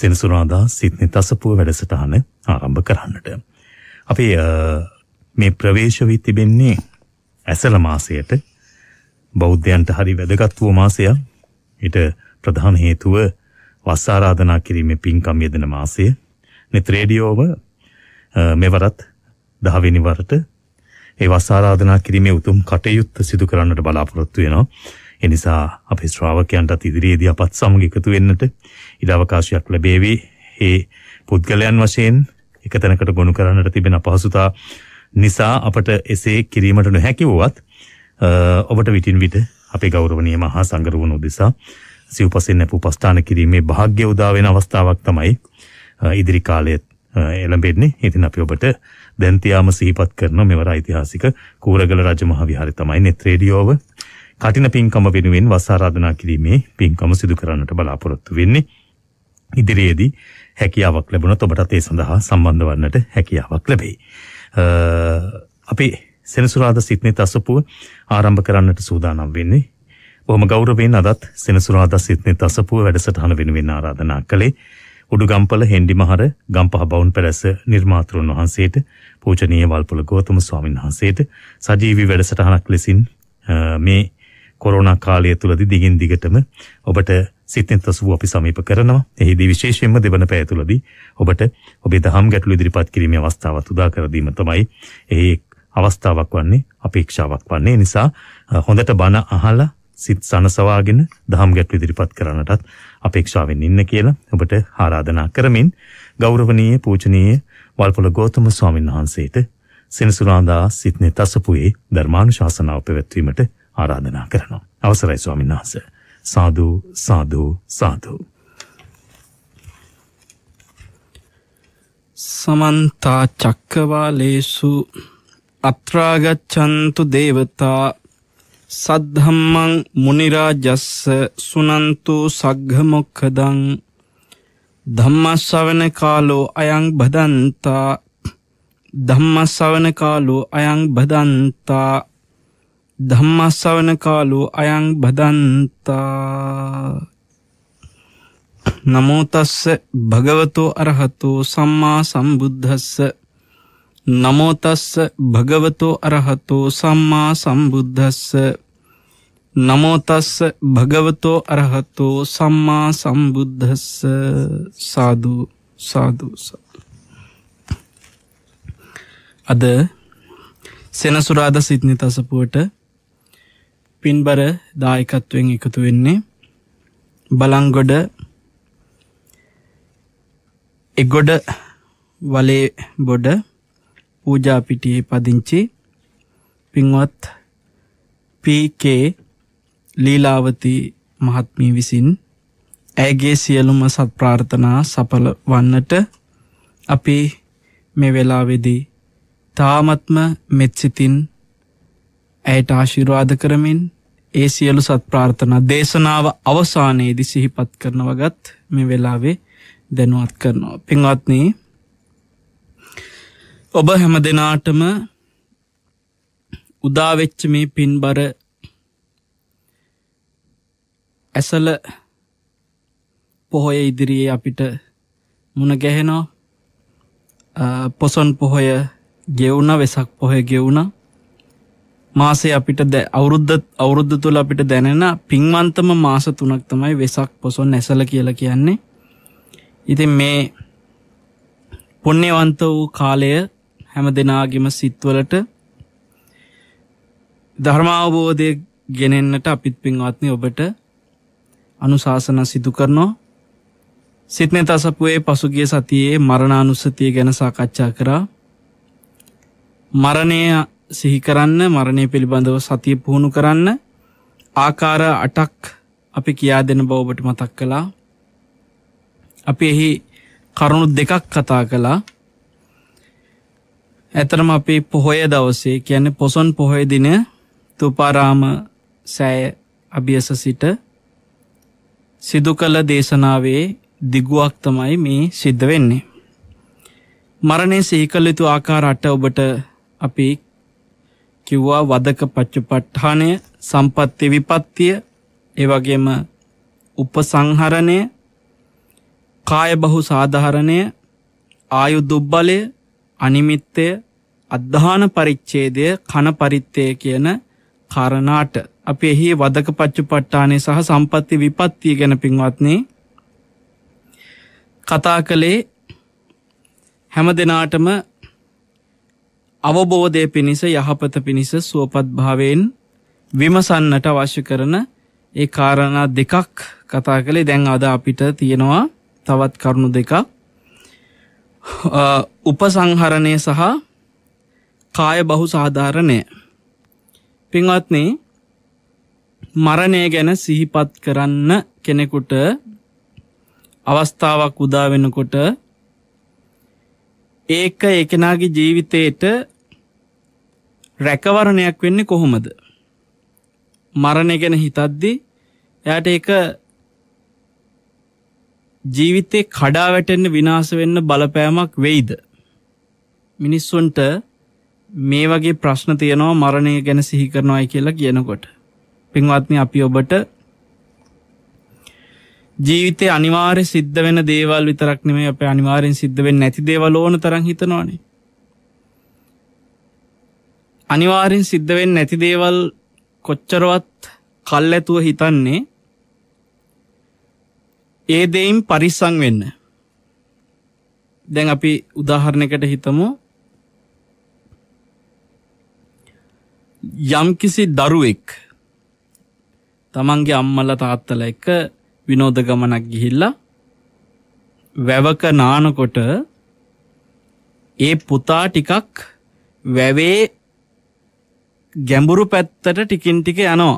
සෙනසුරාදා සිත්නි තසපුව වැඩසටහන ආරම්භ කරන්නට. අපි මේ ප්‍රවේශ වී තිබෙන්නේ ඇසළ මාසයට බෞද්ධයන්ට හරි වැදගත් වූ මාසයක්. ඊට ප්‍රධාන හේතුව වස් ආරාධනා කිරීමේ පින්කම් යෙදෙන මාසය. net රේඩියෝව මෙවරත් 10 වෙනි වරට ඒ වස් ආරාධනා කිරීමේ උතුම් කටයුත්ත සිදු කරන්නට බලාපොරොත්තු වෙනවා. ඒ නිසා අපේ ශ්‍රාවකයන්ටත් ඉදිරියේදී අපත් සමග එකතු වෙන්නට ඉඩ අවකාශයක් ලැබේවි. ඒ පුද්ගලයන් වශයෙන් එකතැනකට ගොනු කරන්නට තිබෙන අපහසුතා නිසා අපට එසේ කිරීමට නොහැකි වුවත් ඔබට විටින් විට අපේ ගෞරවනීය මහා සංඝරුවන උදෙසා සිව්පසෙන් නැපුපස්ථාන කිරීමේ වාග්ය උදා වෙන අවස්ථාවක් තමයි ඉදිරි කාලයේ එළඹෙන්නේ. ඉතින් අපි ඔබට දැන් තියාම සිහිපත් කරන මෙවර ඓතිහාසික කූරගල රජමහා විහාරය තමයි net radio කටින පින්කම වෙනුවෙන් වස් ආරාධනා කිරීමේ පින්කම සිදු කරන්නට බලාපොරොත්තු වෙන්නේ. ඉදිරියේදී හැකියාවක් ලැබුණොත් ඔබටත් ඒ සඳහා සම්බන්ධ වන්නට හැකියාවක් ලැබෙයි. අපේ සෙනසුරාදා සිත්නෙත් අසපුව ආරම්භ කරන්නට සූදානම් වෙන්නේ. බොහොම ගෞරවයෙන් අදත් සෙනසුරාදා සිත්නෙත් අසපුව වැඩසටහන වෙනුවෙන් ආරාධනා කළේ උඩුගම්පල හෙන්ඩි මහර ගම්පහ බවුන් පැලැස නිර්මාතෘන් වහන්සේට පූජනීය වල්පොල ගෞතම ස්වාමීන් වහන්සේට සජීවී වැඩසටහනක් ලෙසින් මේ කොරෝනා කාලය තුලදී දිගින් දිගටම ඔබට සිතෙන් තසුව අපි සමීප කරනවා. එහිදී විශේෂයෙන්ම දෙවන පැය තුලදී ඔබට ඔබේ දහම් ගැටළු ඉදිරිපත් කිරීමේ අවස්ථාවත් උදා කර දීම තමයි එහි අවස්ථාවක් වන්නේ අපේක්ෂාවක් වන්නේ. නිසා හොඳට බණ අහලා සිත් සනසවාගෙන දහම් ගැටළු ඉදිරිපත් කරන්නටත් අපේක්ෂාවෙන් ඉන්න කියලා ඔබට ආරාධනා කරමින් ගෞරවනීය පූජනීය වල්පොළ ගෞතම ස්වාමීන් වහන්සේට සෙනසුරාදා සිත්නේ තසපුවේ ධර්මානුශාසනාව පැවැත්වීමට ආරාධනා කරනවා. අවසරයි ස්වාමීන් වහන්සේ. සාදු සාදු සාදු. සමන්ත චක්කවාලේසු අත්‍රාගච්ඡන්තු දේවතා සද්ධම්මං මුනි රාජස්ස සුනන්තු සග්ග මොක්ඛදං ධම්මස්සවන කාලෝ අයං බදන්තා ධම්මස්සවන කාලෝ අයං බදන්තා ධම්මස්සවන කාලෝ අයං බදන්තා නමෝ තස්ස භගවතෝ අරහතෝ සම්මා සම්බුද්දස්ස නමෝ තස්ස භගවතෝ අරහතෝ සම්මා සම්බුද්දස්ස නමෝ තස්ස භගවතෝ අරහතෝ සම්මා සම්බුද්දස්ස සාදු සාදු අද සෙනසුරාදා සිද්නි තසපුවට පින්බර දායකත්වයෙන් එකතු වෙන්නේ බලංගොඩ එගොඩ වලේ බොඩ පූජාපිටියේ පදිංචි පින්වත් පීකේ ලීලාවති මහත්මිය විසින් ඇගේ සියලුම සත් ප්‍රාර්ථනා සඵල වන්නට අපි මේ වෙලාවේදී තාමත්ම මෙත්සිතින් ඇයට ආශිර්වාද කරමින් ඒ සියලු සත් ප්‍රාර්ථනා දේශනාව අවසානයේදී සිහිපත් කරනවගත් මේ වෙලාවේ දැනුවත් කරනවා. පින්වත්නී ඔබ හැම දෙනාටම උදාවෙච්ච මේ පින්බර ඇසල පොහොය ඉදිරියේ අපිට මුණ ගැහෙනෝ පොසොන් පොහොය ගෙවුණ වෙසක් පොහොය ගෙවුණා මාසේ අපිට අවුරුද්ධ අවුරුද්ධ තුළ අපිට දැනෙන පින්වන්තම මාස තුනක් තමයි වෙසක් පොසොන් ඇසල කියලා කියන්නේ. ඉතින් මේ පුණ්‍යවන්ත වූ කාලය හැම දෙනාගෙම සිත්වලට ධර්මාවබෝධය ගෙනෙන්නට අපිත් පින්වත්නි ඔබට අනුශාසන සිදු කරනවා. සිත්නෙත අසපුවේ පසුගිය සතියේ මරණානුස්සතිය ගැන සාකච්ඡා කරා. මරණය සිහි කරන්න මරණය පිළිබඳව සතිය පුහුණු කරන්න ආකාර අටක් අපි කියා දෙන බවබට මතක් කළා අපි එහි කරුණු දෙකක් කතා කළා ඇතරම අපි පොහොය දවසේ කියන්නේ පොසොන් පොහොය දින තුපාරාම සෑය අභියස සිට සිදු කළ දේශනාවේ දිගුවක් තමයි මේ සිද්ධ වෙන්නේ මරණය සිහිකල යුතු ආකාර අට ඔබට අපි කිව්වා වදක පච්චුපට්ඨානය සම්පත්ති විපත්තිය ඒ වගේම උපසංහරණය කාය බහු සාධාරණය ආයු දුබ්බලය අනිමිත්තය අද්ධාන පරිච්ඡේදය කන පරිත්තය කියන කරණාට අපි එහි වදක පච්චුපට්ඨානේ සහ සම්පත්ති විපත්තිය ගැන පින්වත්නි කතා කළේ හැම දිනාටම අවබෝධය පිණිස යහපත පිණිස සුවපත් භාවයෙන් විමසන්නට අවශ්‍ය කරන ඒ කාරණා දෙකක් කතා කළේ දැන් අද අපිට තියෙනවා තවත් කරුණු දෙකක් උපසංහරණය සහ කාය බහු සාධාරණය පින්වත්නි මරණය ගැන සිහිපත් කරන්න කෙනෙකුට අවස්ථාවක් උදා වෙනකොට ඒක එකනාගේ ජීවිතයට රැකවරණයක් වෙන්නේ කොහොමද? මරණය ගැන හිතද්දී එයාට ඒක ජීවිතේ කඩා වැටෙන්න විනාශ වෙන්න බලපෑමක් වෙයිද? මිනිස්සුන්ට මේ වගේ ප්‍රශ්න තියෙනවා මරණය ගැන සිහි කරනවායි කියලා කියනකොට. පින්වත්නි අපි ඔබට ජීවිතේ අනිවාර්ය සිද්ධ වෙන දේවල් විතරක් නෙමෙයි අපේ අනිවාර්යෙන් සිද්ධ වෙන්නේ නැති දේවල් ඕන තරම් හිතනවනේ. අනිවාර්යෙන් සිද්ධ වෙන්නේ නැති දේවල් කොච්චරවත් කල් ඇතුව හිතන්නේ ඒ දෙයින් පරිස්සම් වෙන්න. දැන් අපි උදාහරණයකට හිතමු යම්කිසි දරුවෙක් තමන්ගේ අම්මලා තාත්තලා එක විනෝද ගමනක් ගිහිල්ලා වැවක නානකොට ඒ පුතා ටිකක් වැවේ ගැඹුරු පැත්තට ටිකින් ටික යනවා.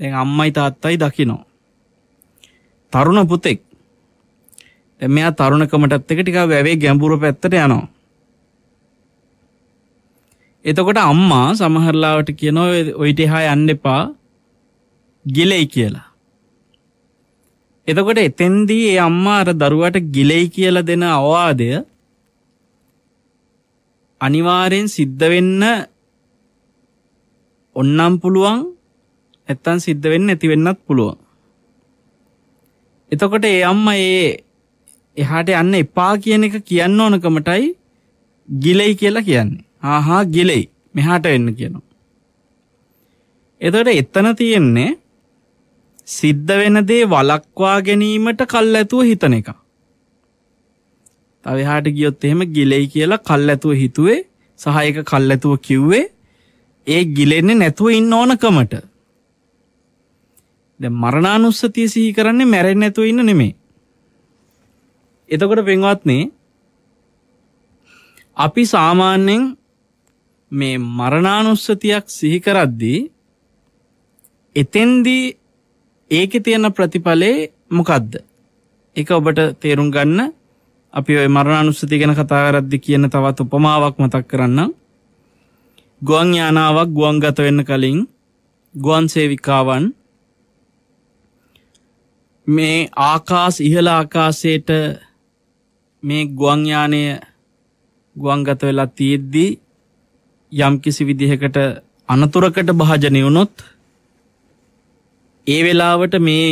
දැන් අම්මයි තාත්තයි දකිනවා. තරුණ පුතෙක්. දැන් මෙයා තරුණකමටත් එක ටිකක් වැවේ ගැඹුරු පැත්තට යනවා. එතකොට අම්මා සමහරලාවට කියනවා ඔයිට එහා යන්න එපා ගිලෙයි කියලා. එතකොට එතෙන්දී ඒ අම්මා අර දරුවට ගිලෙයි කියලා දෙන අවවාදය අනිවාර්යෙන් සිද්ධ වෙන්න ඔන්නම් පුළුවන් නැත්තම් සිද්ධ වෙන්න නැති වෙන්නත් පුළුවන්. එතකොට ඒ අම්මා ඒ එහාට යන්න එපා කියන එක කියන්න ඕනකමටයි ගිලෙයි කියලා කියන්නේ. ආහා ගිලෙයි. මෙහාට වෙන්න කියනවා. එතකොට එතන තියෙන්නේ සිද්ධ වෙන දේ වලක්වා ගැනීමට කල් ඇතුව හිතන එක. තවහාට ගියොත් එහෙම ගිලෙයි කියලා කල් ඇතුව හිතුවේ සහයක කල් ඇතුව කිව්වේ ඒ ගිලෙන්නේ නැතුව ඉන්න ඕනකමට. දැන් මරණානුස්සතිය සිහි කරන්නේ මැරෙන්නේ නැතුව ඉන්න නෙමෙයි. එතකොට වෙන්වත්නි අපි සාමාන්‍යයෙන් මේ මරණානුස්සතියක් සිහි කරද්දී එතෙන්දී ඒකෙ තියෙන ප්‍රතිඵලේ මොකද්ද? ඒක ඔබට තේරුම් ගන්න අපි ওই මරණානුස්සතිය ගැන කතා කරද්දී කියන තවත් උපමාවක් මතක් කරන්නම්. ගුවන් යානාවක් ගුවන්ගත වෙන්න කලින් ගුවන් සේවිකාවන් මේ ආකාශ ඉහළ ආකාශයට මේ ගුවන් යානය ගුවන්ගත වෙලා තියෙද්දී යම්කිසි විදිහකට අනතුරකට භාජනය වුණොත් ඒ වෙලාවට මේ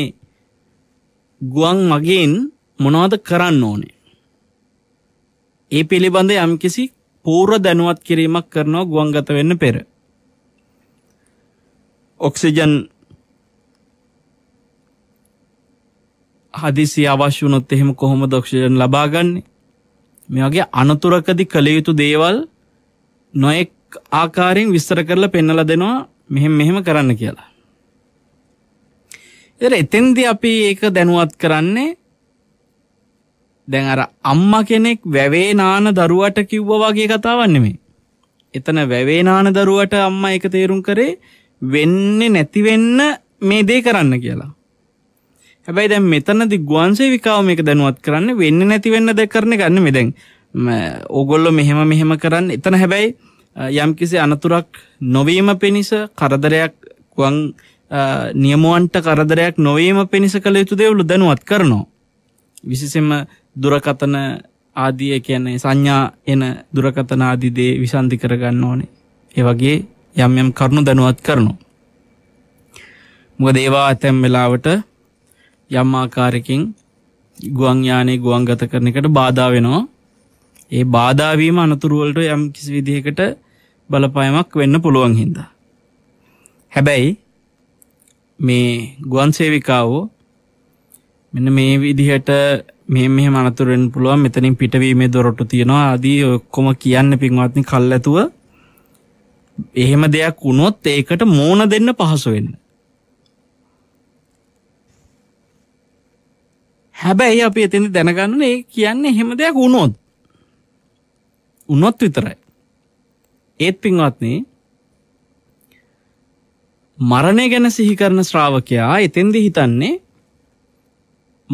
ගුවන් මගෙන් මොනවද කරන්න ඕනේ. ඒ පිළිබඳ යම්කිසි පූර්ව දැනුවත් කිරීමක් කරනවා ගුවන්ගත වෙන්න පෙර. ඔක්සිජන් හදිසි අවශ්‍ය වුණොත් එහෙම කොහොමද ඔක්සිජන් ලබා ගන්නෙ? මේ වගේ අනතුරකදී කළ යුතු දේවල් නොඑක් ආකාරයෙන් විස්තර කරලා පෙන්වලා දෙනවා මෙහෙම මෙහෙම කරන්න කියලා. එතන එතෙන්දී අපි ඒක දැනුවත් කරන්නේ දැන් අර අම්මා කෙනෙක් වැවේ නාන දරුවට කිව්වා වගේ කතාවක් නෙමෙයි. එතන වැවේ නාන දරුවට අම්මා ඒක තේරුම් කරේ වෙන්නේ නැති වෙන්න මේ දේ කරන්න කියලා. හැබැයි දැන් මෙතනදී ගුවන්සේවිකාව මේක දැනුවත් කරන්නේ වෙන්නේ නැති වෙන්න දෙ කරන එක නෙමෙයි දැන් ඕගොල්ලෝ මෙහෙම මෙහෙම කරන්න එතන හැබැයි යම්කිසි අනතුරක් නොවීම පිණිස කරදරයක් ගුවන් නියමුවන්ට කරදරයක් නොවීම පිණිස කළ යුතු දෙවුළු දැනුවත් කරනවා. විසිසෙම දුරකතන ආදිය කියන්නේ සංඥා එන දුරකතන ආදිදේ විසන්ධි කරගන්න ඕනේ. ඒ වගේ යම් යම් කරුණු දැනුවත් කරනවා. මොකද ඒවා ඇතැම් වෙලාවට යම් ආකාරයකින් ගුවන් යානයේ ගුවන්ගත කරන එකට බාධා වෙනවා. ඒ බාධා වීම අනතුරු වලට යම් කිසි විදිහකට බලපෑමක් වෙන්න පුළුවන් හින්දා. හැබැයි මේ ගුවන් සේවිකාවෝ මෙන්න මේ විදිහට මේ මෙහෙම අනතුරු වෙන්න පුළුවන් මෙතනින් පිටවීමේ දොරටු තියෙනවා ආදී ඔක්කොම කියන්න පින්වත්නි කල්ැතුව එහෙම දෙයක් වුණොත් ඒකට මෝන දෙන්න පහසු වෙන්න. හැබැයි අපි එතෙන්දි දැනගන්න ඒ කියන්නේ එහෙම දෙයක් වුණොත් වුණොත් විතරයි. ඒත් පින්වත්නි මරණය ගැන සිහිකරන ශ්‍රාවකයා එතෙන්දි හිතන්නේ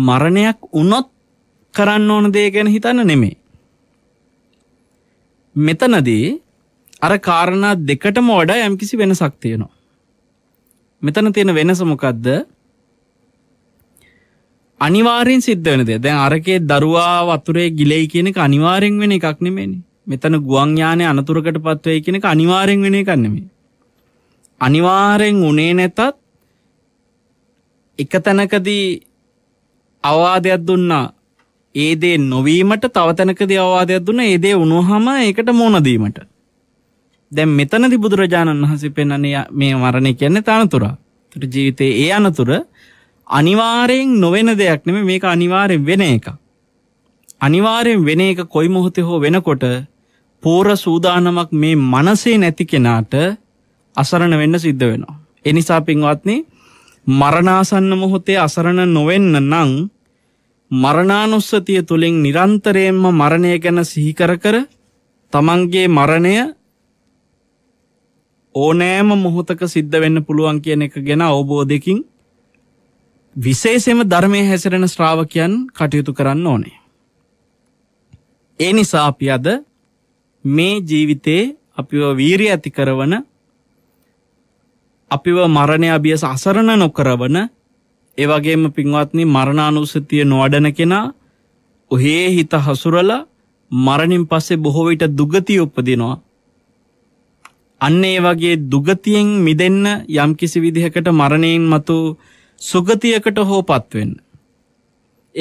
මරණයක් වුණොත් කරන්න ඕන දේ ගැන හිතන්න නෙමේ. මෙතනදී අර කාරණා දෙකටම වඩා යම්කිසි වෙනසක් තියෙනවා. මෙතන තියෙන වෙනස මොකද්ද? අනිවාර්යෙන් සිද්ධ වෙන දේ. දැන් අරකේ දරුවා වතුරේ ගිලෙයි කියන එක අනිවාර්යෙන් වෙන එකක් නෙමෙයිනේ. මෙතන ගුවන් යානයේ අනතුරකටපත් වෙයි කියන එක අනිවාර්යෙන් වෙන එකක් නෙමෙයි. අනිවාරෙන් උනේ නැතත් එක තැනකදී අවවාදයක් දුන්නා ඒදේ නොවීමට තවතැනකදී අවවාදයක් දුන්න ඒදේ උනුහම ඒකට මෝනදීමට දැම් මෙතනදි බුදුරජාණන් වහන්සේ පෙන්න්නේ මේ මරණය කියන්නේ තනතුරා තුර ජීවිතයේ ඒ අනතුර අනිවාරයෙන් නොවෙන දෙයක් නෙම මේක අනිවාරයෙන් වෙන එක අනිවාරයෙන් වෙන එක කොයි මොහොතේ හෝ වෙනකොට පෝර සූදානමක් මේ මනසේ නැති කෙනාට අසරණ වෙන්න සිද්ධ වෙනවා. එනිසා පින්වත්නි මරණාසන්න මොහොතේ අසරණ නොවෙන්න නම් මරණානුස්සතිය තුළින් නිරන්තරයෙන්ම මරණය ගැන සිහිකර කර තමන්ගේ මරණය ඕනෑම මොහොතක සිද්ධ වෙන්න පුළුවන් කියන එක ගැන අවබෝධයකින් විශේෂයෙන්ම ධර්මයේ හැසිරෙන ශ්‍රාවකයන් කටයුතු කරන්න ඕනේ. ඒ නිසා අපි අද මේ ජීවිතේ අපිව වීරිය ඇති කරවන අපිව මරණය අභියස අසරණ නොකරවන ඒවගේම පින්වත්නි මරණානුසතිය නොවඩන කෙනා ඔහේ හිත හසුරල මරණින් පස්සේ බොහෝ විට දුගතිය උපදිනවා. අන්න ඒ වගේ දුගතියෙන් මිදෙන්න යම්කිසි විදිහකට මරණයෙන් මතු සුගතියකට හෝ පත්වෙන්න.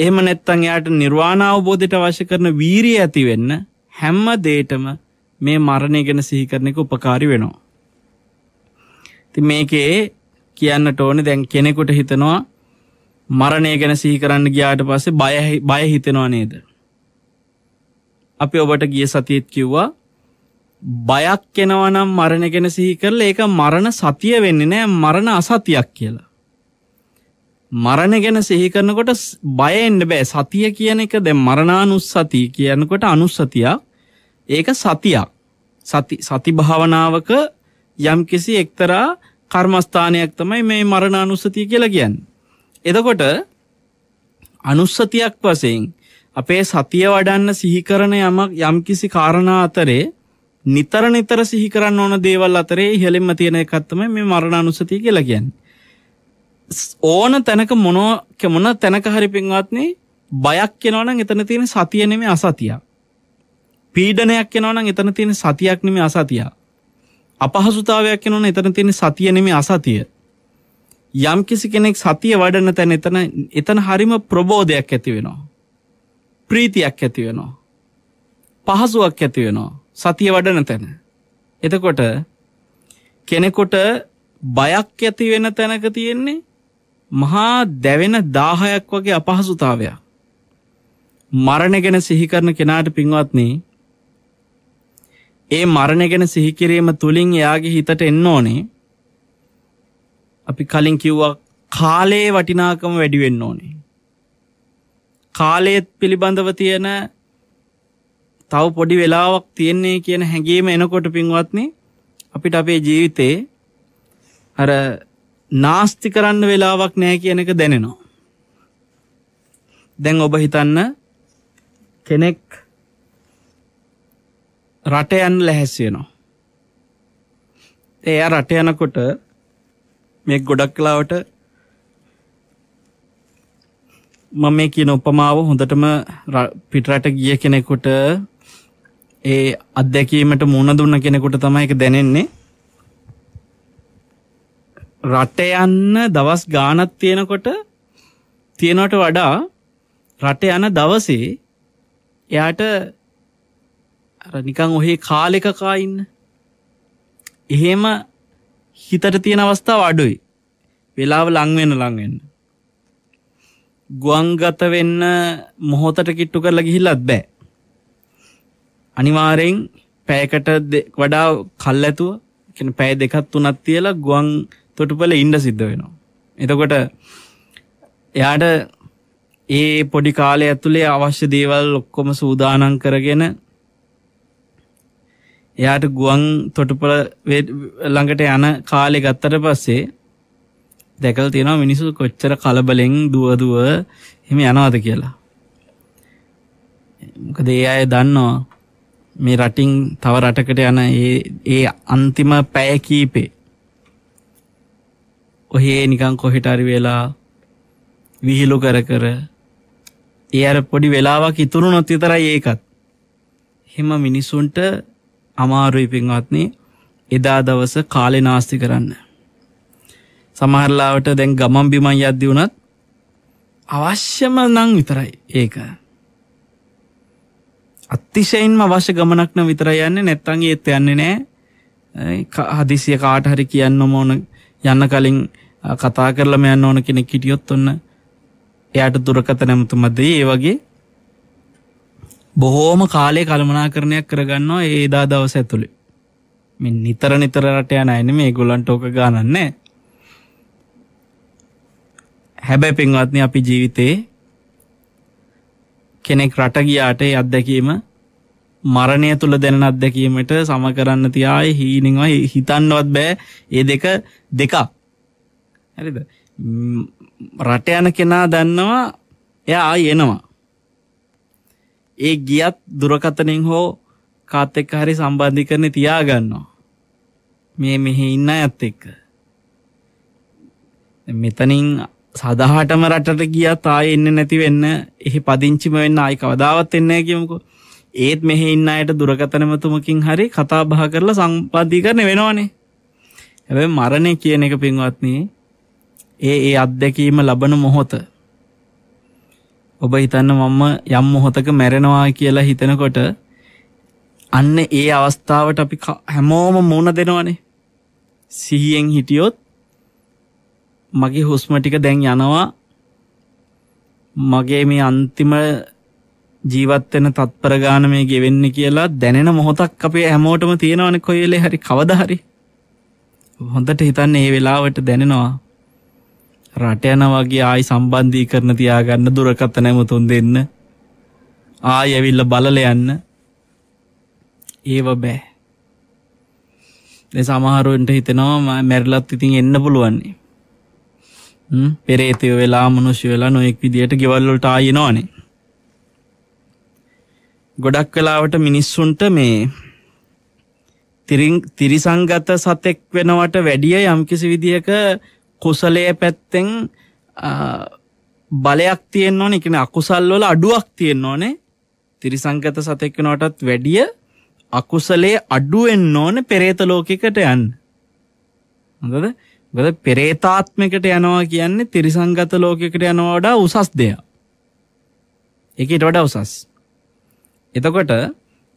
එහෙම නැත්තං එයාට නිර්වාණ අවබෝධයට අවශ්‍ය කරන වීරිය ඇති වෙන්න හැම්ම දේටම මේ මරණය ගැන සිහිකරන එක උපකාරී වෙනවා. ඉතින් මේකේ කියන්නට ඕනේ දැන් කෙනෙකුට හිතනවා මරණය ගැන සිහි කරන්න ගියාට පස්සේ බය බය හිතෙනවා නේද? අපි ඔබට ගිය සතියෙත් කිව්වා බයක් එනවා නම් මරණ ගැන සිහි කරලා ඒක මරණ සතිය වෙන්නේ නෑ මරණ අසතියක් කියලා. මරණ ගැන සිහි කරනකොට බය එන්න බෑ සතිය කියන එක දැන් මරණානුස්සති කියනකොට අනුස්සතියක් ඒක සතියක්. සති සති භාවනාවක යම්කිසි එක්තරා කර්මස්ථානයක් තමයි මේ මරණ අනුස්සතිය කියලා කියන්නේ. එතකොට අනුස්සතියක් වශයෙන් අපේ සතිය වඩන්න සිහි කරන යමක් යම්කිසි කාරණා අතරේ නිතර නිතර සිහි කරන්න ඕන දේවල් අතරේ ඉහළින්ම තියෙන එකක් තමයි මේ මරණ අනුස්සතිය කියලා කියන්නේ. ඕන තැනක මොනෝ මොන තැනක හරි පින්වත්නි බයක් එනවා නම් එතන තියෙන සතිය නෙමෙයි අසතියක්. පීඩනයක් එනවා නම් එතන තියෙන සතියක් නෙමෙයි අසතියක්. අපහසුතාවයක් එනවනේ එතන තියෙන සතිය නෙමෙයි අසතිය. යම් කිසි කෙනෙක් සතිය වඩන තැන එතන එතන හරිම ප්‍රබෝධයක් ඇති වෙනවා. ප්‍රීතියක් ඇති වෙනවා. පහසුවක් ඇති වෙනවා. සතිය වඩන තැන. එතකොට කෙනෙකුට බයක් ඇති වෙන තැනක තියෙන්නේ මහා දැවෙන දාහයක් වගේ අපහසුතාවයක්. මරණ ගැන සිහි කරන කෙනාට පින්වත්නි ඒ මරණය ගැන සිහිකිරීම තුළින් එයාගේ හිතට එන්න ඕනේ අපි කලින් කිව්වා කාලයේ වටිනාකම වැඩි වෙන්න ඕනේ. කාලයත් පිළිබඳව තියෙන තව පොඩි වෙලාවක් තියෙන්නේ කියන හැඟීම එනකොට පින්වත්නි අපිට අපේ ජීවිතේ අර නාස්ති කරන්න වෙලාවක් නැහැ කියන එක දැනෙනවා. දැන් ඔබ හිතන්න කෙනෙක් රට යන්න ලැහැස්වෙනවා. එයා රට යනකොට මේ ගොඩක් කලාවට මම මේ කියන උපමාව හොඳටම පිටරට ගිය කෙනෙකුට ඒ අත්දැකීමට මුණ දුන්න කෙනෙකුට තමයි ඒක දැනෙන්නේ. රට යන්න දවස් ගානක් තියෙනකොට තියෙනවට වඩා රට යන දවසේ එයාට අර නිකං ඔහේ කාලෙකකාඉන්න එහෙම හිතට තියෙන අවස්ථාව අඩුයි වෙලාව ලංවෙන ලංවෙන්න ගුවන්ගත වෙන්න මොහොතට කිට්ටු කරලා ගිහිල්ලත් බෑ අනිවාරෙන් පෑකට වඩා කල් ඇතුව කෙන පැය දෙකත් තුනත් තියලා ගුවන් තොටුපල ඉන්ඩ සිද්ධ වෙනවා. එතකොට එයාට ඒ පොඩි කාලය ඇතුළේ අවශ්‍ය දේවල් ඔක්කොම සූදානන් කරගෙන එයාට ගුවන් තොටුපළ ළඟට යන කාලේ ගත්තට පස්සේ දැකලා තියෙනවා මිනිස්සු කොච්චර කලබලෙන් දුව දුව එහෙම යනවාද කියලා. මොකද ඒ අය දන්නවා මේ රටින් තව රටකට යන ඒ ඒ අන්තිම පැය කීපේ ඔහේ නිකන් කොහෙට හරි වෙලා විහිළු කර කර ඒ අර පොඩි වෙලාවක් ඉතුරු නොත් විතරයි ඒකත්. එහෙම මිනිසුන්ට අමාරුයි පින්වත්නේ එදා දවස කාලේ නාස්ති කරන්න. සමහරලාවට දැන් ගමන් බිමන් යද්දී වුණත් අවශ්‍යම නම් විතරයි ඒක. අතිශයින්ම අවශ්‍ය ගමනක් නම් විතරයි යන්නේ නැත්නම් ඒත් යන්නේ නැහැ. හදිසිය කාට හරි කියන්න ඕන යන්න කලින් කතා කරලම යන්න ඕන කෙනෙක් හිටියොත් ඔන්න එයාට දුරකථන මුතුමදී ඒ වගේ බොහෝම කාලය කළමනා කරණයක් කරගන්නවා ඒදා දවස ඇතුළි මෙ නිතර නිතර රට යන අයන මේ ගොලන්ට ඕක ගානන්නේ හැබැ පෙන්වත්න අපි ජීවිතයේ කෙනෙක් රට ගියාට අත්දැකීම මරණය තුළ දැන අත්දැකීමට සම කරන්න තියායි හීනිවයි හිතන්නවත් බෑ ඒ දෙක දෙකක් හරිද රට යන කෙනා දන්නවා එයා ආයි එනවා ඒ ගියත් දුරකතනෙන් හෝ කාත් එක්ක හරි සම්බන්ධීකරණේ තියාගන්නවා. මේ මෙහි ඉන්න අයත් එක්ක. මෙතනින් සදාහටම රටට ගියත් ආයෙ එන්නේ නැති වෙන්න, එහි පදිංචිම වෙන්න ආයි කවදාවත් එන්නේ නැහැ කියමුකෝ. ඒත් මෙහි ඉන්න අයට දුරකතන මතුමකින් හරි කතා බහ කරලා සම්බන්ධීකරණේ වෙනවනේ. හැබැයි මරණය කියන එක පින්වත්නි ඒ ඒ අත්දැකීම ලබන මොහොත ඔබ හිතන්න මම යම් මොහොතක මැරෙනවා කියලා හිතෙනකොට අන්න ඒ අවස්ථාවට අපි හැමෝම මුණ දෙනවනේ. සිහියෙන් හිටියොත් මගේ හුස්ම ටික දැන් යනවා. මගේ මේ අන්තිම ජීවත් වෙන තත්පර ගාන මේ ගෙවෙන්නේ කියලා දැනෙන මොහොතක් අපේ හැමෝටම තියෙනවනේ කොයි වෙලේ හරි කවදා හරි. හොඳට හිතන්න මේ වෙලාවට දැනෙනවා රට යන වගේ ආයි සම්බන්ධී කරන තියාගන්න දුරකථන ඇමතුම් දෙන්න ආයි ඇවිල්ලා බලල යන්න ඒව බෑ දැන් සමහරුන්ට හිතෙනවා මැරිලත් ඉතින් එන්න පුළුවන්නේ හ්ම් පෙරේතය වෙලා මිනිස්සු වෙලා නොඑක් විදියට ගෙවල් වලට ආයෙනවනේ ගොඩක් වෙලාවට මිනිස්සුන්ට මේ තිරිසංගත සතෙක් වෙනවට වැඩිය යම්කිසි විදියක කුසලයේ පැත්තෙන් බලයක් තියෙන්න ඕනේ කියන්නේ අකුසල් වල අඩුවක් තියෙන්න ඕනේ තිරිසංගත සතෙක් වෙනවටත් වැඩිය අකුසලයේ අඩු වෙන්න ඕනේ පෙරේත ලෝකයකට යන්න හොඳද මොකද පෙරේතාත්මයකට යනවා කියන්නේ තිරිසංගත ලෝකයකට යනවා වඩා උසස් දෙයක් ඒක ඊට වඩා උසස් එතකොට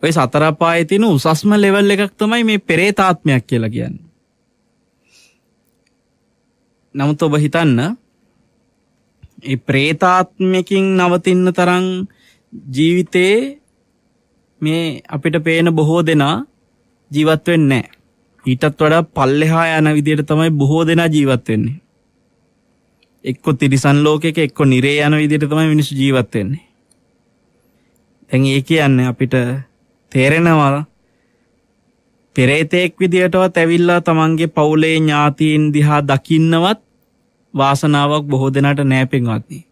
ඔය සතර පායේ තියෙන උසස්ම ලෙවල් එකක් තමයි මේ පෙරේතාත්මයක් කියලා කියන්නේ නමුත් ඔබ හිතන්න ඒ ප්‍රේතාත්මයකින් නවතින්න තරම් ජීවිතේ මේ අපිට පේන බොහෝ දෙනා ජීවත් වෙන්නේ නැහැ. ඊටත් වඩා පල්ලෙහා යන විදියට තමයි බොහෝ දෙනා ජීවත් වෙන්නේ. එක්ක තිරිසන් ලෝකයක එක්ක නිරේ යන විදියට තමයි මිනිස්සු ජීවත් වෙන්නේ. දැන් ඒ කියන්නේ අපිට තේරෙනවා පෙරේතෙක් විදියටවත් ඇවිල්ලා තමන්ගේ පවුලේ ඥාතීන් දිහා දකින්නවත් වාසනාවක් බොහෝ දෙනාට නෑ පින්වත්නි.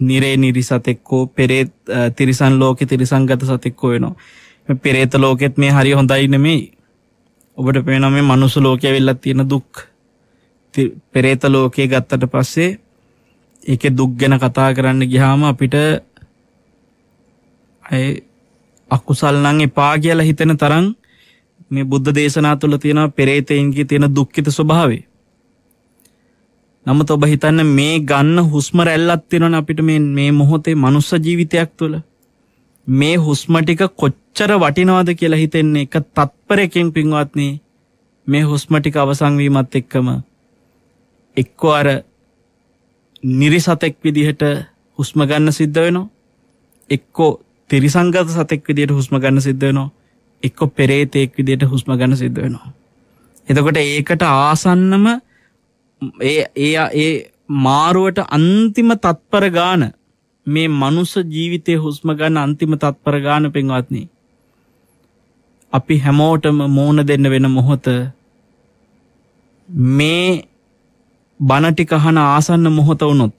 නිරේ නිරිසතෙක්කෝ පෙරේත් තිරිසන් ලෝකෙ තිරිසංගත සතෙක්කෝ වෙනවා. පෙරේත ලෝකෙත් මේ හරි හොඳයි නෙමෙයි. ඔබට පේනවා මේ මනුස්ස ලෝකයේ වෙලා තියෙන දුක්. පෙරේත ලෝකේ ගත්තට පස්සේ ඒකේ දුක් ගැන කතා කරන්න ගියාම අපිට අය අකුසල් නම් එපා කියලා හිතෙන තරම් මේ බුද්ධ දේශනා තුළ තියෙනවා පෙරේතයින්ගේ තියෙන දුක්ඛිත ස්වභාවය. නමුත් ඔබ හිතන්න මේ ගන්න හුස්ම රැල්ලක් තියෙනවනේ අපිට මේ මේ මොහොතේ මනුස්ස ජීවිතයක් තුළ. මේ හුස්ම ටික කොච්චර වටිනවද කියලා හිතෙන්නේ එක තත්පරයකින් පින්වත්නි මේ හුස්ම ටික අවසන් වීමත් එක්කම එක්කෝ අර නිරිසතෙක් විදිහට හුස්ම ගන්න සිද්ධ වෙනවා එක්කෝ තිරිසංගත සතෙක් විදිහට හුස්ම ගන්න සිද්ධ වෙනවා එක්ක පෙරේතෙක් විදියට හුස්ම ගන්න සිද්ධ වෙනවා. එතකොට ඒකට ආසන්නම ඒ ඒ ඒ මාරුවට අන්තිම තත්පර ගාන මේ මනුස්ස ජීවිතයේ හුස්ම ගන්න අන්තිම තත්පර ගාන පින්වත්නි අපි හැමෝටම මෝන දෙන්න වෙන මොහොත මේ බණ ටික අහන ආසන්න මොහොත වුණොත්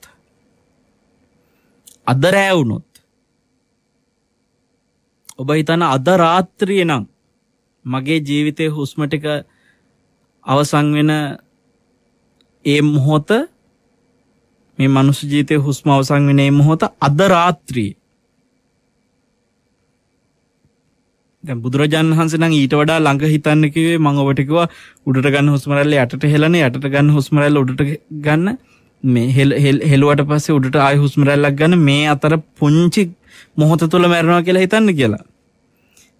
අද රෑ වුණොත් ඔබ හිතන අද රාත්‍රියේ නම් මගේ ජීවිතයේ හුස්ම ටික අවසන් වෙන ඒ මොහොත මේ මනුස්ස ජීවිතයේ හුස්ම අවසන් වෙන ඒ මොහොත අද රාත්‍රියේ දැන් බුදුරජාණන් වහන්සේ නම් ඊට වඩා ළඟ හිතන්න කිව්වේ මම ඔබට කිව්වා උඩට ගන්න හුස්ම රැල්ල යටට හෙලන යටට ගන්න හුස්ම රැල්ල උඩට ගන්න මේ හෙලුවට පස්සේ උඩට ආය හුස්ම රැල්ලක් ගන්න මේ අතර පුංචි මොහොත තුළ මැරෙනවා කියලා හිතන්න කියලා.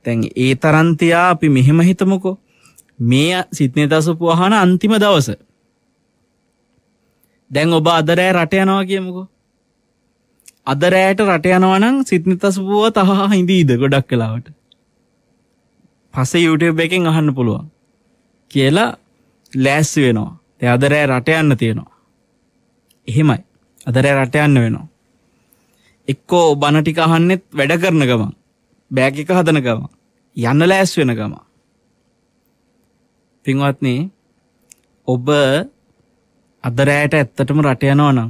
දැන් ඒ තරම් තියා අපි මෙහෙම හිතමුකෝ. මේ සිත්නේ දසපු අහන අන්තිම දවස. දැන් ඔබ අද රෑ රට යනවා කියමුකෝ. අද රෑට රට යනවා නම් සිත්නේ දසපුව තහා හිඳීද ගොඩක් වෙලාවට. පස්සේ YouTube එකෙන් අහන්න පුළුවන්. කියලා ලෑස්ති වෙනවා. දැන් අද රෑ රට යන්න තියෙනවා. එහෙමයි. අද රෑ රට යන්න වෙනවා. එක්කෝ බණ ටික අහන්නෙත් වැඩ කරන ගමන් බෑග් එක හදන ගමන් යන්න ලෑස් වෙන ගමන් පින්වත්නි ඔබ අද රැයට ඇත්තටම රට යනවා නම්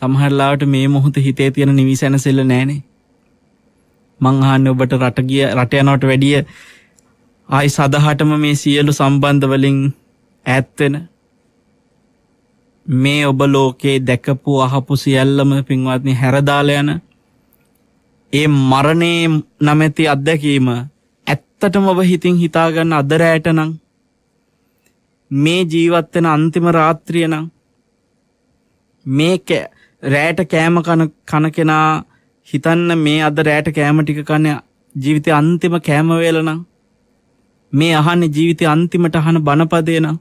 සමහර ලාවට මේ මොහොත හිතේ තියෙන නිවිසැනසෙල්ල නැහනේ මං අහන්නේ ඔබට රට ගිය රට යනවට වැඩිය ආයි සදහටම මේ සියලු සම්බන්ධ වලින් ඈත් වෙන මේ ඔබ ලෝකේ දැකපු අහපු සියල්ලම පින්වත්නි හැරදාලා යන ඒ මරණේ නැමැති අත්දැකීම ඇත්තටම ඔබ හිතින් හිතා ගන්න අද රැයට නම් මේ ජීවත් වෙන අන්තිම රාත්‍රිය නම් මේක රැයට කෑම කන කන කෙනා හිතන්න මේ අද රැයට කෑම ටික කන ජීවිතේ අන්තිම කෑම වේල නම් මේ අහන්නේ ජීවිතේ අන්තිමට අහන බණපදේ නම්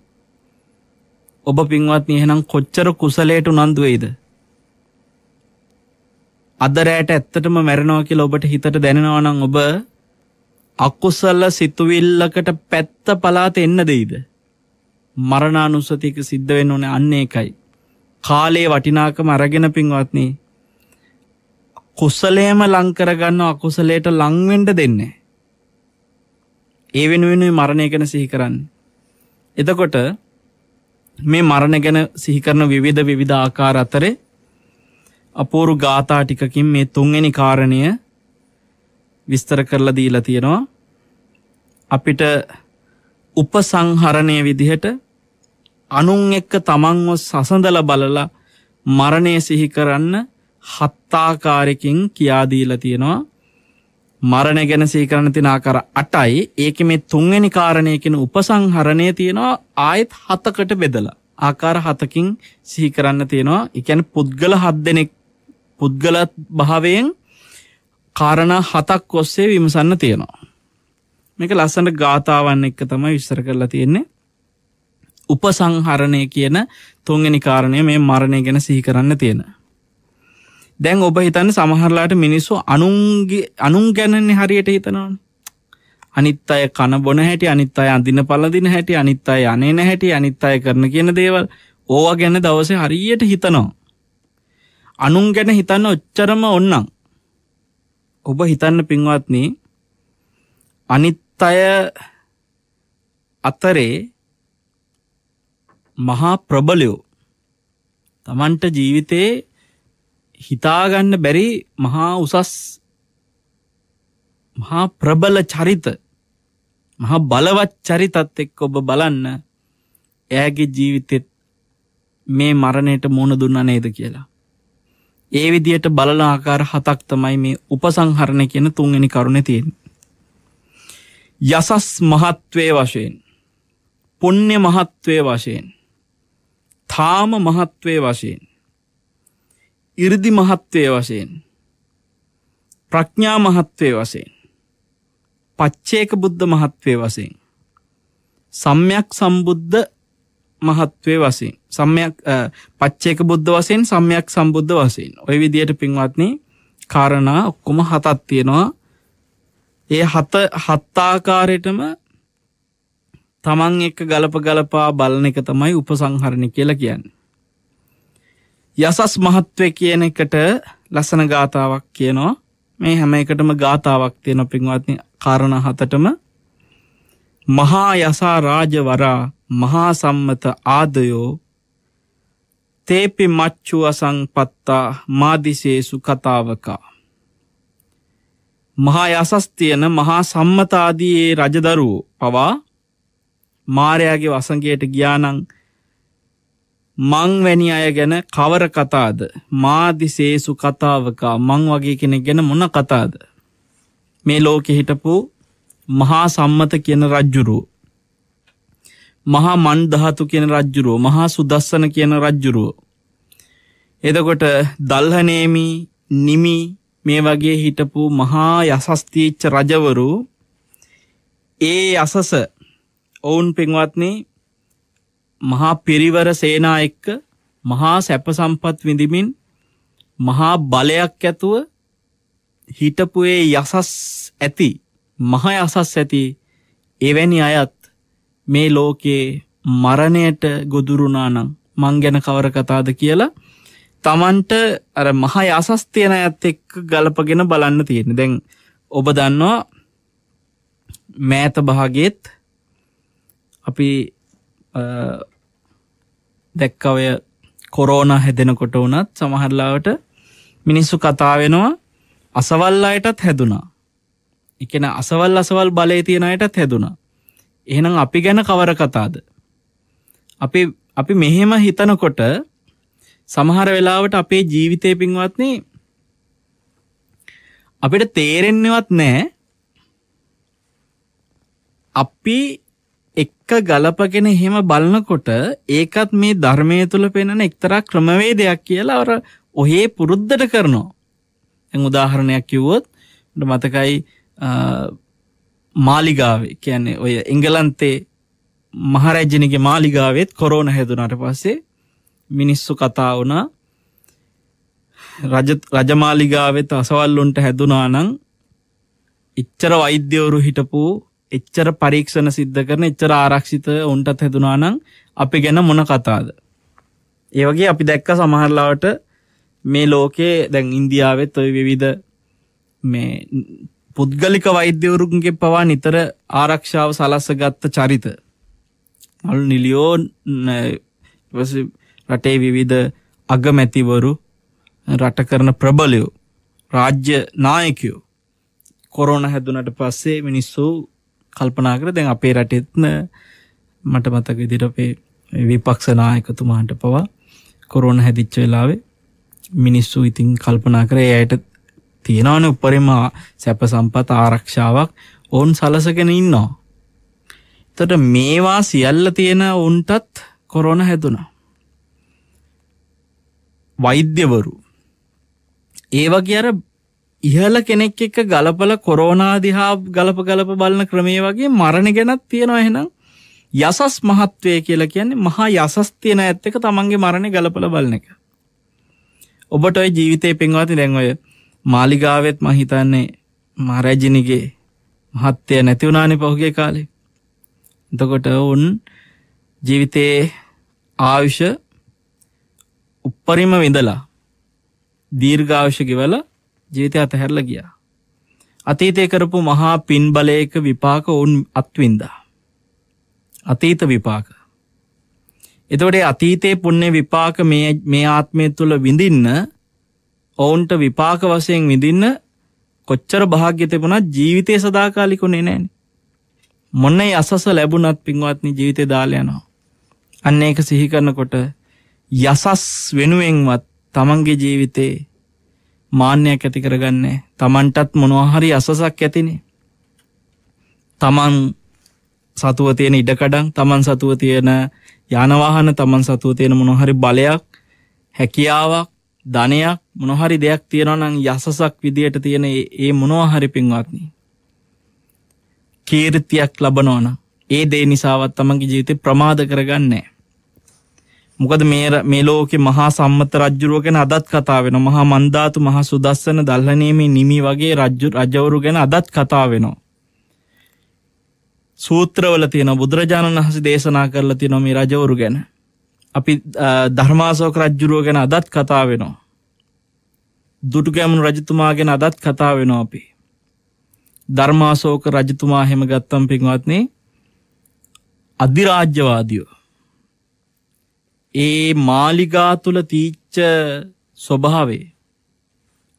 ඔබ පින්වත්නි එහෙනම් කොච්චර කුසලයට උනන්දු වෙයිද? අද රැට ඇත්තටම මැරෙනවා කියලා ඔබට හිතට දැනෙනවා නම් ඔබ අකුසල සිතුවිල්ලකට පැත්ත පලාත එන්න දෙයිද? මරණානුස්සතියක සිද්ධ වෙන්න ඕනේ අන්න ඒකයි. කාලයේ වටිනාකම අරගෙන පින්වත්නි කුසලයේම ලං කරගන්න අකුසලයට ලං වෙන්න දෙන්නේ. ඒ වෙනුවෙනුයි මරණය ගැන සිහි කරන්නේ. එතකොට මේ මරණ ගැන සිහිකරන විවිධ විවිධ ආකාර අතරේ අපූරු ගාථා ටිකකින් මේ තුන්වෙනි කාරණය විස්තර කරලා දීලා තියෙනවා අපිට උපසංහරණය විදිහට අනුන් එක්ක තමන්ව සසඳල බලලා මරණය සිහි කරන්න හත්තාකාරකින් කියා දීලා තියෙනවා මරණය ගැන සීකරණ තින ආකාර 8යි. ඒකේ මේ තුන්වෙනි කාරණය කියන උපසංහරණය තියෙනවා ආයෙත් 7කට බෙදලා. ආකාර 7කින් සිහි කරන්න තියෙනවා. ඒ කියන්නේ පුද්ගල 7 දෙනෙක් පුද්ගල භාවයෙන් කාරණා 7ක් ඔස්සේ විමසන්න තියෙනවා. මේක ලස්සනට ගාතාවන් එක්ක තමයි විස්තර කරලා තියෙන්නේ. උපසංහරණය කියන තුන්වෙනි කාරණය මේ මරණය ගැන සිහි කරන්න තියෙනවා. දැන් ඔබ හිතන්න සමහරලාට මිනිස්සු අනුන්ගේ අනුන් ගැනන්නේ හරියට හිතනවන. අනිත් අය කන බොන හැටි අනිත් අය අඳින පලදින හැටි අනිත් අය අනේන හැටි අනිත් අය කරන කියන දේවල් ඕවා ගැන දවසේ හරියට හිතනවා. අනුන් ගැන හිතන්න ඔච්චරම ඔන්නම්. ඔබ හිතන්න පින්වත්නී අනිත් අය අතරේ මහා ප්‍රබලයෝ තමන්ට ජීවිතයේ හිතාගන්න බැරි මහා උසස් මහා ප්‍රබල චරිත මහා බලවත් චරිතත් එක්ක ඔබ බලන්න එයාගේ ජීවිතෙත් මේ මරණයට මුණ දුන්න නේද කියලා. ඒ විදියට බලන ආකාර හතක් තමයි මේ උපසංහරණය කියන තුන්වෙනි කරුණේ තියෙන්නේ. යසස් මහත්වයේ වශයෙන් පුණ්‍ය මහත්වයේ වශයෙන් තාම මහත්වයේ වශයෙන් 이르දි මහත්වය වශයෙන් ප්‍රඥා මහත්වය වශයෙන් පච්චේක බුද්ධ මහත්වය වශයෙන් සම්්‍යක් සම්බුද්ධ මහත්වය වශයෙන් සම්්‍යක් පච්චේක බුද්ධ වශයෙන් සම්්‍යක් සම්බුද්ධ වශයෙන් ඔය විදියට පින්වත්නි කාරණා ඔක්කොම හතක් තියෙනවා ඒ හත හත් ආකාරයටම තමන් එක්ක ගලප ගලපා බලන එක තමයි උපසංහරණ කියලා කියන්නේ යසස් මහත්වය කියන එකට ලස්සන ගාතාවක් කියනවා මේ හැම එකටම ගාතාවක් තියෙන පින්වත්නි කාරණ හතටම මහා යසා රාජවරා මහා සම්මත ආදයෝ තේපි මච්චු අසංපත්තා මාදිසේසු කතාවකා මහා යසස් තියෙන මහා සම්මතාදී ඒ රජදරුවෝ පවා මාරයාගේ වසඟයට ගියානං මංවැනි අය ගැන කවර කතාද මාදිසේසු කතාවකා මං වගේ කෙනෙක් ගැන මොන කතාද මේ ලෝකෙ හිටපු මහා සම්මත කියන රජ්ජුරුව මහා මන් දහතු කියන රජ්ජුරුව මහා සුදස්සන කියන රජ්ජුරුව එතකොට දල්හනේමි නිමි මේ වගේ හිටපු මහා යසස්තීච්ච රජවරු ඒ අසස ඔවුන් පෙන්වත්න්නේ මහා පිරිවර සේනා එක්ක මහා සැප සම්පත් විඳිමින් මහා බලයක් ඇතුව හිටපු ඒ යසස් ඇති මහ යසස් ඇති එවැනි අයත් මේ ලෝකයේ මරණයට ගොදුරුණා නම් මං ගැන කවර කතාද කියලා තමන්ට අර මහා යසස් තියෙන ඇත් එක්ක ගලපගෙන බලන්න තියෙන දැන් ඔබ දන්නවා මෑත භාගෙත් අපි දැක්කවය කොරෝණ හැදෙනකොට වනත් සමහරලාවට මිනිස්සු කතාවෙනවා අසවල් අයටත් හැදුනා එකන අසවල් අසවල් බලය තියෙන අයටත් හැදුනා එහෙනම් අපි ගැන කවර කතාද අපි අපි මෙහෙම හිතනකොට සමහර වෙලාවට අපේ ජීවිතය පින්වත්න අපිට තේරෙන්නවත් නෑ අපි එක්ක ගලපගෙන එහෙම බලනකොට ඒකත් මේ ධර්මයේ තුල පෙනෙන එක්තරා ක්‍රමවේදයක් කියලා අර ඔහේ පුරුද්දට කරනවා. දැන් උදාහරණයක් කිව්වොත් මට මතකයි මාලිගාවේ කියන්නේ ඔය එංගලන්තේ මහරජනගේ මාලිගාවෙත් කොරෝන හැදුනට පස්සේ මිනිස්සු කතා වුණා රජමාලිගාවෙත් අසවල්ලුන්ට හැදුනා නම් ඉච්චර වෛද්‍යවරු හිටපු එච්චර පරීක්ෂණ සිද්ධ කරන එච්චර ආරක්ෂිත උන්ටත් හැදුනා නම් අපි ගැන මොන කතාද. ඒ වගේ අපි දැක්ක සමහරලාවට මේ ලෝකේ දැන් ඉන්දියාවෙත් ඔය විවිධ මේ පුද්ගලික වෛද්‍යවරුන්ගේ පවා නිතර ආරක්ෂාව සලස්ස ගත්ත චරිත. අල් නිලියෝන් රටේ විවිධ අගමැතිවරු රට කරන ප්‍රබලයෝ රාජ්‍ය නායකයෝ කොරෝන හැදුනට පස්සේ මිනිස්සු කල්පනා කර දැන් අපේ රටෙත්න මට මතක විදිහට අපේ විපක්ෂ නායකතුමාට පවා කොරෝන හැදිච්ච වෙලාවේ මිනිස්සු ඉතින් කල්පනා කර එයාට තියෙනවනේ උපරිම සැප සම්පත් ආරක්ෂාවක් ඔවුන් සලසගෙන ඉන්නවා. එතකොට මේවා සියල්ල තියෙන ඔවුන්ටත් කොරෝන හැදුනා. වෛද්‍යවරු ඒවගේ අර ඉහළ කෙනෙක් එක්ක ගලපල කොරෝනා දිහා ගලප ගලප බලන ක්‍රමයේ වගේ මරණ ගැනත් තියෙනවා එහෙනම් යසස් මහත්වය කියලා කියන්නේ මහා යසස් තියෙන ඇත් එක තමන්ගේ මරණය ගලපල බලන එක. ඔබට ඔය ජීවිතේ පෙන්වති දැන් ඔය මාලිගාවෙත් මම හිතන්නේ මහරජිනිගේ මහත්ය නැති වුණානේ පහුගිය කාලේ. එතකොට උන් ජීවිතයේ ආයුෂ උප්පරිම විඳලා දීර්ඝායුෂ ගෙවලා ජීවිතය අතහැරලා ගියා. අතීතය කරපු මහා පින් බලයක විපාක ඔවුන් අත්වින්දා. අතීත විපාක. එතකොට අතීතයේ පුණ්‍ය විපාක මේ මේ ආත්මය තුල විඳින්න ඔවුන්ට විපාක වශයෙන් විඳින්න කොච්චර භාග්‍ය තිබුණත් ජීවිතේ සදාකාලිකුනේ නැහනේ. මොන්නේ අසස ලැබුණත් පින්වත්නි ජීවිතේ දාලා යනවා. අන්න ඒක සිහි කරනකොට යසස් වෙනුවෙන්වත් තමන්ගේ ජීවිතේ මාන්නයක් ඇති කරගන්නේ. Tamanටත් මොනවා හරි අසසක් ඇතිනේ. Taman සතුව තියෙන ඉඩකඩම්, Taman සතුව තියෙන යාන වාහන, Taman සතුව තියෙන මොනවා හරි බලයක්, හැකියාවක්, ධනයක් මොනවා හරි දෙයක් තියෙනවා නම් යසසක් විදියට තියෙන ඒ මොනවා හරි පින්වත්නි. කීර්තියක් ලබනවා නම් ඒ දේ නිසාවත් තමන්ගේ ජීවිතේ ප්‍රමාද කරගන්නේ නැහැ. මොකද මේ මේ ලෝකේ මහා සම්මත රජුරුව ගැන අදත් කතා වෙනවා. මහා මන්දාතු, මහා සුදස්සන, දල්හනීමේ නිමි වගේ රජු රජවරු ගැන අදත් කතා වෙනවා. සූත්‍රවල තියෙන බුදුරජාණන් වහන්සේ දේශනා කරලා තියෙනවා මේ රජවරු ගැන. අපි ධර්මාශෝක රජුරුව ගැන අදත් කතා වෙනවා. දුටුගැමුණු රජතුමා ගැන අදත් කතා වෙනවා අපි. ධර්මාශෝක රජතුමා හැම ගත්තම් පින්වත්නි අධිරාජ්‍යවාදියෝ ඒ මාලිගා තුල තීච්ච ස්වභාවේ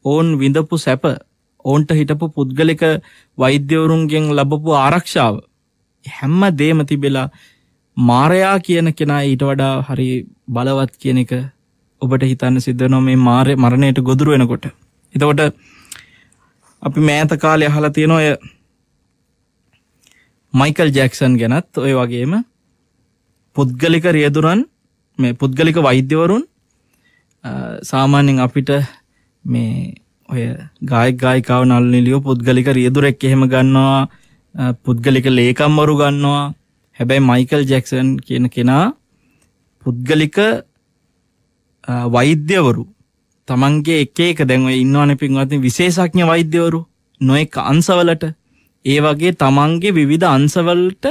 ඔවුන් විඳපු සැප ඔවුන්ට හිටපු පුද්ගලික වෛද්‍යවරුන්ගෙන් ලබපු ආරක්ෂාව හැම දේම තිබෙලා මාරයා කියන කෙනා ඊට වඩා හරි බලවත් කියන එක ඔබට හිතන්න සිද්ධ වෙනවා මේ මාරේ මරණයට ගොදුරු වෙනකොට. එතකොට අපි මෑත කාලේ අහලා තියෙන ඔය මයිකල් ජැක්සන් ගැනත් ඔය වගේම පුද්ගලික රියදුරන් මේ පුද්ගලික වෛද්‍යවරුන් සාමාන්‍යයෙන් අපිට මේ ඔය ගායක ගායිකාව නළු නිලියෝ පුද්ගලික රියදුරෙක් එහෙම ගන්නවා පුද්ගලික ලේකම්වරු ගන්නවා හැබැයි මයිකල් ජැක්සන් කියන කෙනා පුද්ගලික වෛද්‍යවරු තමන්ගේ එක එක දැන් ඔය ඉන්නවනේ පින්වත්නි විශේෂඥ වෛද්‍යවරු නොඑක අංශවලට ඒ වගේ තමන්ගේ විවිධ අංශවලට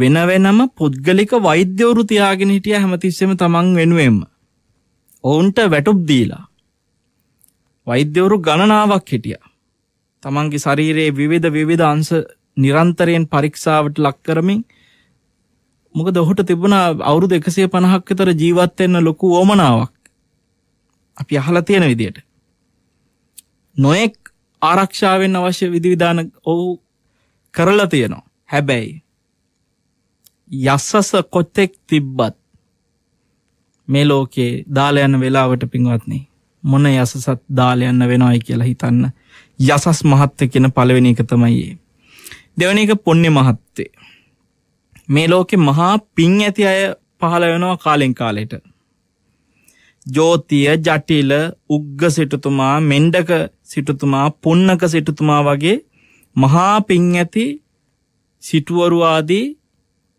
වෙන වෙනම පුද්ගලික වෛද්‍යවරු තියාගෙන හිටිය හැමතිස්සෙම තමන් වෙනුවෙන්ම. ඔවුන්ට වැටුප් දීලා. වෛද්‍යවරු ගණනාවක් හිටිය. තමන්ගේ ශරීරයේ විවිධ විවිධ අංශ නිරන්තරයෙන් පරීක්ෂාවට ලක් කරමින් මොකද ඔහුට තිබුණ අවුරුදු 150ක් විතර ජීවත් වෙන්න ලොකු ඕමනාවක් අපි අහලා තියෙන විදියට නොඑක් ආරක්ෂාවෙන් අවශ්‍ය විධිවිධාන ඔහු කරලා තියෙනවා හැබැයි යස්සස කොත්තෙක් තිබ්බත් මේ ලෝකේ දාලයන්න වෙලාවට පින්වත්නේ මොන යසසත් දාලයන්න වෙනවයි කියලා හිතන්න යසස් මහත්ත කියෙන පළවෙනි එක තමයියේ. දෙවන එක පොන්්‍ය මහත්තේ. මේ ලෝකෙ මහා පින් ඇති අය පහළ වෙනවා කාලෙන් කාලෙට. ජෝතිය ජටිල උග්ග සිටුතුමා මෙන්ඩක සිටුතුමා පුන්නක සිටුතුමා වගේ මහා පින් ඇති සිටුවරුවාදී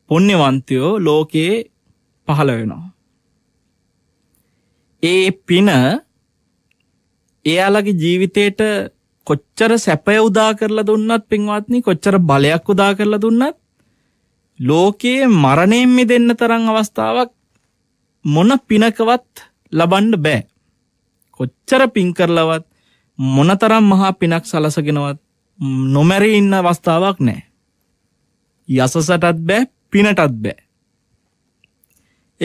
පුණ්‍යවන්තයෝ ලෝකයේ පහළ වෙනවා. ඒ පින එයාලගේ ජීවිතයට කොච්චර සැපය උදා කරලා දුන්නත් පින්වත්නි කොච්චර බලයක් උදා කරලා දුන්නත් ලෝකයේ මරණයෙන් මිදෙන්න තරම් අවස්ථාවක් මොන පිනකවත් ලබන්න බෑ. කොච්චර පින් කරලවත් මොනතරම් මහා පිනක් සලසගෙනවත් නොමැරී ඉන්න අවස්ථාවක් නෑ. යසසටත් බෑ පිනටත් බෑ.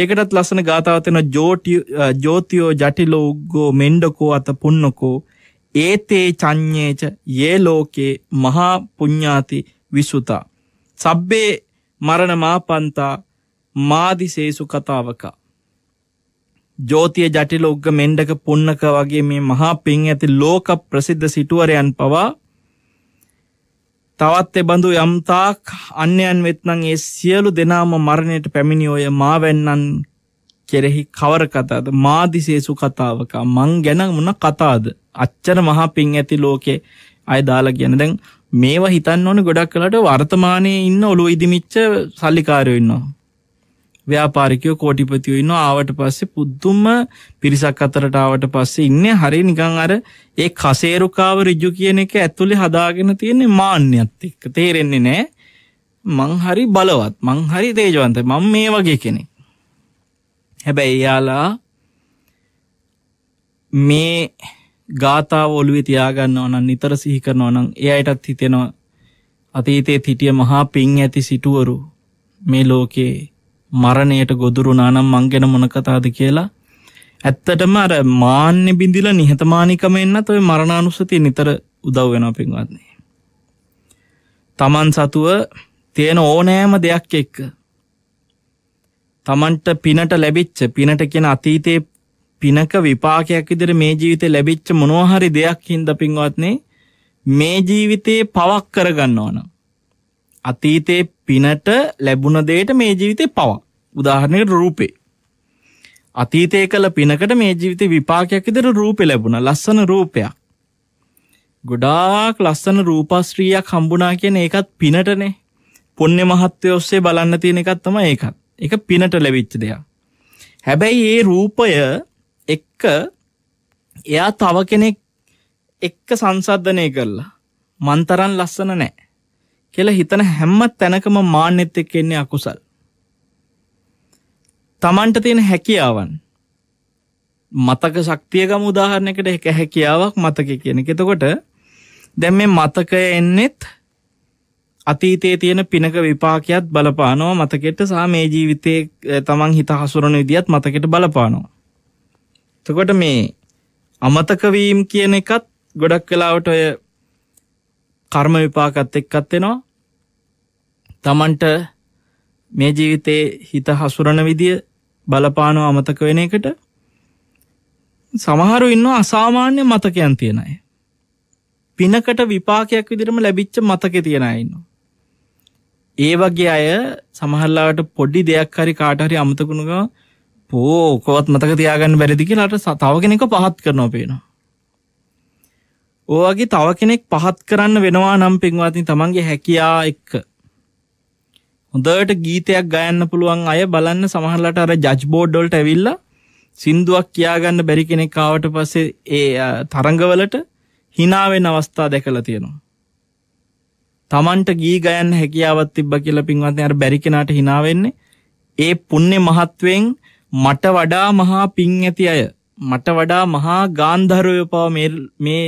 ඒකටත් ලස්සන ගාථාවතෙන ජෝතියෝ ජටිලෝග්ගෝ මෙන්්ඩකෝ අත පුන්නකෝ ඒතේ චං්ඥේච ඒ ලෝකේ මහා පුඤ්ඥාති විසුතා. සබ්බේ මරණ මාපන්තා මාදිසේසු කතාවක. ජෝතිය ජටිලෝග්ග මෙන්්ඩක පුන්නක වගේ මේ මහා පින් ඇති ලෝක ප්‍රසිද්ධ සිටුවරයන් පවා තවත් එබඳු යම්තාක් අන්‍යයන් වෙත්නම් ඒ සියලු දෙනාම මරණයට පැමිණි ඔය මාවැන්නන් කෙරෙහි කවර කතාද මාදිසේසු කතාවක මං ගැන මොන කතාද අච්චර මහා පිං ඇති ලෝකේ අය දාලා කියන දැන් මේවා හිතන්න ඕනේ ගොඩක් කලට වර්තමානයේ ඉන්න ඔළුව ඉදිමිච්ච සල්ලිකාරයෝ ඉන්නවා ව්‍යාපාරිකයෝ කෝටිපතියෝ ඉන්නවා ආවට පස්සේ පුදුම පිරිසක් අතරට ආවට පස්සේ ඉන්නේ හරිය නිකන් අර ඒ කසේරුකාව ඍජු කියන එක ඇතුලේ හදාගෙන තියෙන මාන්නයත් එක්ක තේරෙන්නේ නැහැ මං හරි බලවත් මං හරි තේජවන්තයි මම මේ වගේ කෙනෙක් හැබැයි යාලා මේ ගාතාව ඔළුවේ තියාගන්නවා නම් නිතර සිහි කරනවා නම් එයාටත් හිතෙනවා අතීතයේ සිටිය මහා පිං ඇති සිටුවරු මේ ලෝකේ මරණයට ගොදුරුනා නම් මං ගැන මොන කතාද කියලා ඇත්තටම අර මාන්‍ය බිඳිලා නිහතමානිකම එන්නත් ඔය මරණානුස්සතිය නිතර උදව් වෙනවා පින්වත්නි. තමන් සතුව තියෙන ඕනෑම දෙයක් එක්ක තමන්ට පිනට ලැබිච්ච පිනට කියන අතීතයේ පිනක විපාකයක් විදිහට මේ ජීවිතේ ලැබිච්ච මොනවා හරි දෙයක් හින්දා පින්වත්නි මේ ජීවිතේ පවක් කරගන්න ඕන. අතීතයේ පිනට ලැබුණ දෙයට මේ ජීවිතේ පවක්. උදාහරණයකට රූපේ. අතීතයේ කළ පිනකට මේ ජීවිතේ විපාකයක් විදිහට රූපේ ලැබුණා. ලස්සන රූපයක්. ගොඩාක් ලස්සන රූපස්ත්‍රියක් හම්බුණා කියන එකත් පිනටනේ. පුණ්‍ය මහත්වය ඔස්සේ බලන්න තියෙන එකක් තමයි ඒකත්. ඒක පිනට ලැබිච්ච දෙයක්. හැබැයි ඒ රූපය එක්ක එයා තව කෙනෙක් එක්ක සංසන්දනය කරලා මන්තරන් ලස්සන නැහැ කියලා හිතන හැම තැනකම මාන්නෙත් එක්ක එන්නේ අකුසල්. තමන්ට තියෙන හැකියාවන් මතක ශක්තියකම උදාහරණයකට එක හැකියාවක් මතක කියන එක එතකොට දැන් මේ මතකය එන්නෙත් අතීතයේ තියෙන පිනක විපාකයක් බලපානවා මතකෙට සහ මේ ජීවිතයේ තමන් හිත හසුරන විදියත් මතකෙට බලපානවා. එතකොට මේ අමතක වීම කියන එකත් ගොඩක් වෙලාවට ඔය කර්ම විපාකත් එක්කත් වෙනවා. තමන්ට මේ ජීවිතයේ හිත හසුරන විදිය බලපානව අමතක වෙන එකට සමහරු ඉන්නවා අසාමාන්‍ය මතකයන් තියෙන අය. පිනකට විපාකයක් විදිහටම ලැබිච්ච මතකේ තියෙන අය ඉන්නවා. ඒ වගේ අය සමහරලාට පොඩි දෙයක් හරි කාට හරි අමතකුණු ගම පෝ කොවත් මතක තියාගන්න බැරිද කියලා අර තව කෙනෙක්ව පහත් කරනවා පේනවා. ඔය වගේ තව කෙනෙක් පහත් කරන්න වෙනවා නම් පින්වත්නි තමන්ගේ හැකියාව එක්ක හොඳට ගීතයක් ගයන්න පුළුවන් අය බලන්න සමහරලාට අර ජජ් බෝඩ් වලට ඇවිල්ලා සින්දුවක් කියාගන්න බැරි කෙනෙක් ආවට පස්සේ ඒ තරඟවලට hina වෙන අවස්ථා දැකලා තියෙනවා. Tamanට ගී ගයන්න හැකියාවක් තිබ්බ කියලා පින්වත්නි අර බැරි කෙනාට hina වෙන්නේ ඒ පුණ්‍ය මහත්වෙන් මට වඩා මහා පිං ඇති අය මට වඩා මහා ගාන්ධර්වය පව මේ මේ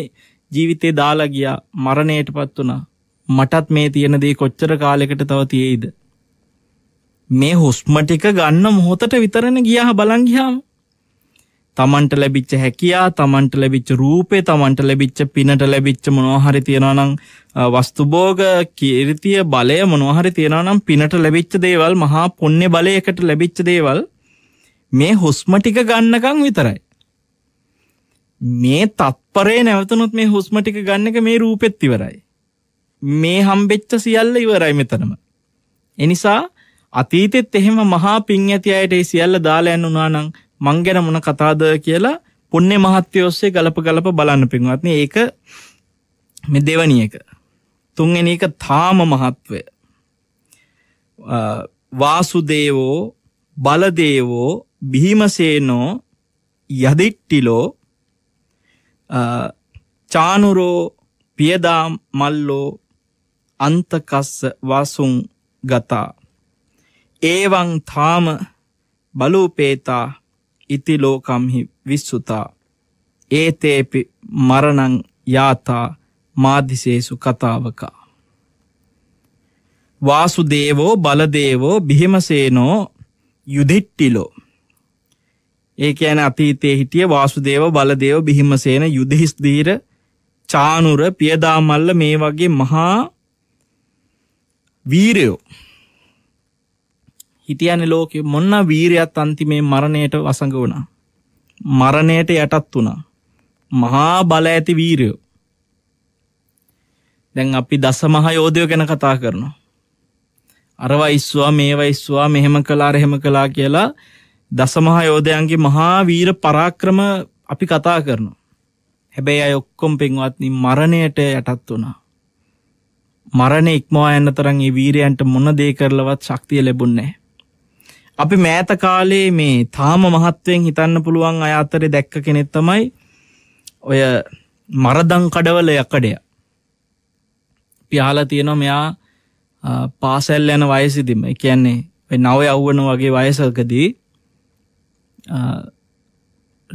ජීවිතේ දාලා ගියා මරණයට පත් වුණා මටත් මේ තියෙන දේ කොච්චර කාලයකට තව තියෙයිද මේ හුස්ම ටික ගන්න මොහොතට විතරන ගියා බලන් ගියාම තමන්ට ලැබිච්ච හැකියා තමන්ට ලැබිච්ච රූපේ තමන්ට ලැබිච්ච පිනට ලැබිච්ච මොනෝහරි තියෙනවනම් වස්තුභෝග කීර්තිය බලය මොනෝහරි තියෙනවනම් පිනට ලැබිච්ච දේවල් මහා පුණ්‍ය බලයකට ලැබිච්ච දේවල් මේ හුස්ම ටික ගන්නකම් විතරයි මේ තත්පරේ නැවතුනොත් මේ හුස්ම ටික ගන්න එක මේ රූපෙත් ඉවරයි මේ හම්බෙච්ච සියල්ල ඉවරයි මෙතනම එනිසා අතීතෙත් එහෙම මහා පිං ඇති අයට ඒ සියල්ල දාලා යන්න උනා නම් මං ගැන මොන කතාද කියලා පුණ්‍ය මහත්ය ඔස්සේ ගලප ගලප බලන්න පින්වත්නි ඒක මේ දෙවනි එක තුන්වෙනි එක තාම මහත්වය වාසුදේවෝ බලදේවෝ බිහිමසේනෝ යදිට්ටිලෝ චානුරෝ පියදා මල්ලෝ අන්තකස්ස වාසුන් ගතා ඒවං තාම බලූපේතා ඉති ලෝකම්හි විස්සුතා ඒතේපි මරණං යාතා මාධිසේසු කතාවකා වාසුදේවෝ බලදේවෝ බිහිමසේනෝ යුදිට්ටිලෝ ඒ කියන අතීතයේ හිටිය වාසුදේව බලදේව බිහිමසේන යුදහිස්දීර චානුර පියදාමල්ල මේ වගේ මහා වීරයෝ හිටියන්නේ ලෝකෙ මොන්න වීරයත් අන්තිමේ මරණයට වසඟ වුණා. මරණයට යටත් වුණා. මහා බල ඇති වීරයෝ. දැන් අපි දසමහා යෝධයෝ ගැන කතා කරනවා. අරවා ඉස්වා මේවා ඉස්වා මෙහෙම කළා රහෙම කළා කියලා දසමහා යෝධයන්ගේ මහා වීර පරාක්‍රම අපි කතා කරනවා. හැබැයි අය ඔක්කොම පින්වත්නි මරණයට යටත් වුණා. මරණ ඉක්මවා යන්න තරම් ඒ වීරයන්ට මොන දේ කරලවත් ශක්තිය ලැබුණේ නැහැ. අපි මෑත කාලේ මේ තාම මහත්වෙන් හිතන්න පුළුවන් අය අතරේ දැක්ක කෙනෙක් තමයි ඔය මරදං කඩවල යකඩය. පියාලා තියෙනවා මෙයා පාසැල් යන වයසිදිම. ඒ කියන්නේ ඔය නව යවුවන වගේ වයසකදී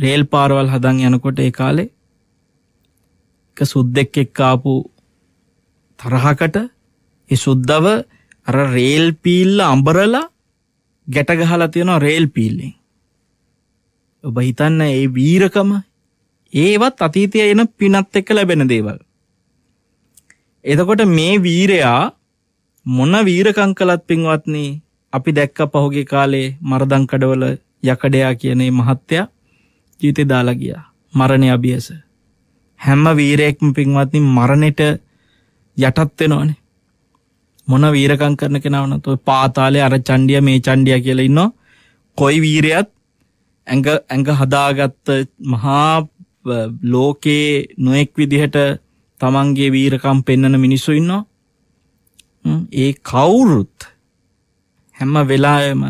රේල් පාරවල් හදන් යනකොට ඒ කාලේ එක සුද්දෙක් එක්ක ආපු තරහකට ඒ සුද්දව අර රේල් පීල්ල අඹරලා ගැට ගහලා තියෙනවා රේල් පීල්ලෙන්. ඔබ හිතන්න ඒ වීරකම ඒවත් අතීතය එන පිනත් එක්ක ලැබෙන දේවල්. එතකොට මේ වීරයා මොන වීරකං කලත් පින්වත්න්නේ අපි දැක්ක පහුගේ කාලේ මරදංකඩවල යකඩයා කියනේ මහත්තයා ජීවිතේ දාලා ගියා. මරණය අභියස. හැම වීරයෙක්ම පින්වත්නි මරණයට යටත් වෙනවනේ. මොන වීරකම් කරන කෙනවනත් ඔය පාතාලේ අර චණ්ඩිය මේ චණ්ඩිය කියලා ඉන්නවා. කොයි වීරයත් ඇඟ ඇඟ හදාගත්ත මහා ලෝකේ නොඑක් විදිහට තමන්ගේ වීරකම් පෙන්වන මිනිස්සු ඉන්නවා. ඒ කවුරුත් හැම වෙලාවෙම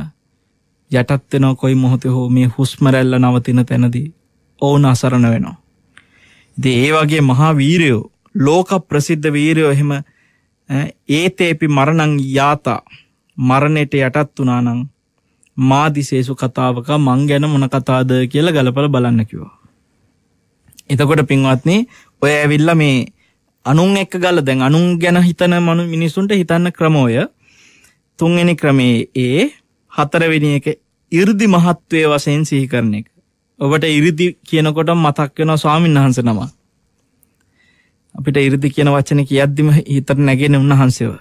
යටත් වෙනවා කොයි මොහොතේ හෝ මේ හුස්ම රැල්ල නවතින තැනදී ඕන අසරණ වෙනවා. ඉතින් ඒ වගේ මහා වීරයෝ ලෝක ප්‍රසිද්ධ වීරයෝ එහෙම ඒතේපි මරණං යාතා මරණයට යටත් වනානං මාදිසේසු කතාවක මං ගැන මොන කතාද කියලා ගලපල බලන්න කිවෝ. එතකොට පින්වත්නේ ඔය ඇවිල්ල මේ අනුන් එක්ක ගල දැන් අනුන් ගැන හිතන මනු මිනිසුන්ට හිතන්න ක්‍රමෝය තුන්වෙනි ක්‍රමේ ඒ හතරවෙනි එක ඉර්දි මහත්වය වසයෙන් සිහිකරන එක. ඔබට ඉරිදි කියනකොට මතක් වෙනවා ස්වාමීන් වහන්සේ නමක්. අපිට 이르දි කියන වචනේ කියද්දිම හිතට නැගෙන උන්වහන්සේව.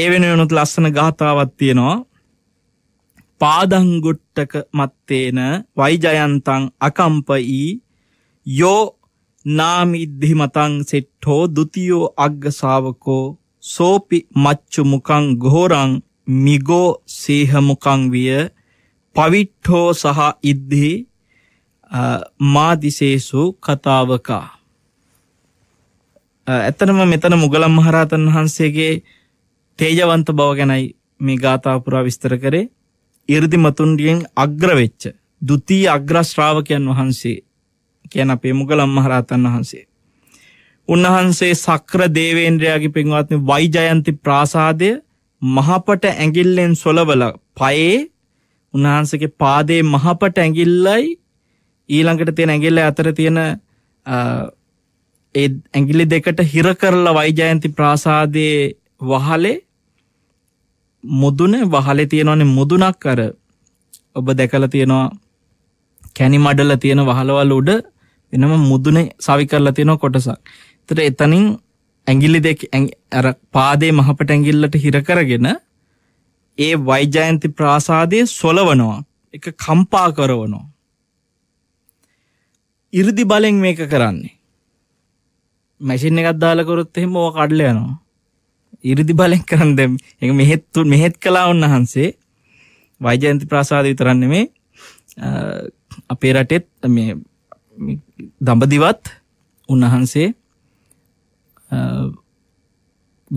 ඒ වෙනුවෙනුත් ලස්සන ගාථාවක් තියෙනවා. පාදංගුට්ටක මත්තේන වයිජයන්තං අකම්පයි යෝ නාමිද්ධි මතං සෙට්ඨෝ ဒ ුතියෝ අග්ග ශාවකෝ සෝපි මච්චු මුකං ගෝරං මිගෝ සීහ මුකං විය පවිට්ඨෝ සහ ඉද්ධි මාදිසේසු කතාවකා ඇත්තටම මෙතන මුගලම් මහරහතන් වහන්සේගේ තේජවන්ත බව ගැනයි මේ ගාථා පුරා විස්තර කරේ. 이르දි මතුන්ගෙන් අග්‍ර වෙච්ච ဒုတိ ය අග්‍ර ශ්‍රාවකයන් වහන්සේ කියන අපේ මුගලම් මහරහතන් වහන්සේ. උන්වහන්සේ සක්‍ර දේවේන්ද්‍රයාගේ පින්වත්නි වයිජයන්ති ප්‍රාසාදය මහපට ඇඟිල්ලෙන් සොලවල පයේ උන්වහන්සේගේ පාදයේ මහපට ඇඟිල්ලයි ඊළඟට තියෙන ඇඟිල්ල අතර තියෙන ඒ ඇගිලි දෙකට හිර කරලා වයිජයන්ති ප්‍රාසාදයේ වහලේ මුදුන වහලේ තියෙනවනේ මුදුනක් අර ඔබ දැකලා තියෙනවා කැනි මඩල තියෙන වහලවල් උඩ වෙනම මුදුනේ සවි කරලා තියෙන කොටසක්. ඒතර එතනින් ඇඟිලි දෙක අර පාදේ මහපට ඇඟිල්ලට හිර කරගෙන ඒ වයිජයන්ති ප්‍රාසාදයේ සොලවනවා. ඒක කම්පා කරවනවා. 이르දි බලෙන් මේක කරන්නේ. මැසින් එකක් දාලකොරොත් එහෙම ඕ කඩල යනවා ඉරිදි බලෙන් කරන්න දැම් එක මෙහෙත්තු මෙහෙත් කලා උන්වහන්සේ වෛජයන්ති ප්‍රාසාද විතරන්නේ මේ අපේ රටෙත් මේ දඹදිවත් උන්වහන්සේ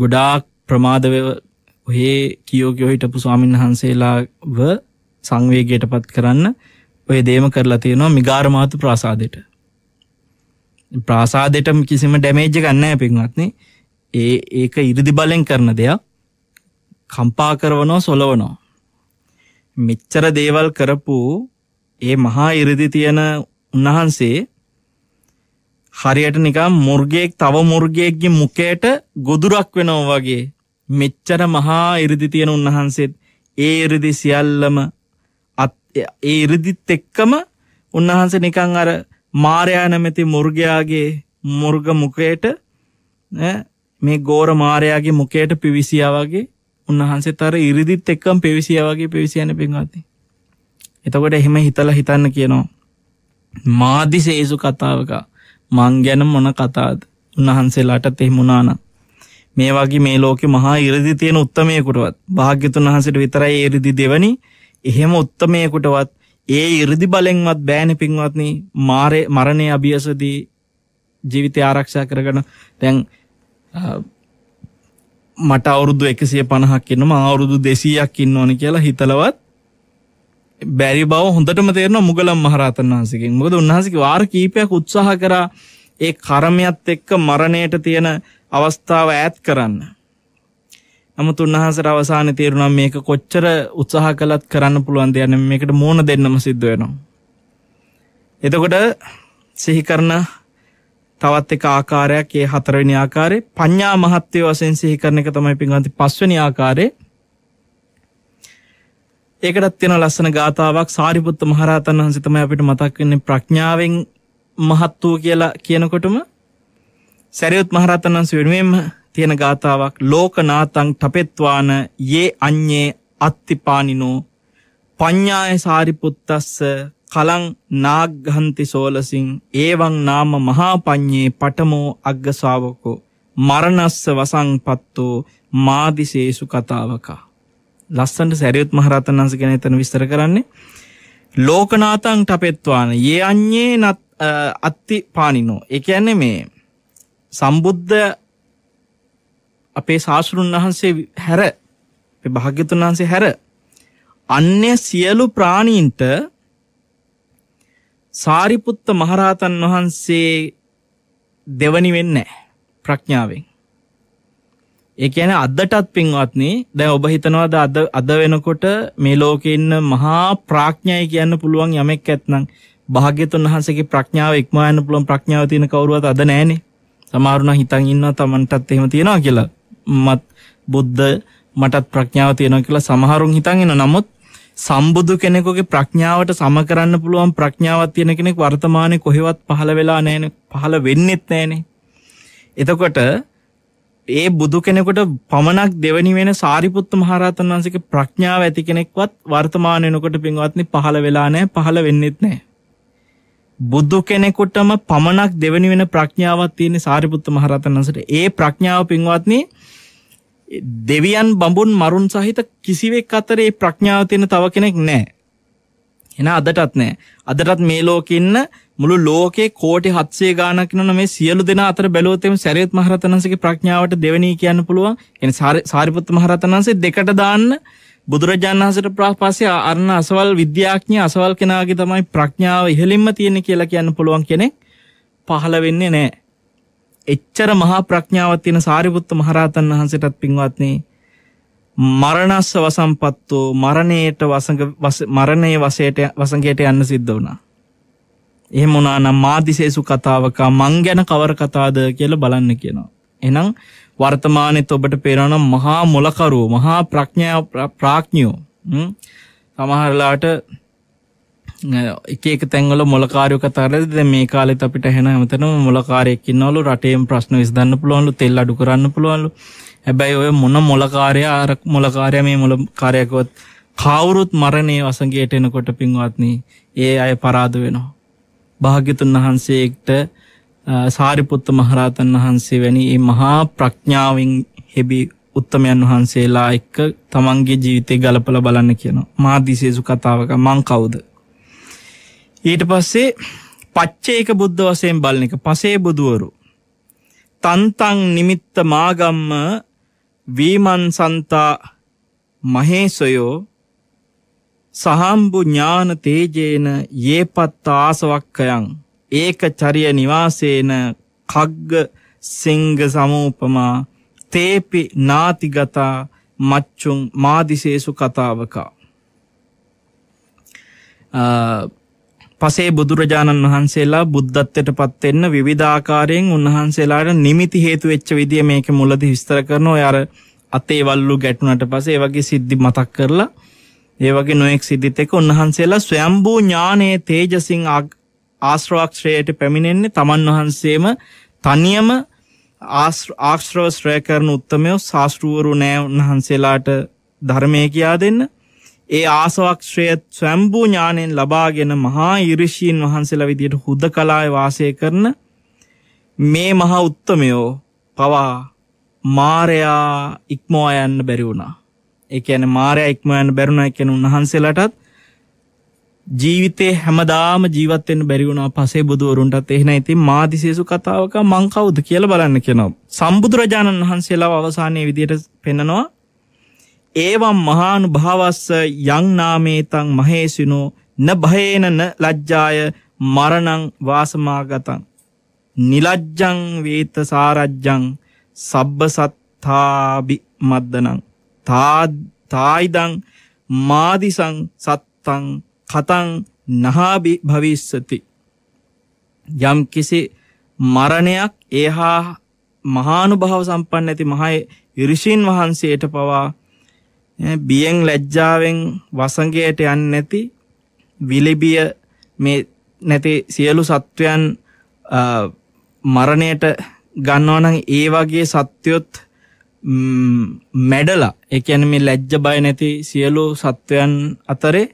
ගොඩාක් ප්‍රමාදව ඔහේ කියෝකයෝ හිටපු ස්වාමීන් වහන්සේලාව සංවේගයට පත් කරන්න ඔය දේම කරලා තියෙනවා මිගාරමාතු ප්‍රාසාදයට ප්‍රාසාදයටම කිසිම ඩැමේජ්ජ ගන්නෑ පින්වත්න ඒ ඒක ඉරිදි බලෙන් කරන දෙයක් කම්පා කරවනෝ සොලවනෝ මෙච්චර දේවල් කරපු ඒ මහා ඉරිදි තියෙන උන්වහන්සේ හරියට නිකම් මුර්ගෙක් තව මුර්ගෙක්ගේ මුකයට ගොදුරක් වෙනෝ වගේ මෙච්චර මහා ඉරිදි තියෙන උන්වහන්සේත් ඒ ඉරිදි සියල්ලම ඒ ඉරිදිත් එක්කම උන්වහන්සේ නිකං අර මාරයා නැමැති මුර්ගයාගේ මුර්ග මුකයට මේ ගෝර මාරයාගේ මුකයට පිවිසියා වගේ උන්වහන්සේ තර ඉරිදිත් එක්කම් පිවිසිය වගේ පිවිසියන පින්වත්ති. එතකොට එහෙම හිතලා හිතන්න කියනවා. මාදි සේසු කතාවක මං ගැන මොන කතාද උන්වහන්සේලාටත් එහෙම වුණානම් මේ වගේ මේ ලෝකෙ මහා ඉරිදි තියෙන උත්තමයෙකුටවත් භාග්‍යතුන් වහන්සේට විතරයි ඉරිදි දෙවනි එහෙම උත්තමයෙකුටවත් ඒ ඉරදි බලෙන්වත් බෑනි පින්වත්නි මාරේ මරණය අභියසදී ජීවිතය ආරක්ෂා කරගන දැන් මට අවුරුදු එකසිය පණහක් ඉන්නවා අවුරුදු දෙසීයක් ඉන්න ඕන කියලා හිතලවත් බැරි බව හොඳටම තේරෙනවා මුගලන් මහරහතන් වහන්සේගෙන්. මොකද උන්වහන්සේගේ වාර කීපයක් උත්සාහ කරා ඒ කර්මයත් එක්ක මරණයට තියෙන අවස්ථාව ඈත් කරන්න. නමුත් උන්වහන්සේට අවසානයේ තේරුණා මේක කොච්චර උත්සාහ කළත් කරන්න පුළුවන් දෙයක් නෙමෙයි මේකට මෝන දෙන්නම සිද්ධ වෙනවා. එතකොට සිහි කරන තවත් එක ආකාරයක් ඒ හතරවෙනි ආකාරේ පඤ්ඤා මහත්ය වශයෙන් සිහි කරන එක තමයි පින්වන්ති පස්වෙනි ආකාරේ. ඒකටත් තියෙන ලස්සන ගාතාවක් සාරිපුත්ත මහරහතන් වහන්සේ තමයි අපිට මතක් වෙන්නේ ප්‍රඥාවෙන් මහත් වූ කියලා කියනකොටම සැරියුත් මහරහතන් වහන්සේ වෙනුවෙන්ම තියෙන ගාතාවක් ලෝකනාතං තපෙත්වාන යේ අඤ්ඤේ අත්තිපානිනෝ පඤ්ඤාය සාරිපුත්තස්ස කලං නාග්ගන්ති සෝලසින් ඒවං නාම මහා පඤ්ඤේ පඨමෝ අග්ග ශාවකෝ මරණස්ස වසංපත්තෝ මාදිසේසු කතාවක ලස්සන්ට සැරියුත් මහරහතන් වහන්සේ ගැන එතන විස්තර කරන්නේ ලෝකනාතං තපෙත්වාන යේ අඤ්ඤේ නත් අත්ති පානිනෝ ඒ කියන්නේ මේ සම්බුද්ධ අපේ ශාස්ෘන් වහන්සේ හැර භාග්‍යතුන් වහන්සේ හැර අන්‍ය සියලු ප්‍රාණීන්ට සාරිපුත්ත මහරහතන් වහන්සේ දෙවනි වෙන්නේ ප්‍රඥාවෙන්. ඒ කියන්නේ අදටත් පින්වත්නි දැන් ඔබ හිතනවාද අද අද වෙනකොට මේ ලෝකේ ඉන්න මහා ප්‍රඥයි කියන්න පුළුවන් යමෙක් ඇත්නම් භාග්‍යතුන් වහන්සේගේ ප්‍රඥාව ඉක්මවා යන්න පුළුවන් ප්‍රඥාව තියෙන කවුරුවත් අද නැහනේ. සමහරුණා හිතන් ඉන්නවා Tamanටත් එහෙම තියනවා කියලා. මත් බුද්ධ මටත් ප්‍රඥාව තියෙනවා කියලා සමහරුන් හිතන් එනවා. නමුත් සම්බුදු කෙනෙකුගේ ප්‍රඥාවට සම කරන්න පුළුවන් ප්‍රඥාවක් තියෙන කෙනෙක් වර්තමානයේ කොහෙවත් පහළ වෙලා නැහැනේ. පහළ වෙන්නෙත් නැහැනේ. එතකොට ඒ බුදු කෙනෙකුට පමණක් දෙවනි වෙන සාරිපුත්ත මහරහතන් වහන්සේගේ ප්‍රඥාව ඇති කෙනෙක්වත් වර්තමාන වෙනකොට පින්වත්නි පහළ වෙලා නැහැ පහළ වෙන්නෙත් නැහැ. බුදු කෙනෙකුටම පමණක් දෙවනි වෙන ප්‍රඥාවක් තියෙන සාරිපුත්ත මහරහතන් වහන්සේට ඒ ප්‍රඥාව පින්වත්නි දෙවියන් බඹුන් මරුන් සහිත කිසිවෙක් අතරේ ප්‍රඥාව තියෙන තව කෙනෙක් නැහැ. එන අදටත් නැහැ. අදටත් මේ ලෝකේ ඉන්න මුළු ලෝකේ කෝටි 700 ගාණක් ඉන්න මේ සියලු දෙනා අතර බැලුවොත් එම් සරියත් මහරතනන්සේගේ ප්‍රඥාවට දෙවෙනී කියන්න පුළුවන්. එන සාරිපුත් මහරතනන්සේ දෙකට දාන්න බුදුරජාණන් වහන්සේට පස්සේ අරණ අසවල් විද්‍යාඥය අසවල් කෙනාගේ තමයි ප්‍රඥාව ඉහළින්ම තියෙන්නේ කියලා කියන්න පුළුවන් කෙනෙක් පහළ වෙන්නේ නැහැ. එච්චර මහා ප්‍රඥාවක් තියෙන සාරිපුත්ත මහරහතන් වහන්සේටත් පින්වත්නි මරණස්ස වසම්පත්තෝ මරණයට වසඟ මරණයේ වසයට වසඟයට යන්න සිද්ධ වුණා. එහෙම වුණා නම් මාදිසේසු කතාවක මං ගැන කවර කතාවද කියලා බලන්න කියනවා. එහෙනම් වර්තමානයේත් ඔබට පේනවා මහා මොලකරුවෝ මහා ප්‍රඥා ප්‍රඥයෝ සමහරලාට එක එක තැන්වල මොලකාරයෝ කතා කරලා දැන් මේ කාලෙත් අපිට ඇහෙන හැමතැනම මොලකාරයෙක් ඉන්නවලු රටේම ප්‍රශ්න විසඳන්න පුළුවන්ලු තෙල් අඩු කරන්න පුළුවන්ලු හැබැයි ඔය මොන මොලකාරයා අර මොලකාරයා මේ මොලකාරයාකවත් කවුරුත් මරණයේ වසඟයට එනකොට පින්වත්නි ඒ අය පරාද වෙනවා භාග්‍යතුන් වහන්සේට සාරිපුත්ත මහරහතන් වහන්සේ වැනි මේ මහා ප්‍රඥාවෙන් හෙබි උත්තමයන් වහන්සේලා එක්ක තමන්ගේ ජීවිතේ ගලපලා බලන්න කියනවා මා දිසේසු කතාවක මං කවුද ඊට පස්සේ පච්චේක බුද්ධ වශයෙන් බලන එක පසේ බුදුවරු තන්තං නිමිත්ත මාගම්ම වීමන්සන්තා මහේසයෝ සහම්බු ඥාන තේජේන යේපත් ආසවක්කයන් ඒක චරිය නිවාසේන කග්ග සිංග සමූපමා තේපි නාතිගතා මච්චුන් මාදිසේසු කතාවකා පසේ බුදුරජාණන් වහන්සේලා බුද්ධත්වයට පත් වෙන්න විවිධාකාරයෙන් උන්වහන්සේලාට නිමිති හේතු වෙච්ච විදිය මේක මුලදී විස්තර කරනවා. ඔය අර අතේ වල්ලු ගැටුණට පස්සේ ඒ වගේ සිද්ධි මතක් කරලා ඒ වගේ නොඑක් සිද්ධිත් එක්ක උන්වහන්සේලා ස්වයම්බූ ඥානයේ තේජසින් ආශ්‍රවක්ෂයට පැමිණෙන්නේ තමන් වහන්සේම තනියම ආශ්‍රව ශ්‍රය කරන උත්තමයෝ ශාස්ත්‍රවරු නෑ උන්වහන්සේලාට ධර්මය කියා දෙන්න ඒ ආසවක්ෂය ස්වම්භූ ඥාණයෙන් ලබාගෙන මහා ඍෂීන් වහන්සේලා විදියට හුදකලාවේ වාසය කරන මේ මහා උත්තමයෝ පවා මාරයා ඉක්මවා යන්න බැරි වුණා. ඒ කියන්නේ මාරයා ඉක්මවා යන්න බැරුණා කියන උන්වහන්සේලාටත් ජීවිතේ හැමදාම ජීවත් වෙන්න බැරි වුණා පසේ බුදුවරුන්ටත් එහෙනම් ඉතින් මාදිසේසු කතාවක මං කවුද කියලා බලන්න කියනවා. සම්බුදුරජාණන් වහන්සේලාව අවසානයේ විදියට පෙන්නනවා ඒවම් මහානු භාවස්ස යං නාමේතං මහේසිනෝ න භයේන න ලජ්ජාය මරණං වාසමාගතං නිලජ්ජං වේත සාරජ්ජං සබ්බ සත්තාබි මද්දනං තායිදං මාදිසං සත්තං කතං නහාබි භවිස්සති යම් කිසි මරණයක් ඒහා මහානුභාව සම්පන්න ඇති මහා ඍෂීන් වහන්සේට පවා බියෙන් ලැජ්ජාවෙන් වසඟයට යන්නේ නැති විලිබිය මේ නැති සියලු සත්වයන් මරණයට ගන්නවා නම් ඒ වගේ සත්වයොත් මැඩලා ඒ කියන්නේ මේ ලැජ්ජ බය නැති සියලු සත්වයන් අතරේ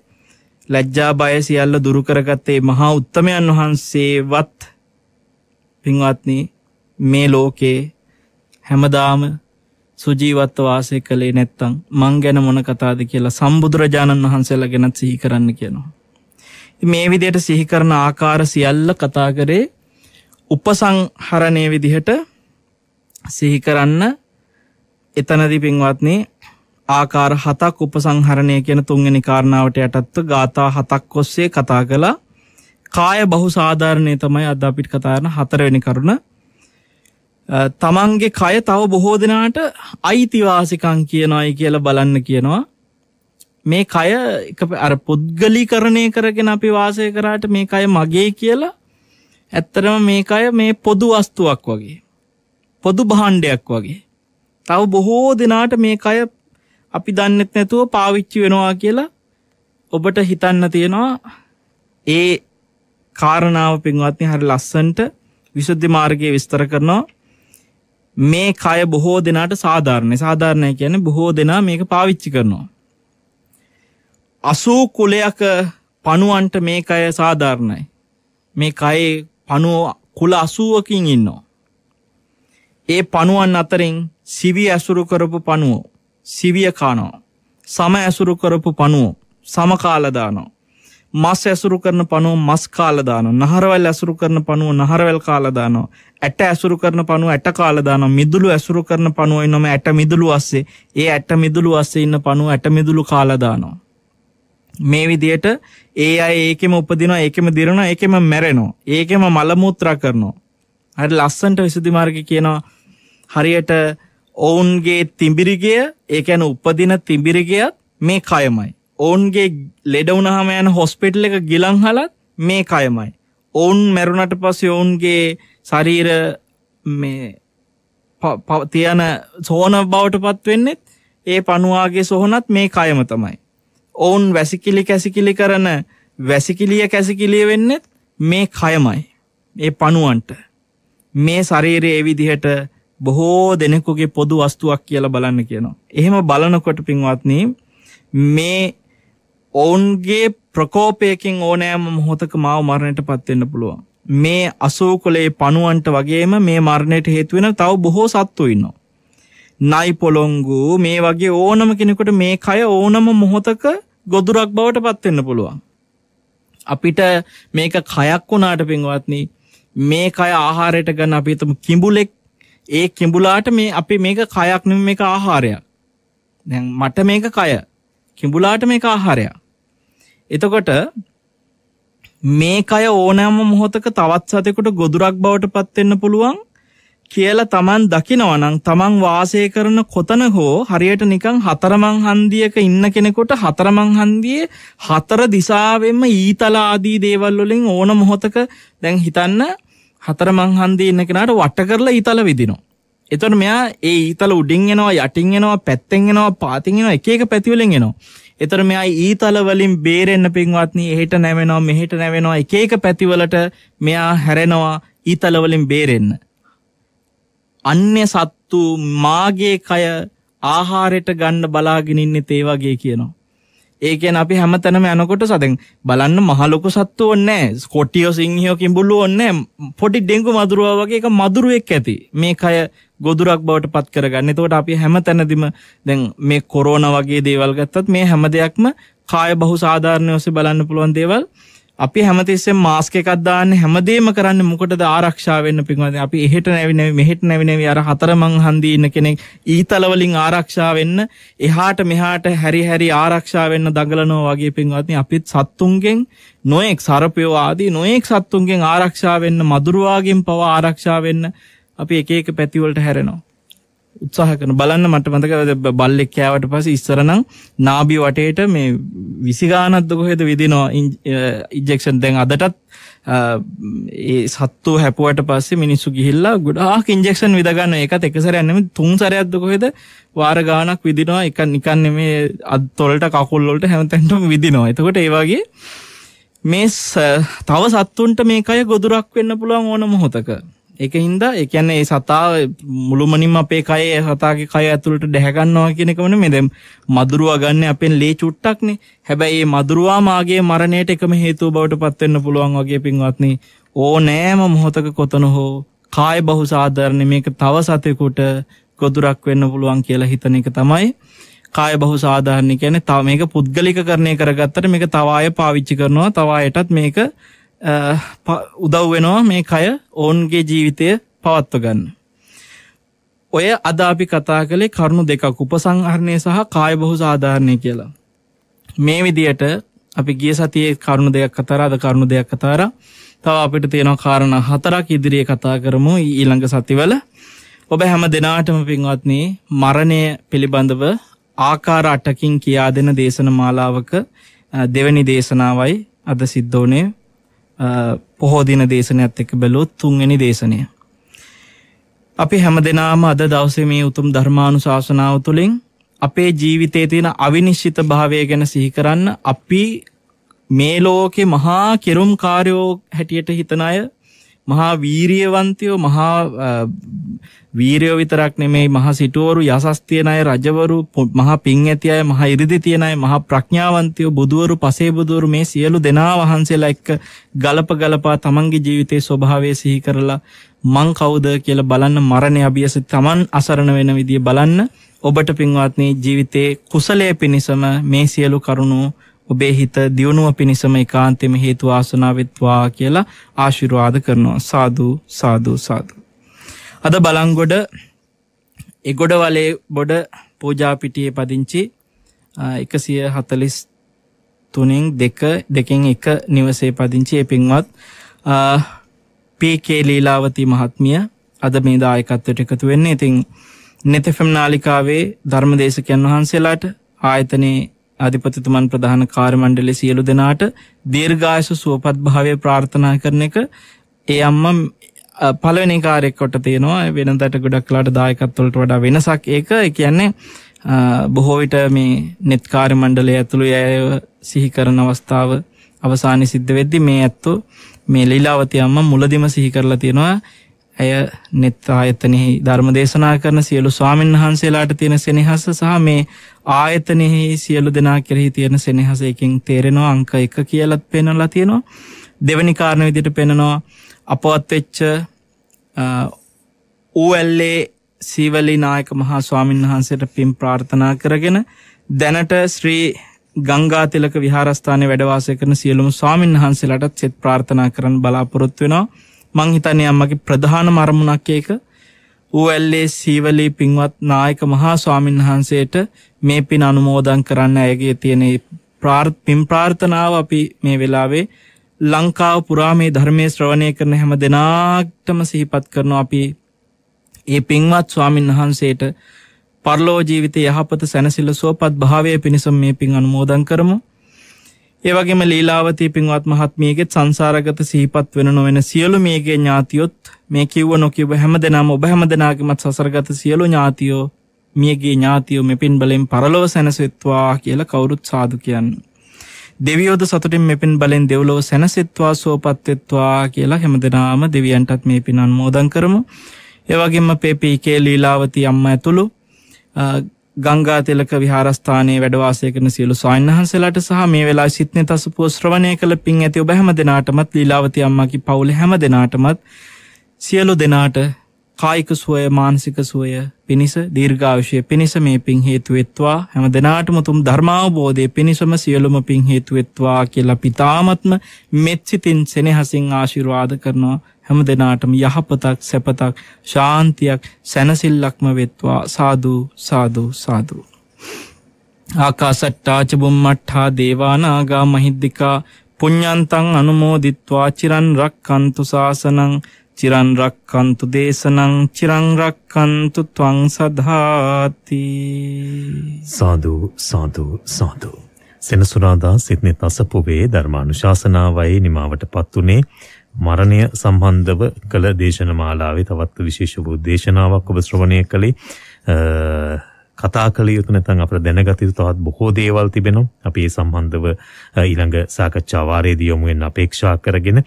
ලැජ්ජා බය සියල්ල දුරු කරගත්තේ මහා උත්තමයන් වහන්සේවත් පින්වත්නි මේ ලෝකේ හැමදාම සුජීවත්ව වාසය කළේ නැත්තං මං ගැන මොන කතාද කියලා සම්බුදුරජාණන් වහන්සේලා ගැනත් සිහි කරන්න කියනවා. මේ විදියට සිහිකරන ආකාර සියල්ල කතා කරේ උපසංහරණය විදිහට සිහි කරන්න එතනදි පින්වත්නි ආකාර හතක් උපසංහරණය කියන තුන්වෙනි කාරණාවට යටත්ව ගාථා හතක් ඔස්සේ කතා කළා කාය බහු සාධාරණය තමයි අද අපිට කතා කරන හතරවෙනි කරුණ තමන්ගේ කය තව බොහෝ දෙනාට අයිතිවාසිකං කියනවායි කියලා බලන්න කියනවා මේ කය අර පුද්ගලීකරණය කරගෙන අපි වාසය කරාට මේ කය මගේ කියලා ඇත්තරම මේ කය මේ පොදු වස්තුවක් වගේ පොදු භාණ්ඩයක් වගේ තව බොහෝ දෙනාට මේ කය අපි දන්නෙත් නැතුව පාවිච්චි වෙනවා කියලා ඔබට හිතන්න තියෙනවා ඒ කාරණාව පින්වත්නි හරි ලස්සන්ට විසුද්ධි මාර්ගයේ විස්තර කරනවා මේ කය බොහෝ දෙනාට සාධාරණයි. සාධාරණයි කියන්නේ බොහෝ දෙනා මේක පාවිච්චි කරනවා. 80 කුලයක පණුවන්ට මේ කය සාධාරණයි. මේ කයේ පණුව කුල 80කින් ඉන්නවා. ඒ පණුවන් අතරින් සිවිය ඇසුරු කරපු පණුවෝ සිවිය කානවා. සම ඇසුරු කරපු පණුවෝ සමකාලදානෝ මස් ඇසුරු කරන පනුව මස් කාලදාන නහරවල් ඇසුරු කරන පනුව නහරවැල් කාලදානවා ඇට ඇසුරු කරන පනුව ඇට කාලදාන මිදුළු ඇසුරු කරන පනුවයි නොම ඇට මිදුළු අස්සේ ඒ ඇට මිදුළු අස්සේ ඉන්න පනුව ඇට මිදුළු කාලදානවා මේ විදියට ඒ අය ඒකෙම උපදිනවා ඒකෙම දිරනවා ඒකෙම මැරෙනවා ඒකෙම මලමුත්‍රා කරනවා හරි ලස්සන්ට විසුද්ධිමාර්ගය කියනවා හරියට ඔවුන්ගේ තිඹිරිගය ඒ කියන්නේ උපදින තිඹිරිගයත් මේ කයමයි ඔවුන්ගේ ලෙඩවුනහම යන හොස්පෙටල් එක ගිලං හලත් මේ කයමයි. ඔවුන් මැරුණට පස්සේ ඔවුන්ගේ ශරීර මේ තියන සෝන බවට පත්වෙන්නෙත් ඒ පනුවාගේ සොහොනත් මේ කයම තමයි. ඔවුන් වැසිකිලි කැසිකිලි කරන වැසිකිලිය කැසිකිලිය වෙන්නෙත් මේ කයමයි. ඒ පනුවන්ට. මේ ශරීරයේ විදිහට බොහෝ දෙනෙකුගේ පොදු වස්තුවක් කියලා බලන්න කියනවා. එහෙම බලනකොට පින්වත්නී මේ ඔවුන්ගේ ප්‍රකෝපයකින් ඕනෑම මොහොතක මාව මරණයට පත්වෙන්න පුළුවන්. මේ අසෝකොලේ පණුවන්ට වගේම මේ මරණයට හේතුවෙන තව බොහෝ සත්තු ඉන්නවා. නයි පොළොංගු මේ වගේ ඕනම කෙනෙකුට මේ කය ඕනම මොහොතක ගොදුරක් බවට පත්වෙන්න පුළුවන්. අපිට මේක කයක් වුණාට පින්වත්නි මේ කය ආහාරයට ගන්න අපි හිතමු කිඹුලෙක් ඒ කිඹුලාට මේ අපි මේක කයක් නෙමෙයි මේක ආහාරයක්. දැන් මට මේක කය. කිඹුලාට මේක ආහාරයක්. එතකොට මේක අය ඕනෑම මොහොතක තවත් සතෙකුට ගොදුරක් බවට පත්වෙන්න පුළුවන් කියලා තමන් දකිනවනං තමන් වාසය කරන කොතන හෝ හරියට නිකං හතරමං හන්දියක ඉන්න කෙනෙකොට හතරමං හන්දියේ හතර දිසාවෙන්ම ඊතලාදී දේවල්වලින් ඕන මොහොතක දැන් හිතන්න හතරමං හන්දී ඉන්න කෙනාට වට කරලා ඊතල විදිනවා. එතොට මෙයා ඒ ඊතල උඩින් එනවා යටින් එනවා පැත්තෙන් එනවා පාතින් එනවා එක එක පැතිවලින් එනවා. එතර මෙයා ඊතල වලින් බේරෙන්න පින්වත්නි එහෙට නැවෙනවා මෙහෙට නැවෙනවා එක එක පැතිවලට මෙයා හැරෙනවා ඊතල වලින් බේරෙන්න. අන්‍ය සත්තු මාගේ කය ආහාරයට ගන්න බලාගෙන ඉන්නේ ඒ වගේ කියනවා. ඒ කියන්නේ අපි හැමතැනම යනකොට සදෙන් බලන්න මහ ලොකු සත්තු ඕනේ නැහැ. කොටියෝ සිංහයෝ කිඹුලු ඕනේ නැහැ. පොඩි ඩෙන්ගු මදුරුවා වගේ එක මදුරුවෙක් ඇති. මේ කය ගොදුරක් බවට පත් කරගන්න. එතකොට අපි හැම තැනදිම දැන් මේ කොරෝනා වගේ දේවල් ගත්තත් මේ හැම දෙයක්ම කාය බහු සාධාරණය ඔස්සේ බලන්න පුළුවන් දේවල්. අපි හැමතිස්සෙම මාස්ක එකක් දාන්න හැමදේම කරන්න මොකටද ආරක්ෂා වෙන්න පින්වත්නි අපි එහෙට නැවි නැවි මෙහෙට නැවි නැවි අර හතරමං හන්දි ඉන්න කෙනෙක් ඊතල වලින් ආරක්ෂා වෙන්න එහාට මෙහාට හැරි හැරි ආරක්ෂා වෙන්න දඟලනවා වගේ පින්වත්නි අපිත් සත්තුන්ගෙන් නොඑක් සර්පයෝ ආදී නොඑක් සත්තුන්ගෙන් ආරක්ෂා වෙන්න මදුරුවාගෙන් පවා ආරක්ෂා වෙන්න අපි එක එක පැතිවලට හැරෙනවා. උත්සාහ කරන බලන්න මට මතක බල්ලෙක් කෑවට පස්සේ ඉස්සරනම් නාභි වටේට මේ 20 ගානක් කොහෙද විදිනවා ඉන්ජෙක්ෂන් දැන් අදටත් ඒ සත්තු හැපුවට පස්සේ මිනිස්සු ගිහිල්ලා ගොඩාක් ඉන්ජෙක්ෂන් විද ගන්න ඒකත් එක සැරයක් නෙමෙයි තුන් සැරයක් කොහෙද වාර ගානක් විදිනවා එක නිකන් නෙමේ අත්වලට කකුල් වලට හැමතැනටම විදිනවා එතකොට ඒ වගේ මේ තව සත්තුන්ට මේකය ගොදුරක් වෙන්න පුළුවන් ඕන මොහොතක ඒක හින්දා ඒ කියන්නේ ඒ සතා මුළුමනින්ම අපේ කයේ සතාගේ කය ඇතුළට දැහැ ගන්නවා කියන එකම නෙමෙයි දැන් මදුරුවා ගන්න අපෙන් ලේ චුට්ටක්නේ හැබැයි මේ මදුරුවා මාගේ මරණයට එකම හේතුව බවට පත් වෙන්න පුළුවන් වගේ පින්වත්නි ඕනෑම මොහොතක කොතන හෝ කාය බහු සාධාරණ මේක තව සතෙකුට ගොදුරක් වෙන්න පුළුවන් කියලා හිතන එක තමයි කාය බහු සාධාරණ කියන්නේ තව මේක පුද්ගලිකකරණය කරගත්තට මේක තව ආය පාවිච්චි කරනවා තව ආයටත් මේක උදව් වෙනවා මේ කය ඔවුන්ගේ ජීවිතය පවත්ව ගන්න. ඔය අද අපි කතා කළේ කරුණු දෙකක් උපසංහරණය සහ කාය බොහෝ සාධාරණය කියලා. මේ විදියට අපි ගිය සතියේ කරුණු දෙයක් කතාරා අද කරුණු දෙයක් කතාරා තව අපිට තියෙනවා කාරණා හතරක් ඉදිරියේ කතා කරමු ඊළඟ සතිවල. ඔබ හැම දෙනාටම පින්වත්නි මරණය පිළිබඳව ආකාර අටකින් කියා දෙන දේශන මාලාවක දෙවැනි දේශනාවයි අද සිද්ධෝනේ පොහෝදින දේශනයක්ත් එක බැලොත් තුන්වෙනි දේශනය. අපි හැම දෙනාම අද දවසේ මේ උතුම් ධර්මාණු ශාසනාව තුළින් අපේ ජීවිතේ තියෙන අවිනිශ්චිත භාවය ගැන සිහි කරන්න අපි මේ ලෝකේ මහා කෙරුම් කාරයෝ හැටියට හිතන අය මහා වීරියවන්තයෝ මහා වීරයෝ විතරක් නෙමෙයි මහා සිටුවරු යසස් තියන අය රජවරු මහා පිං ඇති අය මහා 이르දි තියන අය මහා ප්‍රඥාවන්තයෝ බුදවරු පසේ බුදවරු මේ සියලු දෙනා වහන්සේලා එක්ක ගලප ගලපා තමන්ගේ ජීවිතයේ ස්වභාවය සිහි කරලා මං කවුද කියලා බලන්න මරණය අභියස තමන් අසරණ වෙන විදිය බලන්න ඔබට පින්වත්නි ජීවිතේ කුසලයේ පිණසම මේ සියලු කරුණෝ ඔබේ හිත දියුණුව පිණිසම ඒකාන්තෙම හේතු ආසනා වෙත්වා කියලා ආශිර්වාද කරනවා සාදු සාදු සාදු අද බලංගොඩ එගොඩ වලේ බොඩ පූජා පිටියේ පදිංචි 143න් 2 දෙකෙන් 1 නිවසේ පදිංචි ඒ පින්වත් පීකේ ලීලාවති මහත්මිය අද මේ දායකත්වයට එකතු වෙන්නේ. ඉතින් net fm නාලිකාවේ ධර්මදේශකයන් වහන්සේලාට ආයතනයේ අධිපතිතුමන් ප්‍රධාන කාර්මණ්ඩලේ සියලු දෙනාට දීර්ඝායස සුවපත් භාවය ප්‍රාර්ථනා කරන එක ඒ අම්මා පළවෙනි කාර්යයක් කොට තියෙනවා වෙනදට ගොඩක් වෙලාට දායකත්වවලට වඩා වෙනසක් ඒක ඒ කියන්නේ බොහෝ විට මේ net කාර්ය මණ්ඩලය ඇතුළු අය සිහි කරන අවස්ථාව අවසානයේ සිද්ධ වෙද්දී මේ ඇත්තෝ මේ ලීලාවති අම්මා මුලදිම සිහි කරලා තියෙනවා ඇය net ආයතනයේ ධර්ම දේශනා කරන සියලු ස්වාමීන් වහන්සේලාට තියෙන සෙනෙහස සහ මේ ආයතනයේ සියලු දෙනා කෙරෙහි තියෙන සෙනෙහස එකෙන් තේරෙනවා අංක 1 කියලාත් පෙන්වලා තියෙනවා දෙවෙනි කාරණා විදිහට පෙන්වනවා අපවත් වෙච්ච ඕඑල්ඒ සීවලි නායක මහා ස්වාමීන් වහන්සේට පින් ප්‍රාර්ථනා කරගෙන දැනට ශ්‍රී ගංගාතිලක විහාරස්ථානයේ වැඩවාසය කරන සියලුම ස්වාමීන් වහන්සේලාටත් සෙත් ප්‍රාර්ථනා කරන්න බලාපොරොත්තු වෙනවා මං හිතන්නේ අම්මගේ ප්‍රධානම අරමුණක් ඒක ඌඇල්ලේ සීවලී පින්වත් නායක මහා ස්වාමීන් වහන්සේට මේ පින් අනුමෝදන් කරන්න ඇයගේ තියෙන පින් ප්‍රාර්ථනාව අපි මේ වෙලාවේ ලංකාව පුරා මේ ධර්මයේ ශ්‍රවණය කරන හැම දෙනාටම සිහිපත් කරනවා අපි ඒ පින්වත් ස්වාමින් වහන්සේට පරලෝ ජීවිතය යහපත සැනසෙල්ල සුවපත් භාවය පිණිස මේ පින් අනුමෝදන් කරමු ඒ වගේම ලීලාවතී පින්වත් මහත්මියගේ සංසාරගත සිහිපත් වෙන නොවන සියලු මියගේ ඥාතියොත් මේ කිව්ව නොකිව්ව හැමදෙනාම ඔබ හැමදෙනාගේමත් සසරගත සියලු ඥාතියෝ මියගේ ඥාතියෝ මෙපින් බලෙන් පරලොව සැනසෙත්වා කියලා කවුරුත් සාදු කියන්නේ. දෙවියෝද සතුටින් මෙපින් බලෙන් දෙව්ලොව සැනසෙත්වා සුවපත්වෙත්වා කියලා හැමදෙනාම දෙවියන්ටත් මේ පින් අනුමෝදන් කරමු. ඒ වගේම පේපීකේ ලීලාවති අම්මා ඇතුළු ගංගා තෙලක විහාරස්ථානයේ වැඩ වාසය කරන සියලු ස්වාමීන් වහන්සේලාට සහ මේ වෙලාවේ සිත්නේ තසපුව ශ්‍රවණය කළ පින් ඇති ඔබ හැම දෙනාටමත් ලීලාවති අම්මාගේ පවුල හැම දෙනාටමත් සියලු දෙනාට කායික සුවය මානසික සුවය පිණිස දීර්ඝායුෂය පිණිස මේ පින් හේතු වෙත්වා හැම දිනාටම උතුම් ධර්මාවබෝධයේ පිණිසම සියලුම පින් හේතු වෙත්වා කියලා පිතාමත්ම මෙත් සිතින් සෙනෙහසින් ආශිර්වාද කරනවා හැම දෙනාටම යහපතක් සැපතක් ශාන්තියක් සැනසිල්ලක්ම වෙත්වා සාදු සාදු සාදු. ආකාසට්ටාචබුම්මට්හා දේවානාගා මහිද්දිකා පුඤ්ඥන්තං අනුමෝදිත්වා චිරන් රක්කන්තු සාසනං චිරන් රක්කන්තු දේශනං චිරං රක්කන්තු ත්වං සදහාති සාදු සාදු සාදු. සෙනසුරාදා සිත්නෙත් අසපුවේ ධර්මානුශාසනාවයි නිමාවට පත්වනේ මරණය සම්බන්ධව කළ දේශනමාලාවේ තවත් විශේෂ වූ දේශනාවක් ඔබ ශ්‍රවණය කළේ කතා කළ යුතු නැත්නම් අපිට දැනගත යුතු තවත් බොහෝ දේවල් තිබෙනවා. අපි ඒ සම්බන්ධව ඊළඟ සාකච්ඡා වාරයේදී යොමු වෙන්න අපේක්ෂා කරගෙන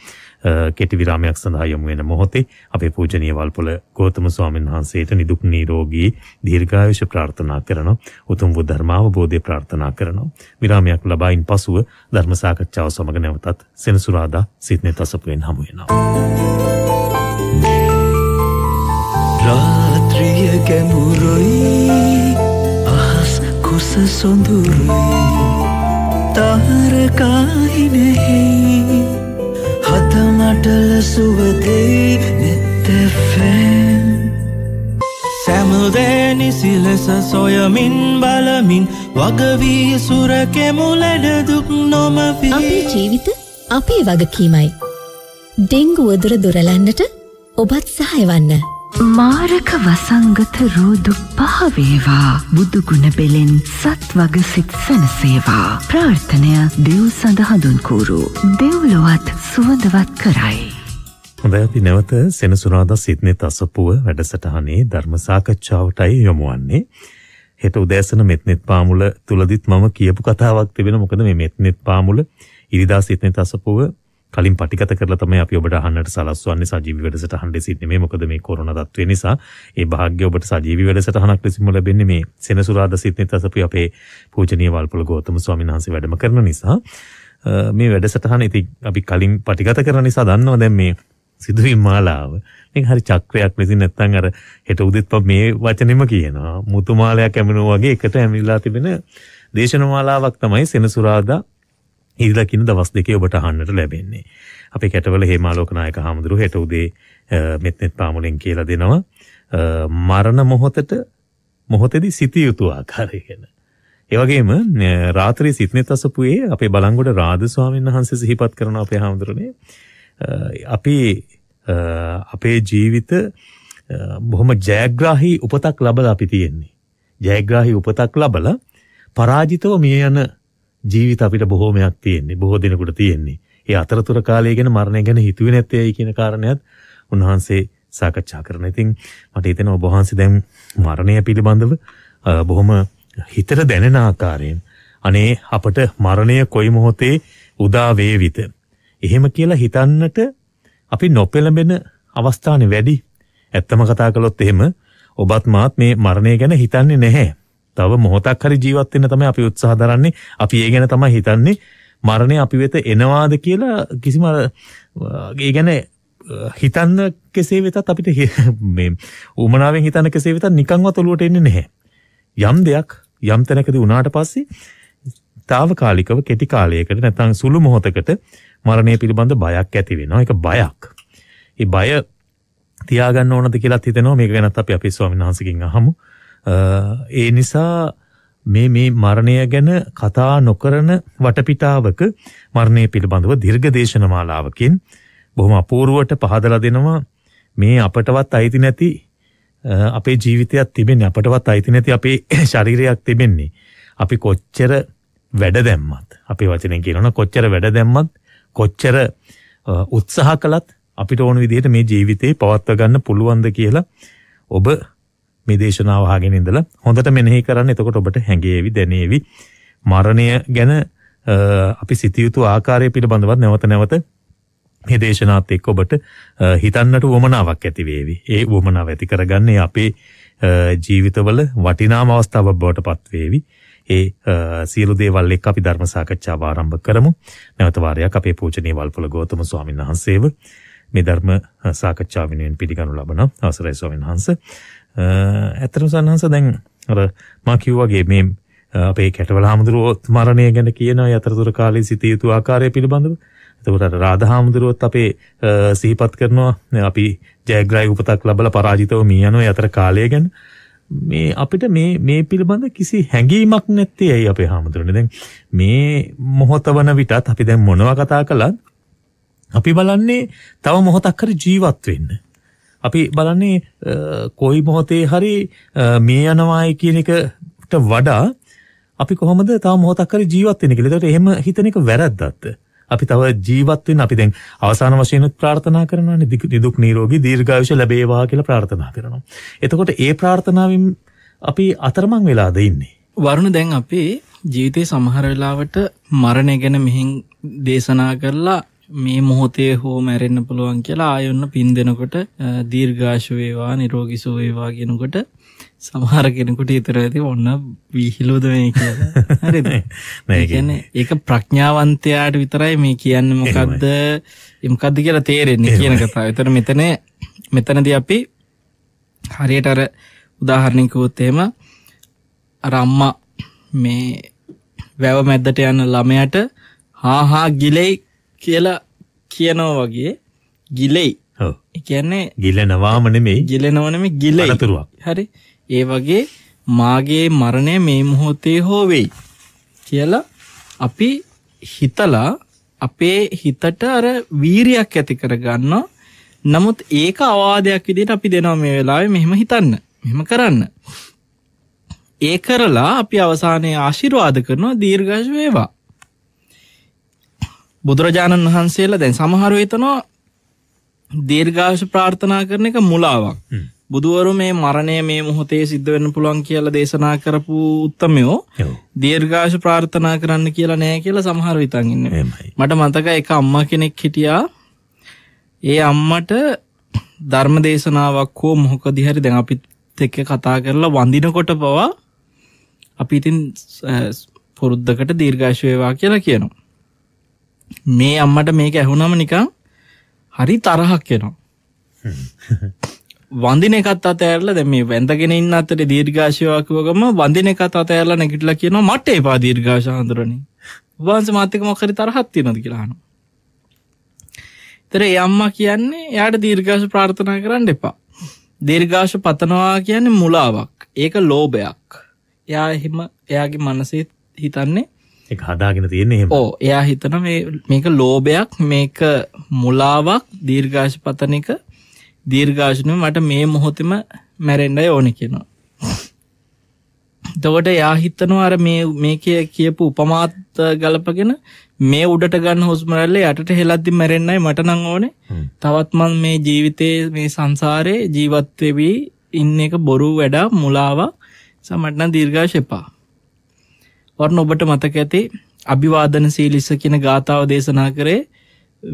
කෙටි විරාමයක් සඳහා යොමු වෙන මොහොතේ අපේ පූජනීය වල්පොල ගෞතම ස්වාමීන් වහන්සේට නිදුක් නිරෝගී දීර්ඝායුෂ ප්‍රාර්ථනා කරනවා. උතුම් වූ ධර්මාවබෝධය ප්‍රාර්ථනා කරනවා. විරාමයක් ලබායින් පසුව ධර්ම සාකච්ඡාව සමග නැවතත් සෙනසුරාදා සිටනේ තසපුවෙන් හමු වෙනවා. රාත්‍රිය ගැඹුරුයි අහස් කුස සොඳුරුයි තාරකායිනේ මටල සුවදෙයි නෙත්තෙෆෙන් සැමදෑනි සිලෙස සොයමින් බලමින් වගවී සුරකෙමු ලැඩදුක් නොමවී අපේ ජීවිත අපේ වගකීමයි. ඩෙංගුව දුර දුරලන්නට ඔබත් සහයවන්න. මාරක වසංගත රෝදු පහවේවා බුදුගුණ බෙලෙන් සත් වගසිත් සැනසේවා ප්‍රාර්ථනය දෙව් සඳහඳුන්කූරු දෙව්ලොවත් සුවඳවත් කරයි. හොඳයි අපි නැවත සෙනසුරාදා සිද්නේ තසපුව වැඩසටහනේ ධර්ම සාකච්ඡාවටයි යොමුවන්නේ. හෙට උදෑසන මෙත්නෙත් පාමුල තුලදිත් මම කියපු කතාවක් තිබෙන මොකද මේ මෙත්නෙත් පාමුල ඉරිදා සිද්නේ තසපුව කලින් පටිගත කරලා තමයි අපි ඔබට අහන්නට සලස්වන්නේ සජීවී වැඩසටහන දෙසිට නෙමෙයි මොකද මේ කොරෝනා තත්ත්වය නිසා ඒ වාග්ය ඔබට සජීවී වැඩසටහනක් ලෙසින්ම ලැබෙන්නේ මේ සෙනසුරාදා සිටිනත් අපි අපේ පූජනීය වල්පොල ගෞතම ස්වාමීන් වහන්සේ වැඩම කරන නිසා මේ වැඩසටහන ඉතින් අපි කලින් පටිගත කරන නිසා දන්නවා දැන් මේ සිදුවීම් මාලාව මේක හරි චක්‍රයක් විසින් නැත්නම් අර හෙට උදෙත් මේ වචනෙම කියනවා මුතු මාලයක් ඇමිනෝ වගේ එකට ඇමිලා තිබෙන දේශන මාලාවක් තමයි සෙනසුරාදා ඉරිලා කියන දවස් දෙකේ ඔබට අහන්නට ලැබෙන්නේ. අපේ කැටවල හේමාලෝක නායක හාමුදුරුව හෙට උදේ මෙත්නෙත් පාමුලෙන් කියලා දෙනවා. මරණ මොහොතට මොහොතේදී සිටිය යුතු ආකාරය ගැන. ඒ වගේම රාත්‍රී සිටනෙත් අසපුවේ අපේ බලංගොඩ රාද ස්වාමීන් වහන්සේ සිහිපත් කරන අපේ හාමුදුරනේ අපි අපේ ජීවිත බොහොම ජයග්‍රාහී උපතක් ලබලා අපි තියෙන්නේ. ජයග්‍රාහී උපතක් ලබලා පරාජිතව මිය යන ජීවිත අපිට බොහෝමයක් තියෙන්නේ බොහෝ දිනකට තියෙන්නේ. ඒ අතරතුර කාලය ගැන මරණය ගැන හිතුවේ නැත්තේ ඇයි කියන කාරණයත් උන්වහන්සේ සාකච්ඡා කරන. ඉතින් මට හිතෙනවා ඔබ වහන්සේ දැන් මරණය පිළිබඳව බොහොම හිතට දැනෙන ආකාරයෙන් අනේ අපට මරණය කොයි මොහොතේ උදා වේවිද එහෙම කියලා හිතන්නට අපි නොපෙළඹෙන අවස්ථානේ වැඩි. ඇත්තම කතා කළොත් එහෙම ඔබත් මාත් මේ මරණය ගැන හිතන්නේ නැහැ. තව මොහොතක් හරි ජීවත් වෙන්න තමයි අපි උත්සාහ දරන්නේ. අපි ඒ ගැන තමයි හිතන්නේ. මරණය අපි වෙත එනවාද කියලා කිසිම ඒ ගැන හිතන්න කෙසේ වෙතත් අපිට මේ උමනාවෙන් හිතන්න කෙසේ වෙතත් නිකන්වත් ඔලුවට එන්නේ නැහැ. යම් දෙයක් යම් තැනකදී වුණාට පස්සේ తాවකාලිකව කෙටි කාලයකට නැත්නම් සුළු මොහොතකට මරණය පිළිබඳ බයක් ඇති වෙනවා. ඒක බයක්. ඒ බය තියාගන්න ඕනද කියලාත් හිතෙනවා. මේක ගැනත් අපි අපේ ස්වාමීන් වහන්සේගෙන් අහමු. ඒ නිසා මේ මේ මරණය ගැන කතා නොකරන වටපිටාවක මරණය පිළිබඳව දීර්ඝ දේශනමාලාවකින් බොහොම අපූර්වට පහදලා දෙනවා මේ අපටවත් අයිති නැති අපේ ජීවිතයක් තිබෙන්නේ අපටවත් අයිති නැති අපේ ශරීරයක් තිබෙන්නේ. අපි කොච්චර වැඩ දැම්මත් අපේ වචනෙන් කියනවනම් කොච්චර වැඩ දැම්මත් කොච්චර උත්සාහ කළත් අපිට ඕන විදිහට මේ ජීවිතේ පවත්වා ගන්න පුළුවන්ද කියලා ඔබ මේ දේශනාව අහගෙන ඉඳලා හොඳට මෙනෙහි කරන්න. එතකොට ඔබට හැඟේවි, දැනේවි. මරණය ගැන අපි සිතිය යුතු ආකාරය පිළිබඳවත් නැවත නැවත මේ දේශනාත් එක්ක ඔබට හිතන්නට උවමනාවක් ඇති වේවි. ඒ උවමනාව ඇති කරගන්නේ අපේ ජීවිතවල වටිනාම අවස්ථාවක් බවට පත් වේවි. ඒ සියලු දේවල් එක්ක අපි ධර්ම සාකච්ඡාව ආරම්භ කරමු. නැවත වාරයක් අපේ පූජනීය වල්පොල ගෞතම ස්වාමීන් වහන්සේව මේ ධර්ම සාකච්ඡාව වෙනුවෙන් පිළිගනු ලබන අවසරයි ස්වාමීන් වහන්සේ. ඇත්තටම සන්නහස දැන් අර මා කිව්වාගේ මේ අපේ කැටවල හාමුදුරුවොත් මරණය ගැන කියන යතරතුර කාලේ සිට යුතු ආකාරය පිළිබඳව එතකොට අර රාධා හාමුදුරුවොත් අපේ සිහිපත් කරනවා අපි ජයග්‍රහී උපතක් ලැබලා පරාජිතව මිය යනවා යතර කාලය ගැන මේ අපිට මේ මේ පිළිබඳ කිසි හැඟීමක් නැත්තේ ඇයි අපේ හාමුදුරනේ දැන් මේ මොහොත වන විටත් අපි දැන් මොනවා කතා කළත් අපි බලන්නේ තව මොහොතක් කර ජීවත් වෙන්න අපි බලන්නේ කොයි මොහොතේ හරි මේ යනවායි කියන එකට වඩා අපි කොහොමද තව මොහොතක් හරි ජීවත් වෙන්නේ කියලා. ඒකට එහෙම හිතන එක වැරද්දක්ද? අපි තව ජීවත් වෙන්න අපි දැන් අවසාන වශයෙන් ප්‍රාර්ථනා කරනවානේ නිදුක් නිරෝගී දීර්ඝායුෂ ලැබේවා කියලා ප්‍රාර්ථනා කරනවා. එතකොට ඒ ප්‍රාර්ථනාවෙන් අපි අතරමං වෙලාද ඉන්නේ. වරුණ දැන් අපේ ජීවිතේ සමහර වෙලාවට මරණය ගැන මෙහින් දේශනා කරලා මේ මොහොතේ හෝ මැරෙන්න්න පුළුවන් කියලා ආයොන්න පින් දෙනකොට දීර්ඝාශවේවා නිරෝගිසෝවේවා ගෙනකොට සමහර කෙනෙකුට ඉතර ඇති ඔන්න විහිලෝද මේ කියන්න ඒක ප්‍රඥාවන්තයාට විතරයි මේ කියන්න මොකක්ද එමකක්ද කියලා තේරෙන්නේ කියන කතා විතර මෙතන මෙතනද අපි හරියට අර උදාහරණයකවොත්තේම රම්මා මේ වැව මැද්දට යන්න ළමයට හාහා ගිලෙයි කියලා කියනවා වගේ ගිලෙයි. ඔව්. ඒ කියන්නේ ගිලෙනවාම නෙමෙයි. ගිලෙනව නෙමෙයි ගිලෙයි. අනතුරුවක්. හරි. ඒ වගේ මාගේ මරණය මේ මොහොතේ හෝ වෙයි කියලා අපි හිතලා අපේ හිතට අර වීරියක් ඇති කරගන්නවා. නමුත් ඒක අවාදයක් විදිහට අපි දෙනවා මේ වෙලාවේ මෙහෙම හිතන්න. මෙහෙම කරන්න. ඒ කරලා අපි අවසානයේ ආශිර්වාද කරනවා දීර්ඝාෂ වේවා. බුදුරජාණන් වහන්සේලා දැන් සමහරු හිතනවා දීර්ඝායුෂ ප්‍රාර්ථනා කරන එක මුලාවක්. බුදුවරු මේ මරණය මේ මොහොතේ සිද්ධ වෙන්න පුළුවන් කියලා දේශනා කරපු උත්තමයෝ දීර්ඝාෂ ප්‍රාර්ථනා කරන්න කියලා නෑ කියලා සමහර විතන් ඉන්නේ. මට මතකයි එක අම්මා කෙනෙක් හිටියා. ඒ අම්මට ධර්ම දේශනාවක් හෝ මොකදි හරි දැන් අපිත් එක්ක කතා කරලා වඳිනකොට පවා අපි ඉතින් පුරුද්දකට දීර්ඝාෂ වේවා කියලා කියනවා. මේ අම්මට මේක ඇහුනම නිකං හරි තරහක් වෙනවා වඳින එකත් අතෑරලා දැන් මේ වැඳගෙන ඉන්න අතරේ දීර්ඝාශයවකවගම වඳින එකත් අතෑරලා නැගිටලා කියනවා මට එපා දීර්ඝාශ හඳුරන්නේ. වංශ මාත් එක්ක මොකරි තරහක් තියෙනවද කියලා අහනවා. ඊතර ඒ අම්මා කියන්නේ එයාට දීර්ඝාශ ප්‍රාර්ථනා කරන්න එපා. දීර්ඝාශ පතනවා කියන්නේ මුලාවක්. ඒක ලෝභයක්. එයා එහෙම එයාගේ මනසේ හිතන්නේ ඒක හදාගෙන තියෙන්නේ එහෙම. ඔව් එයා හිතන මේ මේක ලෝභයක් මේක මුලාවක් දීර්ඝාෂ පතන එක දීර්ඝාෂණය මට මේ මොහොතේම මැරෙන්නයි ඕනේ කියනවා. එතකොට එයා හිතනවා අර මේ මේකේ කියපු උපමාත් ගලපගෙන මේ උඩට ගන්න හුස්ම රැල්ල යටට හෙලද්දි මැරෙන්නයි මට නම් ඕනේ. තවත් මම මේ ජීවිතේ මේ සංසාරේ ජීවත් වෙවි ඉන්න එක බොරු වැඩ මුලාවක් සමට නම් දීර්ඝාෂ එපා. වරණ ඔබට මතක ඇති අභිවාදන සීලිස කියන ගාථාව දේශනා කරේ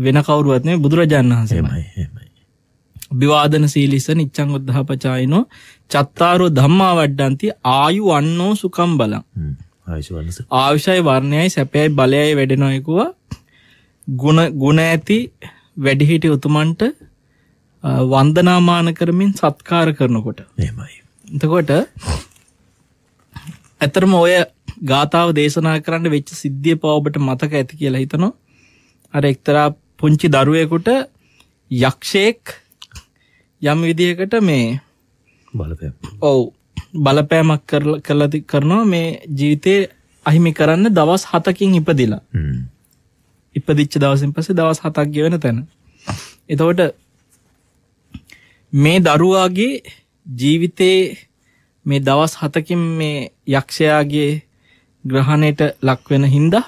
වෙන කවුරුවත් නෙවෙයි බුදුරජාණන් වහන්සේමයි. අභිවාදන සීලිස නිච්ඡං උද්ධහපචායිනෝ චත්තාරෝ ධම්මා වඩ්ඩಂತಿ ආයු අන්නෝ සුකම් බලං. ආයුෂයි වර්ණයයි සැපයයි බලයයි වැඩෙනොයකුව ගුණ ගුණ ඇති වැඩිහිටි උතුමන්ට වන්දනාමාන කරමින් සත්කාර කරනකොට. එහෙමයි. එතකොට ඇතරම ඔය ගාථාව දේශනා කරන්න වෙච්ච සිද්ධිය පවබට මතක ඇති කියලා හිතනවා. අර එක්තරා පුංචි දරුවෙකුට යක්ෂයෙක් යම් විදිහකට මේ බලපෑම්. ඔව් බලපෑමක් කරලා කරනවා මේ ජීවිතේ අහිමි කරන්න දවස් 7කින් ඉපදිලා. ඉපදිච්ච දවසින් පස්සේ දවස් 7ක් ගෙවෙන තැන. එතකොට මේ දරුවාගේ ජීවිතේ මේ දවස් හතකින් මේ යක්ෂයාගේ ග්‍රහණයට ලක් වෙන හින්දා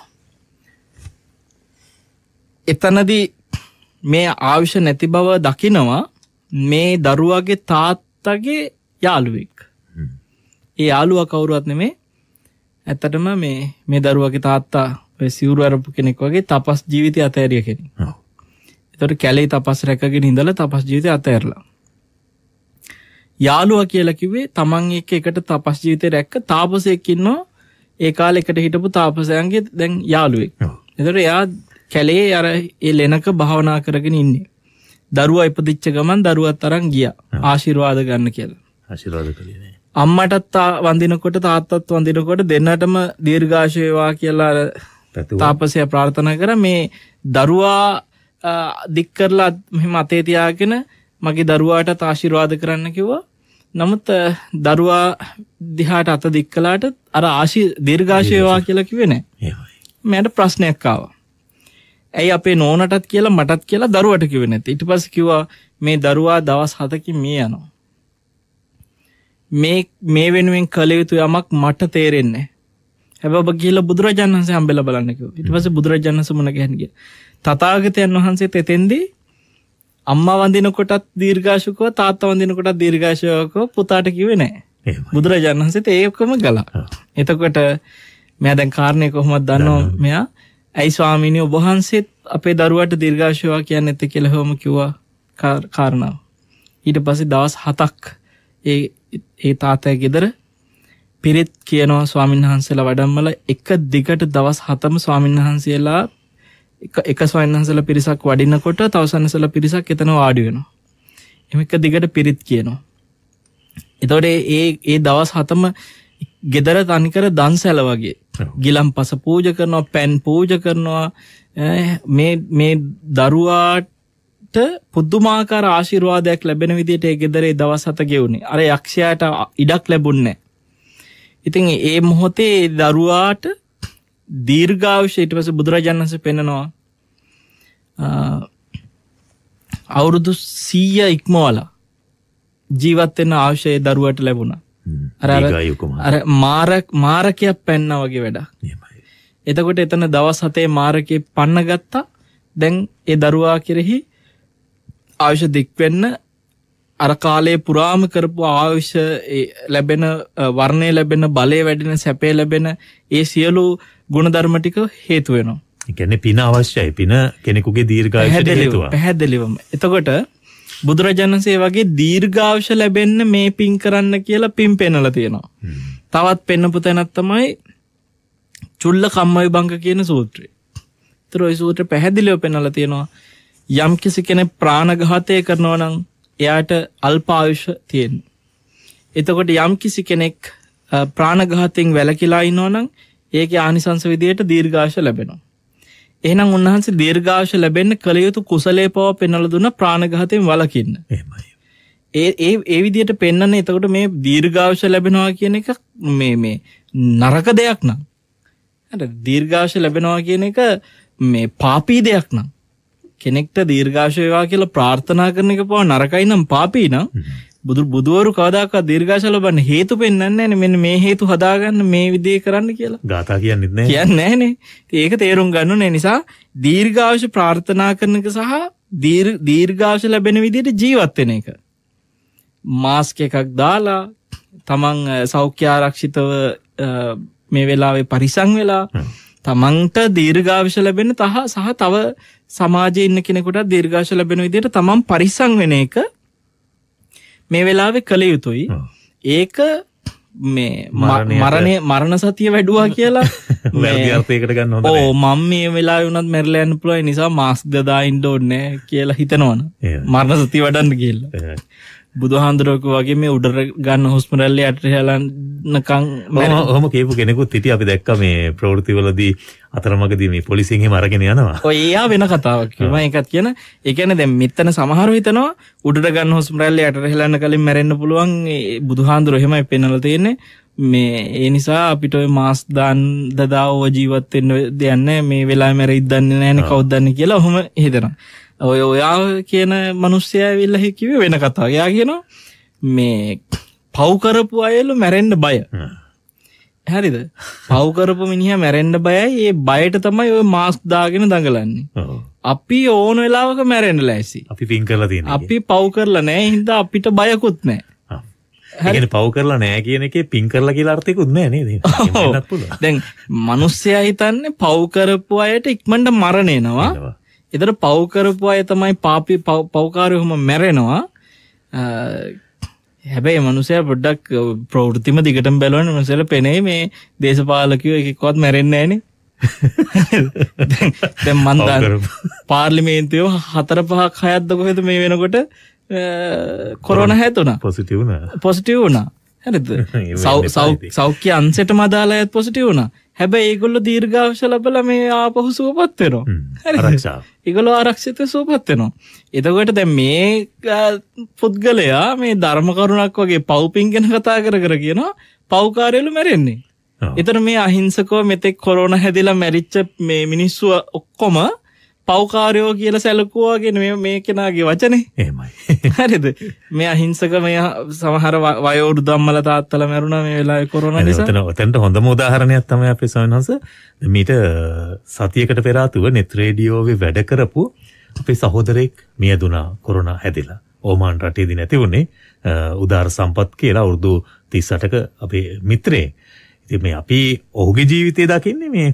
එතනදී මේ ආවිෂ නැති බව දකිනවා මේ දරුවගේ තාත්තගේ යාළුවෙක් ඒ යාළුවා කවුරුවත් නෙමේ ඇත්තටම මේ මේ දරුවගේ තාත්තා සිවුරු අරපු කෙනෙක් වගේ තපස් ජීවිතය අතෑරිය කෙනෙක්. එතකොට කැලේ තපස් රැකගෙන ඉඳලා තපස් ජීවිතය අතෑරලා. යාළුවා කියලා කිව්වේ තමන් එක්ක එකට තපස් ජීවිතේ රැක්ක තාපසයෙක් ඉන්නවා ඒ කාල එකට හිටපු තාපසයන්ගේ දැන් යාළුවෙක්. එතකොට එයා කැලේ අර ඒ ලෙනක භාවනා කරගෙන ඉන්නේ. දරුවා ඉපදිච්ච ගමන් දරුවත් අරන් ගියා. ආශිර්වාද ගන්න කියලා. ආශිර්වාද කළේ නේ. අම්මටත් වඳිනකොට තාත්තත් වඳිනකොට දෙන්නටම දීර්ඝාෂය වේවා කියලා අර තාපසයා ප්‍රාර්ථනා කර මේ දරුවා දික් කරලා මෙහෙම අතේ තියාගෙන මගේ දරුවාට ආශිර්වාද කරන්න කිව්වා. නමුත් දරුවා දිහාට අත දික් කළාට අර ආශි දීර්ඝාශයවා කියලා කිව්වේ නැහැ. මට ප්‍රශ්නයක් ආවා. ඇයි අපේ නෝනටත් කියලා මටත් කියලා දරුවට කිව්වේ නැත්තේ. ඊට පස්සේ කිව්වා මේ දරුවා දවස් 7කින් මිය යනවා. මේ මේ වෙනුවෙන් කළ යුතු යමක් මට තේරෙන්නේ හැබබ කියල බුදුරජාණන්සේ හම්බෙල බලන්නක ඉට පස බුදුරජාණස මන ගැන්ගේ තතාගතයන් වහන්සේ තෙතෙන්දී අම්මා වඳිනකොටත් දීර්ඝාශුකව තාත්තා වඳිනකොටත් දීර්ඝාශුකව පුතාට කිව්වේ නැහැ. බුදුරජාණන් වහන්සේ ඒකම ගලා. එතකොට මෙයා දැන් කාරණේ කොහොමද දන්නව මෙයා? ඇයි ස්වාමීනි ඔබ වහන්සේත් අපේ දරුවාට දීර්ඝාශුවා කියන්නේ නැත්තේ කියලා හොම කිව්වා කාරණාව. ඊට පස්සේ දවස් 7ක් ඒ ඒ තාතයා ගෙදර පිරිත් කියනවා ස්වාමීන් වහන්සේලා වඩම්මල එක දිගට දවස් 7ම ස්වාමීන් වහන්සේලා එක ස්වයන්හසල පිරිසක් වඩින්නකොට තවසන්නසල පිරිසක් එතන වාඩිුවෙනවා එම එක දිගට පිරිත් කියනවා එතොට ඒ ඒ දවස් හතම ගෙදර තනිකර දන් සැල වගේ ගිලම් පස පූජ කරනවා පැන් පූජ කරනවා මේ දරුවාට පුද්දුමාකාර ආශිර්වාදයක් ලැබෙන විදිට ඒ ගෙදරේ දවස් හත ගෙවුණේ අර යක්ෂයාට ඉඩක් ලැබුන්නේ ඉතින් ඒ මොහොතේ දරුවාට දීර්ඝාවශ ඉට පස බුදුරජාණන්ස පෙනනවා අවුරුදු සීය ඉක්මෝලා ජීවත්වෙන්න ආවශයේ දරුවට ලැබුණ අර මාරක් මාරකයක් පැන්න වගේ වැඩ එතකොට එතන දවස් හතේ මාරකය පන්න ගත්තා දැන් ඒ දරුවා කෙරෙහි ආවිෂ දික්වෙන්න අර කාලයේ පුරාම කරපු ආවිෂ ලැබෙන වර්ණය ලැබෙන බලය වැඩෙන සැපේ ලැබෙන ඒ සියලු ගුණධර්මටික හේතුවෙනවා ගැන පින අවශ්‍යයි පින කෙනෙකුගේ දීර්ඝායශයට හේතුවා පැහැදිලිවම එතකොට බුදුරජාණන්සේ වගේ දීර්ඝාවශ ලැබෙන්න මේ පින් කරන්න කියලා පින් පෙනල තියෙනවා. තවත් පෙන්නපු තැනත් තමයි චුල්ල කම්මයි බංක කියන සූත්‍රය. තර ඔයි සූත්‍ර පැහැදිලිව පෙනල තියෙනවා යම් කිසි කෙනෙ ප්‍රාණඝාතය කරනවා නම් එයාට අල්පාවිෂ තියෙන්. එතකොට යම් කිසි කෙනෙක් ප්‍රාණඝාතයෙන් වැලකිලා ඉන්නවනම් ඒක ආනිසංස විදියට දීර්ඝාශ ලැබෙනවා. එහෙනම් උන්වහන්සේ දීර්ඝාෂ ලැබෙන්න කළ යුතු කුසලයේ පව පෙන්වලා දුන්න ප්‍රාණඝාතයෙන් වළකින්න. එහෙමයි. ඒ ඒ ඒ විදිහට පෙන්වන්නේ එතකොට මේ දීර්ඝාෂ ලැබෙනවා කියන එක මේ මේ නරක දෙයක් නං. හරි දීර්ඝාෂ ලැබෙනවා කියන එක මේ පාපී දෙයක් නං. කෙනෙක්ට දීර්ඝාෂ වේවා කියලා ප්‍රාර්ථනා කරන එක පව නරකයි නම් පාපී නං. බුදු බුදුවරු කවදාකවත් දීර්ඝාෂ ලබන්න හේතු පෙන්වන්නේ නැන්නේ මෙන්න මේ හේතු හදාගන්න මේ විදිහේ කරන්න කියලා. ගාථා කියන්නෙත් නැහැ. කියන්නේ නැහනේ. ඒක තේරුම් ගන්න ඕනේ නිසා දීර්ඝාෂ ප්‍රාර්ථනා කරනක සහ දීර්ඝාෂ ලැබෙන විදිහට ජීවත් වෙන එක. මාස්ක් එකක් දාලා තමන් සෞඛ්‍ය ආරක්ෂිතව මේ වෙලාවේ පරිසං වෙලා තමන්ට දීර්ඝාවිෂ ලැබෙන තහ සහ තව සමාජයේ ඉන්න කෙනෙකුට දීර්ඝාෂ ලැබෙන විදිහට තමන් පරිසං වෙන එක මේ වෙලාවෙ කළ යුතුයි ඒක මේ මරණය මරණ සතිය වැඩුවා කියලා අර්ථයකට ගන්න ඕ මං මේ වෙලා වුනත් මැරලයන් පුලයි නිසා මාස් දදායින්ඩ ඕන්නෑ කියලා හිතනවන මරණ සති වඩන්න කියල්ල බුදුහාන්දුරක වගේ මේ උඩර ගන්න හුස්මරැල්ල අටහලන්නකං හොම කියපු කෙනෙකුත් හිටිය අපි දැක්ක මේ ප්‍රවෘතිවලදී අතරමගදී මේ පොලිසින්හි මරගෙන යනවා ඔයා වෙන කතාවක් කිම එකත් කියන එකන දැ මෙත්තන සමහර හිතනවා උඩට ගන්න හුස්මරැල්ල අටහලන්න කලින් මැරෙන්න්න පුළුවන් බුදුහාන්දුර හෙමයි පෙනල තියෙන්නේ මේ ඒ නිසා අපිට ඔය මාස් දාන් දදාව ජීවත්වෙන්න දෙයන්න මේ වෙලා මැර ඉදන්න නෑන කවද්දන්න කියලා හොම හෙදෙනවා ඔය ඔයා කියන මනුස්සය වෙල්ල හැකිව වෙන කතා එයා කියනවා මේ පව්කරපු අයලු මැරෙන්ඩ බය හැරිද පව්කරපු මිනිහ මැරෙන්ඩ බයයි ඒ බයට තමයි ඔය මාස් දාගෙන දඟලන්නේ අපි ඕන වෙලාවක මැරෙන්ඩ ලෑසි අපි පින් කරලති අපි පව් කරලා නෑ හිද අපිට බයකුත් නෑ හැගෙන පව් කරලා නෑ කියන එක පින් කරලා කියලා අර්ථයකුත් නෑ නේද දැන් මනුස්සයා හිතන්නේ පව්කරපු අයට ඉක්මට මරණයනවා එතර පව් කරපු අය තමයි පාපි පව්කාරයහොම මැරෙනවා හැබැයි මනුසය පොඩ්ඩක් ප්‍රෘතිම දිගටම බැලවන මසල පෙනේ මේ දේශපාලකව එකකොත් මැරෙන්නේ ෑනේ දැම් මන්දර පාර්ලිමේන්තයෝ හතර පහක් හයත්දකොහෙද මේ වෙනකොට කොරන හැතුන පොසිටවුණ පොසිටව් වුණා හැරිද සෞඛ්‍ය අන්සට මදාලා ඇත් පොසිටි වුණා හැබැයි ඒගොල්ල දීර්ඝාවශ ලබල මේ ආපහු සුවපත් වෙනවා ඒගොල්ල ආරක්ෂිත සුවපත් වෙනවා එතකොට දැන් මේ පුද්ගලයා මේ ධර්ම කරුණක් වගේ පව්පින් ගැන කතා කර කර කියනවා පව්කාරයලු මැරෙන්නේ එතන මේ අහිංසකව මෙතෙක් කොරෝනා හැදිලා මැරිච්ච මේ මිනිස්සු ඔක්කොම පෞකාරයෝ කියලා සැලකුවාගෙන මේ මේ කෙනාගේ වචනේ එහෙමයි හරිද මේ අහිංසක මේ සමහර වයෝඩු දම්මල තාත්තල මැරුණා මේ වෙලාවේ කොරෝනා නිසා එතන ඔතනට හොඳම උදාහරණයක් තමයි අපේ සවින්හස මීට සතියකට පෙර ආතුව net රේඩියෝවේ වැඩ කරපු අපේ සහෝදරෙක් මියදුනා කොරෝනා හැදිලා ඕමාන් රටේදී නැති වුණේ උදාර සම්පත් කියලා වුරුදු 38ක අපේ මිත්‍රේ ඉතින් මේ අපි ඔහුගේ ජීවිතය දකින්නේ මේ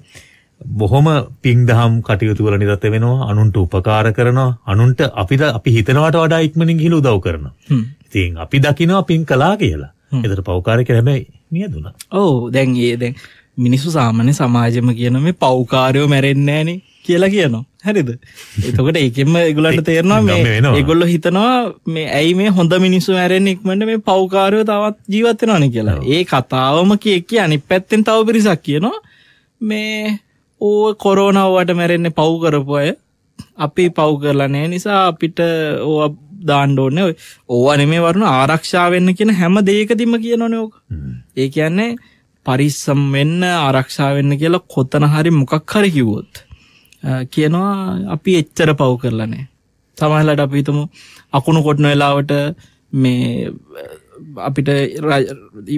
බොහොම පින් දහම් කටයුතු වල නිරත වෙනවා අනුන්ට උපකාර කරනවා අනුන්ට අපි අපි හිතනවට වඩා ඉක්මනින් ගිහින් උදව් කරනවා ඉතින් අපි දකිනවා පින් කළා කියලා එතන පෞකාරය කියලා හැබැයි නියදුනා ඔව් දැන් ඒ දැන් මිනිස්සු සාමාන්‍ය සමාජෙම කියන මේ පෞකාරයෝ මැරෙන්නේ නැහනේ කියලා කියනවා හරිද එතකොට ඒකෙන්ම ඒගොල්ලන්ට තේරෙනවා මේ ඒගොල්ලෝ හිතනවා මේ ඇයි මේ හොඳ මිනිස්සු මැරෙන්නේ ඉක්මනට මේ පෞකාරයෝ තවත් ජීවත් වෙනවනේ කියලා ඒ කතාවම කිය කිය අනිත් පැත්තෙන් තව පිරිසක් කියනවා මේ ඕ කොරෝනවට මැරෙන්නේ පව් කරපු අය අපි පව් කරලනේ නිසා අපිට ඕ දාණ්ඩෝන්න ඔය ඕවන මේ වරුණ ආරක්ෂාවවෙන්න කියෙන හැම දේකතිම කියනොනයෝක ඒ කියන්නේ පරිස්සම් වෙන්න ආරක්ෂාවවෙන්න කියලා කොතන හරි මොකක් හර කිවොත් කියනවා අපි එච්චර පව් කරලනේ තමයිලට අපිතුමු අකුණු කොට්න වෙලාවට මේ අපිට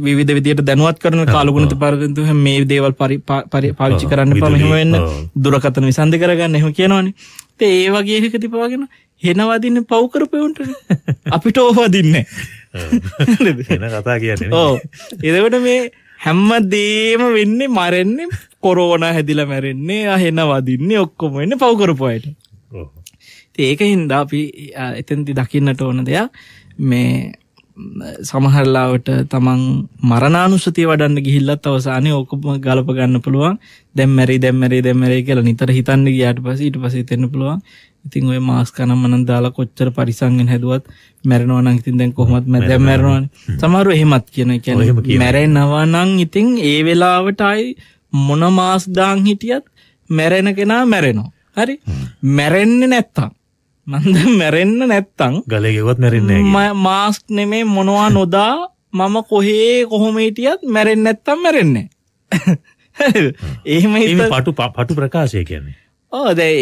විවිධ විදියට දැනුවත් කරන කාලගුණත පරගතු මේ දේවල් පරි පාවිච්චි කරන්න පමහම වෙන්න දුරකතන විසන්ධ කරගන්න එහම කියනවානේ තේ ඒ වගේ එක තිපවාගෙන හෙනවදින්න පව්කරපයවුන්ට අපිට ඕවාදින්න එන කතා කියන්නේ ඕ එදවට මේ හැම්ම දේම වෙන්නේ මරෙන්නේ කොරෝන හැදිල මැරෙන්නේ අහෙනවදින්නේ ඔක්කොම වෙන්න පව්කරපොයට ඒක හින්දා අපි එතන්ති දකින්නට ඕන දෙයක් මේ සමහරලාවට තමන් මරණානුසතිය වඩන්න ගිහිල්ලත් අවසානය ඕකම ගලප ගන්න පුළුවන් දැම්මැරි දැම්මැරි දැම්මැරේ කියලා නිතර හිතන්න ගියාට පස්සේ ඊට පස්සේ තෙන්න පුළුවන් ඉතින් ඔය මාස් කනම් මනම් දාලා කොච්චර පරිසංගෙන් හැදුවත් මැරෙනවා නම් ඉතින් දැන් කොහොමත් දැන් මැරෙනවනේ සමහරව එහෙමත් කියන කියන්නේ මැරෙනවා නම් ඉතින් ඒ වෙලාවට ආයි මොන මාස් දාන් හිටියත් මැරෙන කෙනා මැරෙනවා හරි මැරෙන්නේ නැත්තම් මන්ද මැරෙන්න නැත්තං ගලගෙවත් මැරෙන්න මාස්ක් නෙමේ මොනවා නොදා මම කොහේ කොහොම හිටියත් මැරෙන්න නැත්තම් මැරෙන්නේ එහෙම පටු පටු ප්‍රකාශය කියන්නේ ඕ දැ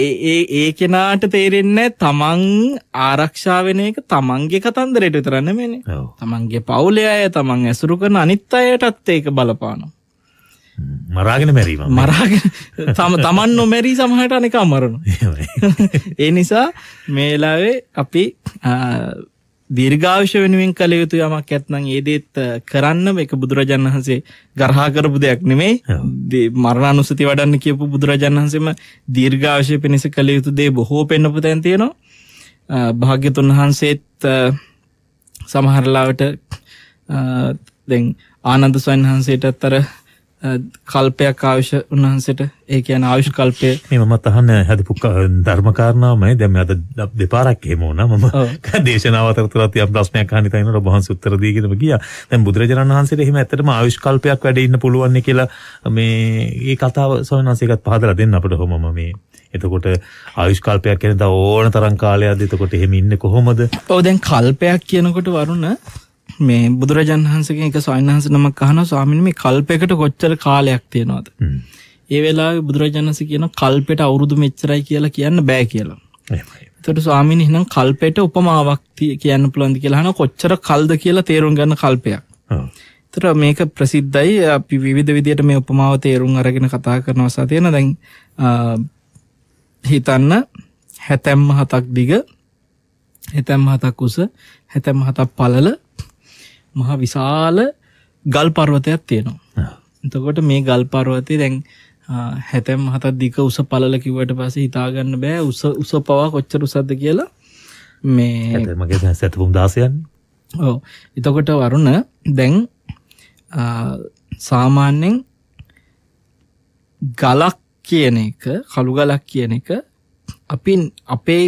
ඒ කෙනාට තේරෙන්න තමන් ආරක්ෂා වෙන එක තමන්ගේ කතන්දරයට විතරන්න මෙනේ තමන්ගේ පවුලේ අය තමන් ඇසුරු කරන අනිත් අයටත් ඒක බලපානවා මරාගෙන මැරීම මරාග තම තමන් නොමැරී සමහට අනෙකා මරණු ඒ නිසා මේලාවේ අපි දිර්ගාවශ වෙනුවෙන් කළ යුතු යමක් ඇත්නම් ඒදේත් කරන්න එක බුදුරජාණන් වහන්සේ ගරහා කරපු දෙයක් නෙමේ මරණානුසති වඩන්න කියපු බුදුරජාණන් වහන්සේම දීර්ඝාවශය පිණිස කළ යුතු දේ බොහෝ පෙන්නපු තැන් තියෙනවා භාග්‍යතුන් වහන්සේත් සමහරලාවට දැන් ආනන්ද ස්වයන් වහන්සේටත් අර කල්පයක් ආවිශ උන්වහන්සට ඒ කියන ආවිශ් කල්පය මේ මමත් අහන්න හැදපු ධර්මකාරණාවමයි දැන් අද දෙපාරක් එහෙම වුණා මම දේශනාව අතරතුරත් යම් ප්‍රශ්නයක් අහන්න තිනවා ඔබ වහන්සේ උත්තර දීගෙනම ගියා දැන් බුදුරජාණන් වහන්සේට එහෙම ඇත්තටම ආවිශ් කල්පයක් වැඩ ඉන්න පුළුවන් කියලා මේ මේ කතාව ස්වාමීන් වහන්සේ එකත් පහදලා දෙන්න අපිට කොහොමම මේ එතකොට ආයුෂ් කල්පයක් කියන දා ඕන තරම් කාලයක්ද එතකොට එහෙම ඉන්නේ කොහොමද ඔව් දැන් කල්පයක් කියනකොට වරුණ මේ බුදුරජාන් වහන්සේගෙන් එක ස්වාමීන් වහන්සේ නමක් අහනවා ස්වාමීන් මේ කල්පයකට කොච්චර කාලයක් තියෙනවද? ඒ වෙලාවේ බුදුරජාණන් වහන්සේ කියන කල්පයට අවුරුදු මෙච්චරයි කියලා කියන්න බෑ කියලා. එහෙමයි. එතකොට ස්වාමීන් එහෙනම් කල්පයට උපමාවක් කියන්න පුළුවන්ද කියලා අහනවා කොච්චර කල්ද කියලා තේරුම් ගන්න කල්පයක්. ඔව්. එතකොට මේක ප්‍රසිද්ධයි අපි විවිධ විදියට මේ උපමාව තේරුම් අරගෙන කතා කරන අවස්ථා තියෙන දැන් හිතන්න හැතැම් හතක් දිග හැතැම් හතක් උස හැතැම් හතක් පළල මහා විශාල ගල් පර්වතයක් තියෙනවා එතකොට මේ ගල් පර්වතය දැන් හැතැම් හතත් දික උස පලල කිවට පස හිතාගන්න බෑ උස උස පවා කොච්චර උසද කියලා මේ මගේ සැතපුම් දාසයන් ඕ එතකොට වරුණ දැන් සාමාන්‍යෙන් ගලක් කියන එක කළු ගලක් කියන එක අපි අපේ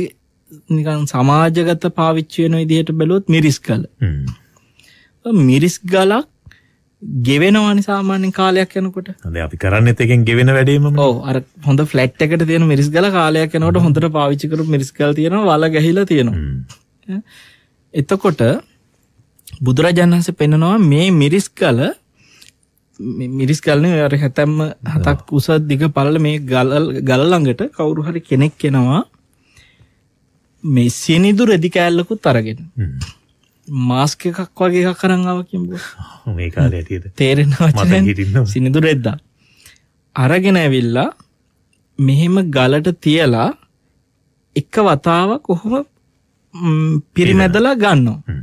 නිකන් සමාජගත පාවිච්චයන ඉදිහට බැලොත් මිරිස් කල මිරිස් ගලක් ගෙවෙනවානි සාමාන්‍යෙන් කාලයක් යනකොට හඳ අපි කරන්න එතකෙන් ගෙවෙන වැඩීම ඕ අර හොඳ ෆලට් එකට තියෙන මිරිස් ගල කාලයක් යනකොට හොඳට පාවිච්චිකරු මිරිස්කල් තියෙන වල ගැහිලා තියෙනවා එතකොට බුදුරජාණන්ස පෙන්නනවා මේ මිරිස් කල මිරිස් කලන අර හැතැම්ම හතක් උසත් දිග පලල මේ ගලළඟට කවුරු හරි කෙනෙක් කෙනවා මේ සිනිදු රෙදි කෑල්ලකුත් අරගෙන මාස්ක එකක් වගේ එකක් කරංාව කිම්බ මේ කාල ඇතිද තේරෙන වචන සිනිදුර එද්දා අරගෙන ඇවිල්ලා මෙහෙම ගලට තියලා එක වතාව කොහොම පිරිමැදලා ගන්නවා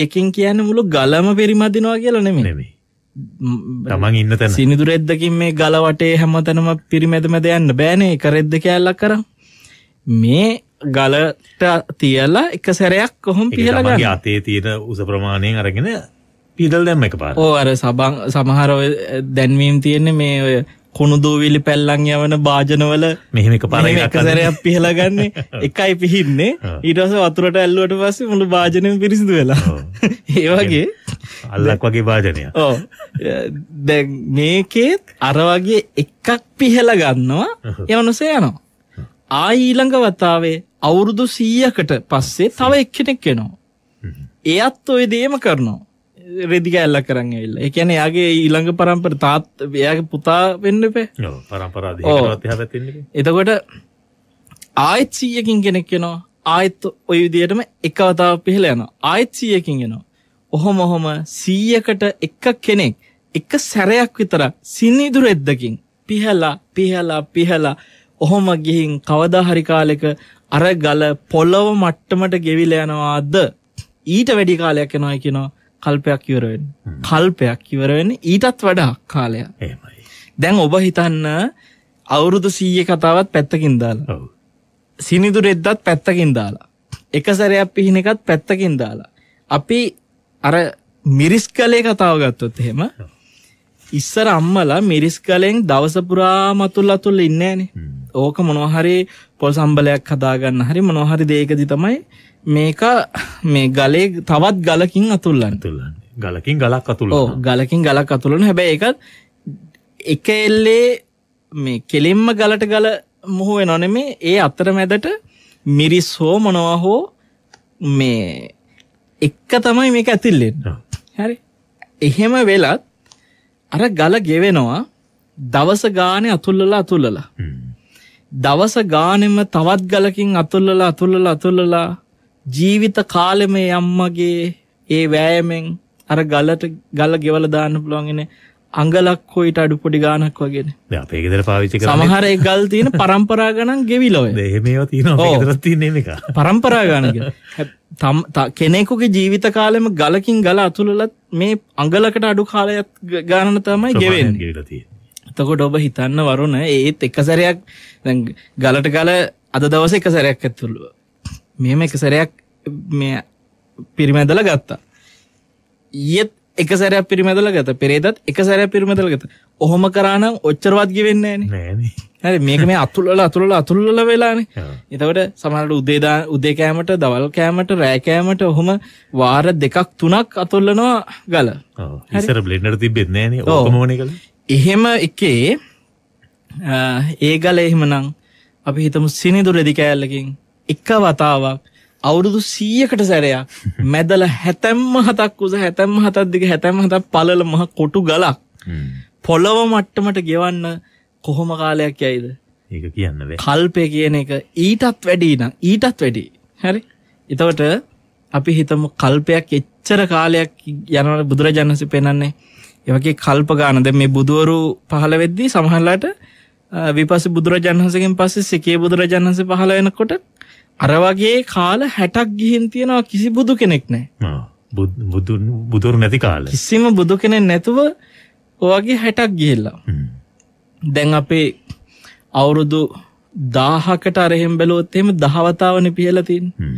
ඒකෙන් කියන්න මුළු ගලම පිරිමදිනවා කියලා නෙමේ නෙමේ තමන් ඉන්න තැන සිනිදුර එද්දකින් මේ ගලවටේ හැම තැනම පිරිමැදමැද යන්න බෑනේ එක රෙද්ද කෑල්ලක් කරා මේ ගලට තියලා එක සැරයක් කොහොම පියලගන්න අතේ තියෙන උස ප්‍රමාණයෙන් අරගෙන පිදල් දැම්ම එක පාර ඕ අර සබං සමහර ඔය දැන්වීම් තියෙන්නේ මේ ඔය කුණු දූවිලි පැල්ලං යවන භාජනවල මෙහෙම එක පාර එක සැරයක් පිහලගන්නේ එකයි පිහින්නේ ඊට පස්සේ වතුරට ඇල්ලුවට පස්සේ මුළු භාජනයම පිරිසිදු වෙලා ඒ වගේ අල්ලක් වගේ භාජනය ඔව් දැන් මේකෙත් අර වගේ එකක් පිහලා ගන්නවා යවනසේ යනවා ආයිළඟ වතාවේ අවුරුදු සීයකට පස්සේ තව එක්කෙනෙක් එනවා. එයත් ඔය දේම කරනවා. රෙදි ගැල්ල කරන්න ඇල්ල එකැන යාගේ ඊළඟ පරම්පර තාත් එයාගේ පුතා වෙන්න පේ පරම්පරාද එතකොට ආයත් සීයකින් කෙනෙක් එෙනවා ආයත් ඔය විදියටම එකවතාව පිහල යන ආයත් සීයකින් එෙනවා ඔහොම ඔහොම සීයකට එක කෙනෙක් එක සැරයක් විතර සිනිදුර එද්දකින් පිහලා පිහලා පිහලා ඔහොම ගිහින් කවදා හරි කාලෙක අර ගල පොළව මට්ටමට ගෙවිලා යනවාද ඊට වැඩි කාලයක් යනවා කියනවා කල්පයක් ඉවර වෙන්නේ. කල්පයක් ඉවර වෙන්නේ ඊටත් වඩා කාලයක්. එහෙමයි. දැන් ඔබ හිතන්න අවුරුදු 100 කතාවත් පැත්තකින් දාලා. ඔව්. සිනිදුරෙද්දත් පැත්තකින් දාලා. එක සැරයක් පිහින එකත් පැත්තකින් දාලා. අපි අර මිරිස්කලේ කතාව ගත්තොත් එහෙම ඉස්සර අම්මලා මිරිස්කලෙන් දවස පුරාම අතුල් අතුල් ඉන්නේ නැහනේ. ඕක මොනොහරි පොල් සම්බලයක් හදාගන්න හරි මොනොහරි දේකදි තමයි මේක මේ ගලේ තවත් ගලකින් අතුල්ලන්න තුල්ලන්න ගලකින් ගලක් අතුළ ගලකින් ගලක් අතුළන හැබැ එකත් එක එල්ලේ මේ කෙලෙම්ම ගලට ගල මුහුවේ නොනෙමේ ඒ අතර මැදට මිරිස් හෝ මොනවා හෝ මේ එක්ක තමයි මේක ඇතිල්ලෙන්න හැරි එහෙම වෙලත් අර ගල ගෙවෙනවා දවස ගානය අතුල්ලලා අතුල්ලලා දවස ගානෙම තවත් ගලකින් අතුල්ලලා අතුල්ලල අතුල්ලලා ජීවිත කාලෙම යම්මගේ ඒ වෑයමෙන් අර ගලට ගල ගෙවල දාන්න පුළුවන්ගෙන අඟලක් හොයිට අඩු පොඩි ගානක් වගෙන ඒකෙදර පාවිච්චි සමහර ගල් තියෙන පරම්පරා ගණන් ගෙවිලව පරම්පරා ගණක තම් කෙනෙකුගේ ජීවිත කාලෙම ගලකින් ගල අතුළලත් මේ අඟලකට අඩු කාලයත් ගානන තමයි ගෙවෙන් ගලතිය එතකොට ඔබ හිතන්න වරුණ ඒත් එක සැරයක් ගලට ගල අද දවස එක සැරයක් ඇතුළුව. මෙම එක සැරයක් මේ පිරිමැදල ගත්තා. ඊයත් එක සැරයක් පිරිමැදල ගත පෙරේදත් එක සැරයක් පිරිමැදල ගත. ඔහොම කරානම් ඔච්චරවත් ගෙවෙන්නේ නෑනේ. හරි මේක මේ අතුල්වල අතුල්වල අතුල්වල වෙලානේ. එතකොට සමහරවිට උදේ දා උදේ කෑමට, දවල් කෑමට, රෑ කෑමට ඔහොම වාර දෙකක් තුනක් අතුල්වනවා ගල. ඔව්. ඉස්සර බ්ලෙන්ඩර් තිබ්බෙත් නෑනේ. ඔක්කොම ඕනේ ගල. එහෙම එකේ ඒ ගල එහෙමනම් අපි හිතම සිනිදු රෙදි කෑල්ලකින් එක වතාවක් අවුරුදු සීයකට සැරයක් මැදල හැතැම්ම හතක් උස හැතැම් හතත් දික හැතැම් හතක් පලල මහ කොටු ගලක් පොළොව මට්ටමට ගෙවන්න කොහොම කාලයක් යයිද ඒ කියන්න කල්පය කියන එක ඊටත් වැඩීන ඊටත් වැඩි හැරි එතවට අපි හිතම කල්පයක් එච්චර කාලයක් යනවට බුදුරජාණන්සි පෙනන්නේ ඒවගේ කල්ප ගාන දැන් මේ බුදවරු පහළ වෙද්දී සමහරලාට විපස්සී බුදුරජාණන් වහන්සේගෙන් පස්සේ සිකේ බුදුරජාණන් වහන්සේ පහළ වෙනකොට අර වගේ කාල 60ක් ගිහින් තියනවා කිසි බුදු කෙනෙක් නැහැ. බුදු බුදුරු නැති කාලේ. කිසිම බුදු කෙනෙක් නැතුව ඔයගේ 60ක් ගිහිල්ලා. දැන් අපේ අවුරුදු 1000කට අරහෙම් බැලුවොත් එහෙම 10 වතාවනේ පිහලා තින්නේ.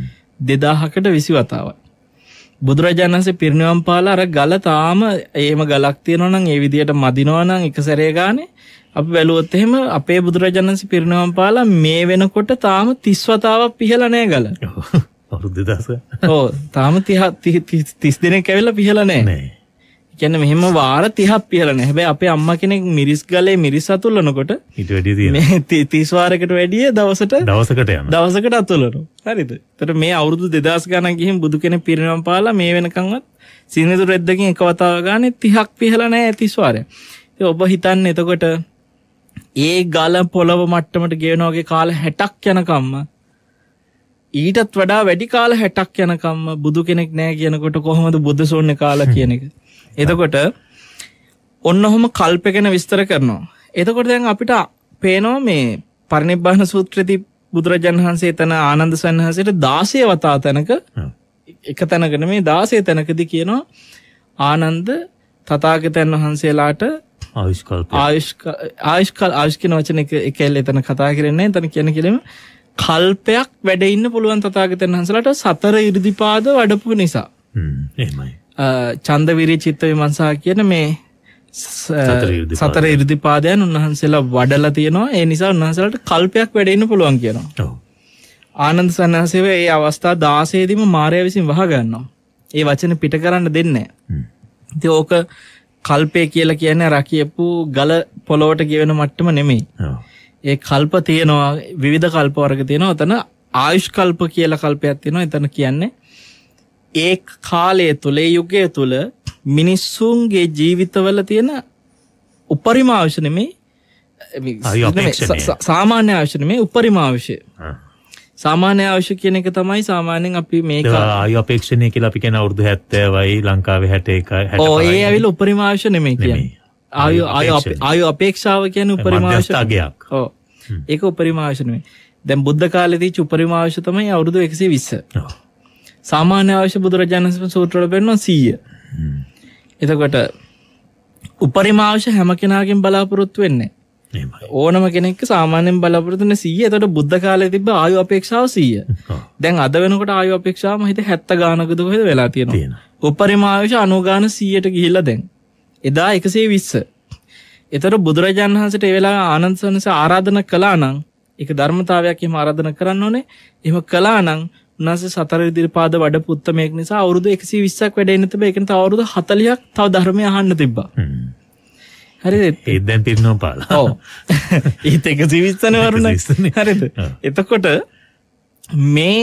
2000කට 20 වතාවක්. බුදුරජාණන්සේ පිරිනිවන් පාලා අර ගල තාම ඒම ගලක් තියෙනවා නම් ඒ විදියට මදිනවා නම් එක සැරේ ගානේ අපි බැලුවොත් එහෙම අපේ බුදුරජාණන්සේ පිරිනිවන් පාලා මේ වෙනකොට තාම 30 වතාවක් පිහලා නැහැ ගල. අවුරුදු 2000. ඔව් තාම 30 30 දෙනෙක් ඇවිල්ලා පිහලා නැහැ. කියන්නේ මෙහෙම වාර 30ක් පිහලා නැහැ. හැබැයි අපේ අම්මා කෙනෙක් මිරිස් ගලේ මිරිස් අතුල්ලනකොට ඊට වැඩිය තියෙනවා. මේ 30 වාරයකට වැඩිය දවසට දවසකට යනවා. දවසකට අතුල්ලනවා. හරිද? ඒතර මේ අවුරුදු 2000 ගණන් ගිහින් බුදු කෙනෙක් පිරිනවම් පාලා මේ වෙනකන්වත් සිනදුර රෙද්දකින් එක වතාව ගානේ 30ක් පිහලා නැහැ 30 වාරයක්. ඉතින් ඔබ හිතන්නේ එතකොට ඒ ගල පොළව මට්ටමට ගේන වගේ කාල 60ක් යනකම්ම ඊටත් වඩා වැඩි කාල 60ක් යනකම්ම බුදු කෙනෙක් නැහැ කියනකොට කොහොමද බුද්ධ ශූන්‍ය කාලා කියන එක? එතකොට ඔන්න ඔහොම කල්පගෙන විස්තර කරනවා. එතකොට දැන් අපිට පේනවා මේ පරිනිබ්බාන සූත්‍රයේදී බුදුරජාණන් වහන්සේ එතන ආනන්ද සන්හන්සේට 16 වතා තැනක එක තැනකට මේ 16 තැනකදී කියනවා ආනන්ද තථාගතයන් වහන්සේලාට ආයුෂ්කල්ප ආයුෂ්කල් ආයුෂ් කියන වචන එක එකෙල් එතන කතා කරන්නේ එතන කියන කෙලෙම කල්පයක් වැඩ ඉන්න පුළුවන් තථාගතයන් වහන්සේලාට සතර 이르දිපාද වඩපු නිසා. හ්ම් එහෙමයි. චන්දවිරී චිත්ත විමංසා කියන මේ සතර ඉරදිපාදයන් උන්වහන්සේලා වඩලා තියෙනවා ඒ නිසා උන්වහන්සේලාට කල්පයක් වැඩෙන්න පුළුවන් කියනවා. ආනන්ද සන්නාසේව ඒ අවස්ථා 16 දීම මාර්යා විසින් වහගන්නවා. ඒ වචන පිට කරන්න දෙන්නේ නැහැ. ඕක කල්පය කියලා කියන්නේ රකියපු ගල පොළොවට ගෙවෙන මට්ටම නෙමෙයි. ඒ කල්ප තියෙනවා විවිධ කල්ප වර්ග තියෙනවා. එතන ආයුෂ් කල්ප කියලා කල්පයක් තියෙනවා. එතන කියන්නේ ඒ කාලය තුළ යුගය තුළ මිනිස්සුන්ගේ ජීවිතවල තියෙන උපරිම ආවශනමේ සාමාන්‍ය ආවශන මේ උපරිම ආවශය සාමාන්‍ය අවශ්‍ය කියන එක තමයි සාමාන්‍යෙන් අපි මේක ආය අපේක්ෂණය කියලා අපි කියන අවුරුදු 70යි ලංකාවේ 61යි ඔව් ඒ ඇවිල්ලා උපරිම අවශ්‍ය නෙමෙයි කියන්නේ ආය ආය ආය අපේක්ෂාව කියන්නේ උපරිම අවශ්‍යතාවයක් ඔව් ඒක උපරිම අවශ්‍ය නෙමෙයි දැන් බුද්ධ කාලේදී උපරිම අවශ්‍ය තමයි අවුරුදු 120 සාමාන්‍ය අවශ්‍ය බුදුරජාණන්සම සූත්‍රවල පෙන්වන 100. එතකොට උපරිම අවශ්‍ය හැම කෙනාගෙන් බලාපොරොත්තු වෙන්නේ ඕනම කෙනෙක් සාමාන්‍යයෙන් බලාපොරොත්තුන 100. එතකොට බුද්ධ කාලේ තිබ්බ ආයු අපේක්ෂාව 100. දැන් අද වෙනකොට ආයු අපේක්ෂාව මහිත 70 ගානකද කොහෙද වෙලා තියෙනවා. උපරිම ආයුෂ 90 ගාන 100ට ගිහිල්ලා දැන්. එදා 120. එතකොට බුදුරජාණන් වහන්සේට ඒ වෙලාවේ ආනන්ද සෝනස ආරාධනා කළා නම් ඒක ධර්මතාවයක් එහෙම ආරාධනා කරන්න ඕනේ. එහෙම කළා නම් උන්වහන්සේ සතර ඉදිරිපාද වඩපු උත්තමයෙක් නිසා අවුරුදු 120ක් වැඩ ඉන්න තිබේ. ඒ කියන්නේ තව අවුරුදු 40ක් තව ධර්මය අහන්න තිබ්බා. හරිද? ඒත් දැන් පිරිනොම් පාලා. ඔව්. ඒත් 120න වරුණ. හරිද? එතකොට මේ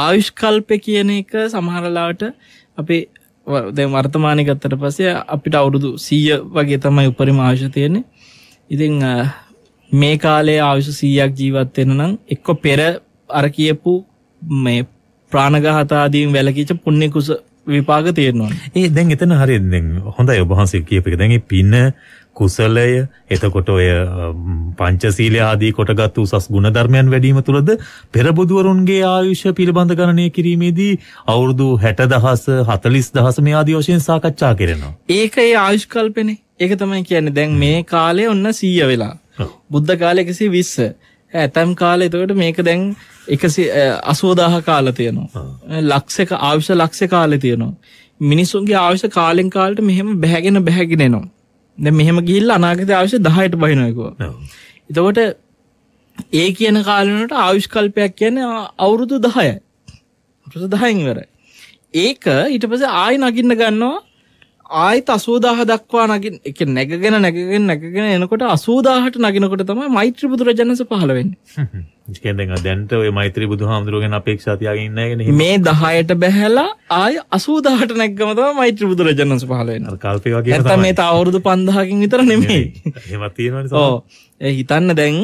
ආයුෂ් කල්පේ කියන එක සමහරලාවට අපේ දැන් වර්තමානයේ ගත්තට පස්සේ අපිට අවුරුදු 100 වගේ තමයි උපරිම ආයුෂ තියෙන්නේ. ඉතින් මේ කාලේ ආයුෂ 100ක් ජීවත් වෙන නම් එක්ක පෙර අර කියපු මේ ප්‍රාණඝාතාදීන් වැළකීච්ච පුණ්‍ය කුස විපාක තියෙනවා. ඒ දැන් එතන හරියට දැන් හොඳයි ඔබ වහන්සේ කියපේක. දැන් මේ පින කුසලය එතකොට ඔය පංචශීලයේ ආදී කොටගත් උසස් ගුණධර්මයන් වැඩිම තුලද පෙරබුදුවරුන්ගේ ආයුෂ පිළිබඳ ගණනය කිරීමේදී අවුරුදු 60000 40000 මේ ආදී වශයෙන් සාකච්ඡා කරනවා. ඒක ඒ ආයුෂ් කල්පනේ. ඒක තමයි කියන්නේ. දැන් මේ කාලේ ඔන්න 100 වෙලා. බුද්ධ කාලේ 120. ඇතැම් කාලේ එතකොට මේක දැන් 180000 කාලේ තියෙනවා. ලක්ෂයක ආවිෂ ලක්ෂය කාලේ තියෙනවා. මිනිසුන්ගේ ආවිෂ කාලෙන් කාලට මෙහෙම බැහැගෙන බැහැගෙන එනවා. දැන් මෙහෙම ගිහිල්ලා අනාගතයේ ආවිෂ 10ට බහිනවා එතකොට ඒ කියන කාලේ වලට ආවිෂ් කල්පයක් කියන්නේ අවුරුදු 10යි. අවුරුදු 10න් ඉවරයි. ඒක ඊට පස්සේ ආයෙ නගින්න ගන්නවා ආයෙත් 80000 දක්වා නගින් එක නැගගෙන නැගගෙන නැගගෙන එනකොට 80000ට නගිනකොට තමයි මෛත්‍රී බුදුරජාණන්ස පහළ වෙන්නේ. ඉතින් දැන්ට ওই මෛත්‍රී බුදුහාමුදුරුවෝ ගැන අපේක්ෂා තියාගෙන ඉන්නේ නැහැ මේ 10ට බැහැලා ආයෙ 80000ට නැග්ගම තමයි මෛත්‍රී බුදුරජාණන්ස පහළ වෙන්නේ. අර කල්පේ වගේ තමයි. නැත්තම් මේ තව අවුරුදු 5000කින් විතර නෙමෙයි. එහෙමත් තියෙනවනේ. ඔව්. ඒ හිතන්න දැන්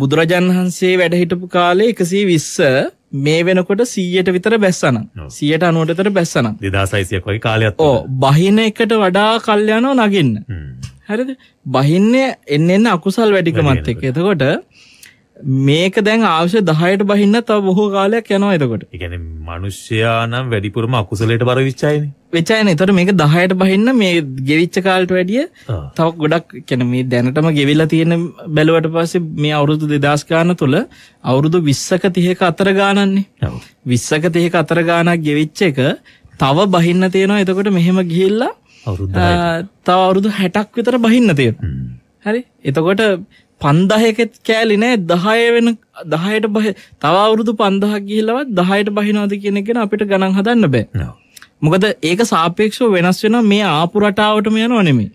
බුදුරජාන් වහන්සේ වැඩ හිටපු කාලේ 120 මේ වෙනකොට 100ට විතර බැස්සනම් 190ට විතර බැස්සනම් 2600ක් වගේ කාලයක් ඕ බහින එකට වඩා කල් යනවා නගින්න හරිද බහින්නේ එන්න එන්න අකුසල් වැඩිකමත් එක්ක එතකොට මේක දැන් අවශ්‍ය 10ට බහින්න තව බොහෝ කාලයක් යනවා එතකොට. ඒ කියන්නේ මිනිස්සයා නම් වැඩිපුරම අකුසලයට බර වෙච්ච අයනේ. වෙච්ච අයනේ. ඒතකොට මේක 10ට බහින්න මේ ගෙවිච්ච කාලට වැඩිය තව ගොඩක් කියන්නේ මේ දැනටම ගෙවිලා තියෙන බැලුවට පස්සේ මේ අවුරුදු 2000 ගාන තුල අවුරුදු 20ක 30ක අතර ගානන්නේ. 20ක 30ක අතර ගානක් ගෙවිච්ච එක තව බහින්න තියෙනවා. එතකොට මෙහෙම ගිහිල්ලා අවුරුදු තව අවුරුදු 60ක් විතර බහින්න තියෙනවා. හරි. එතකොට පන්දහයක කෑලි නෑ දහය වෙන දහයට බහ තවරුදු පන්දහ කියලවත් දහයට බහිනවද කියනෙගෙන අපිට ගණන් හදන්න බෑ මොකද ඒක සාපේක්ෂව වෙනස් වෙන මේ ආපු රටාවටම යන අනෙමි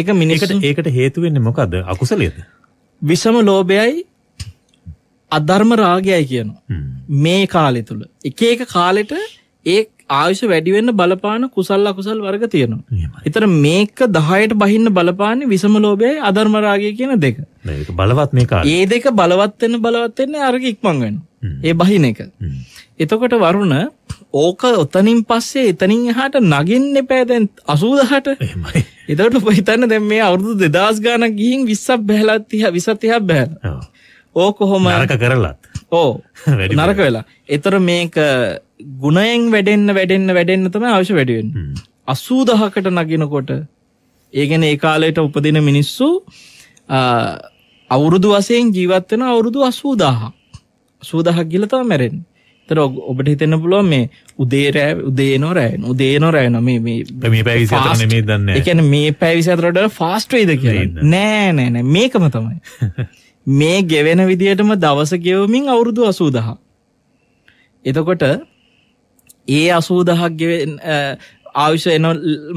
ඒක මිනිකට ඒකට හේතුවෙන්නේ මොකද අකුසලේද විසම ලෝබයයි අධර්ම රාගයයි කියනවා මේ කාලෙ තුළ එක එක කාලෙට ඒ ආයුෂ වැඩිවෙන්න බලපාන කුසල් අකුසල් වර්ග තියෙනවා. එතන මේක 10ට බහින්න බලපාන්නේ විසම ලෝභයයි අධර්ම රාගය කියන දෙක. මේක බලවත් මේ කාර්යය. මේ දෙක බලවත් වෙන බලවත් වෙන්නේ අරක ඉක්මන් වෙනවා. ඒ බහින එක. එතකොට වරුණ ඕක ඔතනින් පස්සේ එතනින් එහාට නගින්න එපා දැන් 80000ට. එහෙමයි. එතකොට ඔබ හිතන්න දැන් මේ අවුරුදු 2000 ගානක් ගිහින් 20ක් බහැලා 30 20 30ක් බහැලා. ඕක කොහොම නරක කරලත්. ඕ නරක වෙලා. ඒතර මේක ගුණයෙන් වැඩෙන්න්න වැඩෙන්න්න වැඩෙන්න්න තම අවශ්‍ය වැඩුවෙන් අසූදහකට නගෙනකොට ඒගැන ඒ කාලයට උපදින මිනිස්සු අවුරුදු වසයෙන් ජීවත්වෙන අවුරුදු අසූදාහ සූදහක් ගිලතව මැරෙන් තර ඔබට හිතෙන්න පුළුව මේ උදේරෑ උදේනෝ රෑන් උදේනෝ රෑන මේ මේ පැවිසිනේ දන්න එකන මේ පැවිසතරට ෆාස්ට්‍රේද කියන්න නෑ නෑනෑ මේකම තමයි මේ ගෙවෙන විදිටම දවස ගෙවමින් අවුරුදු අසූදහා එතකොට ඒ අසූදහක්ගෙන් ආවිෂ එන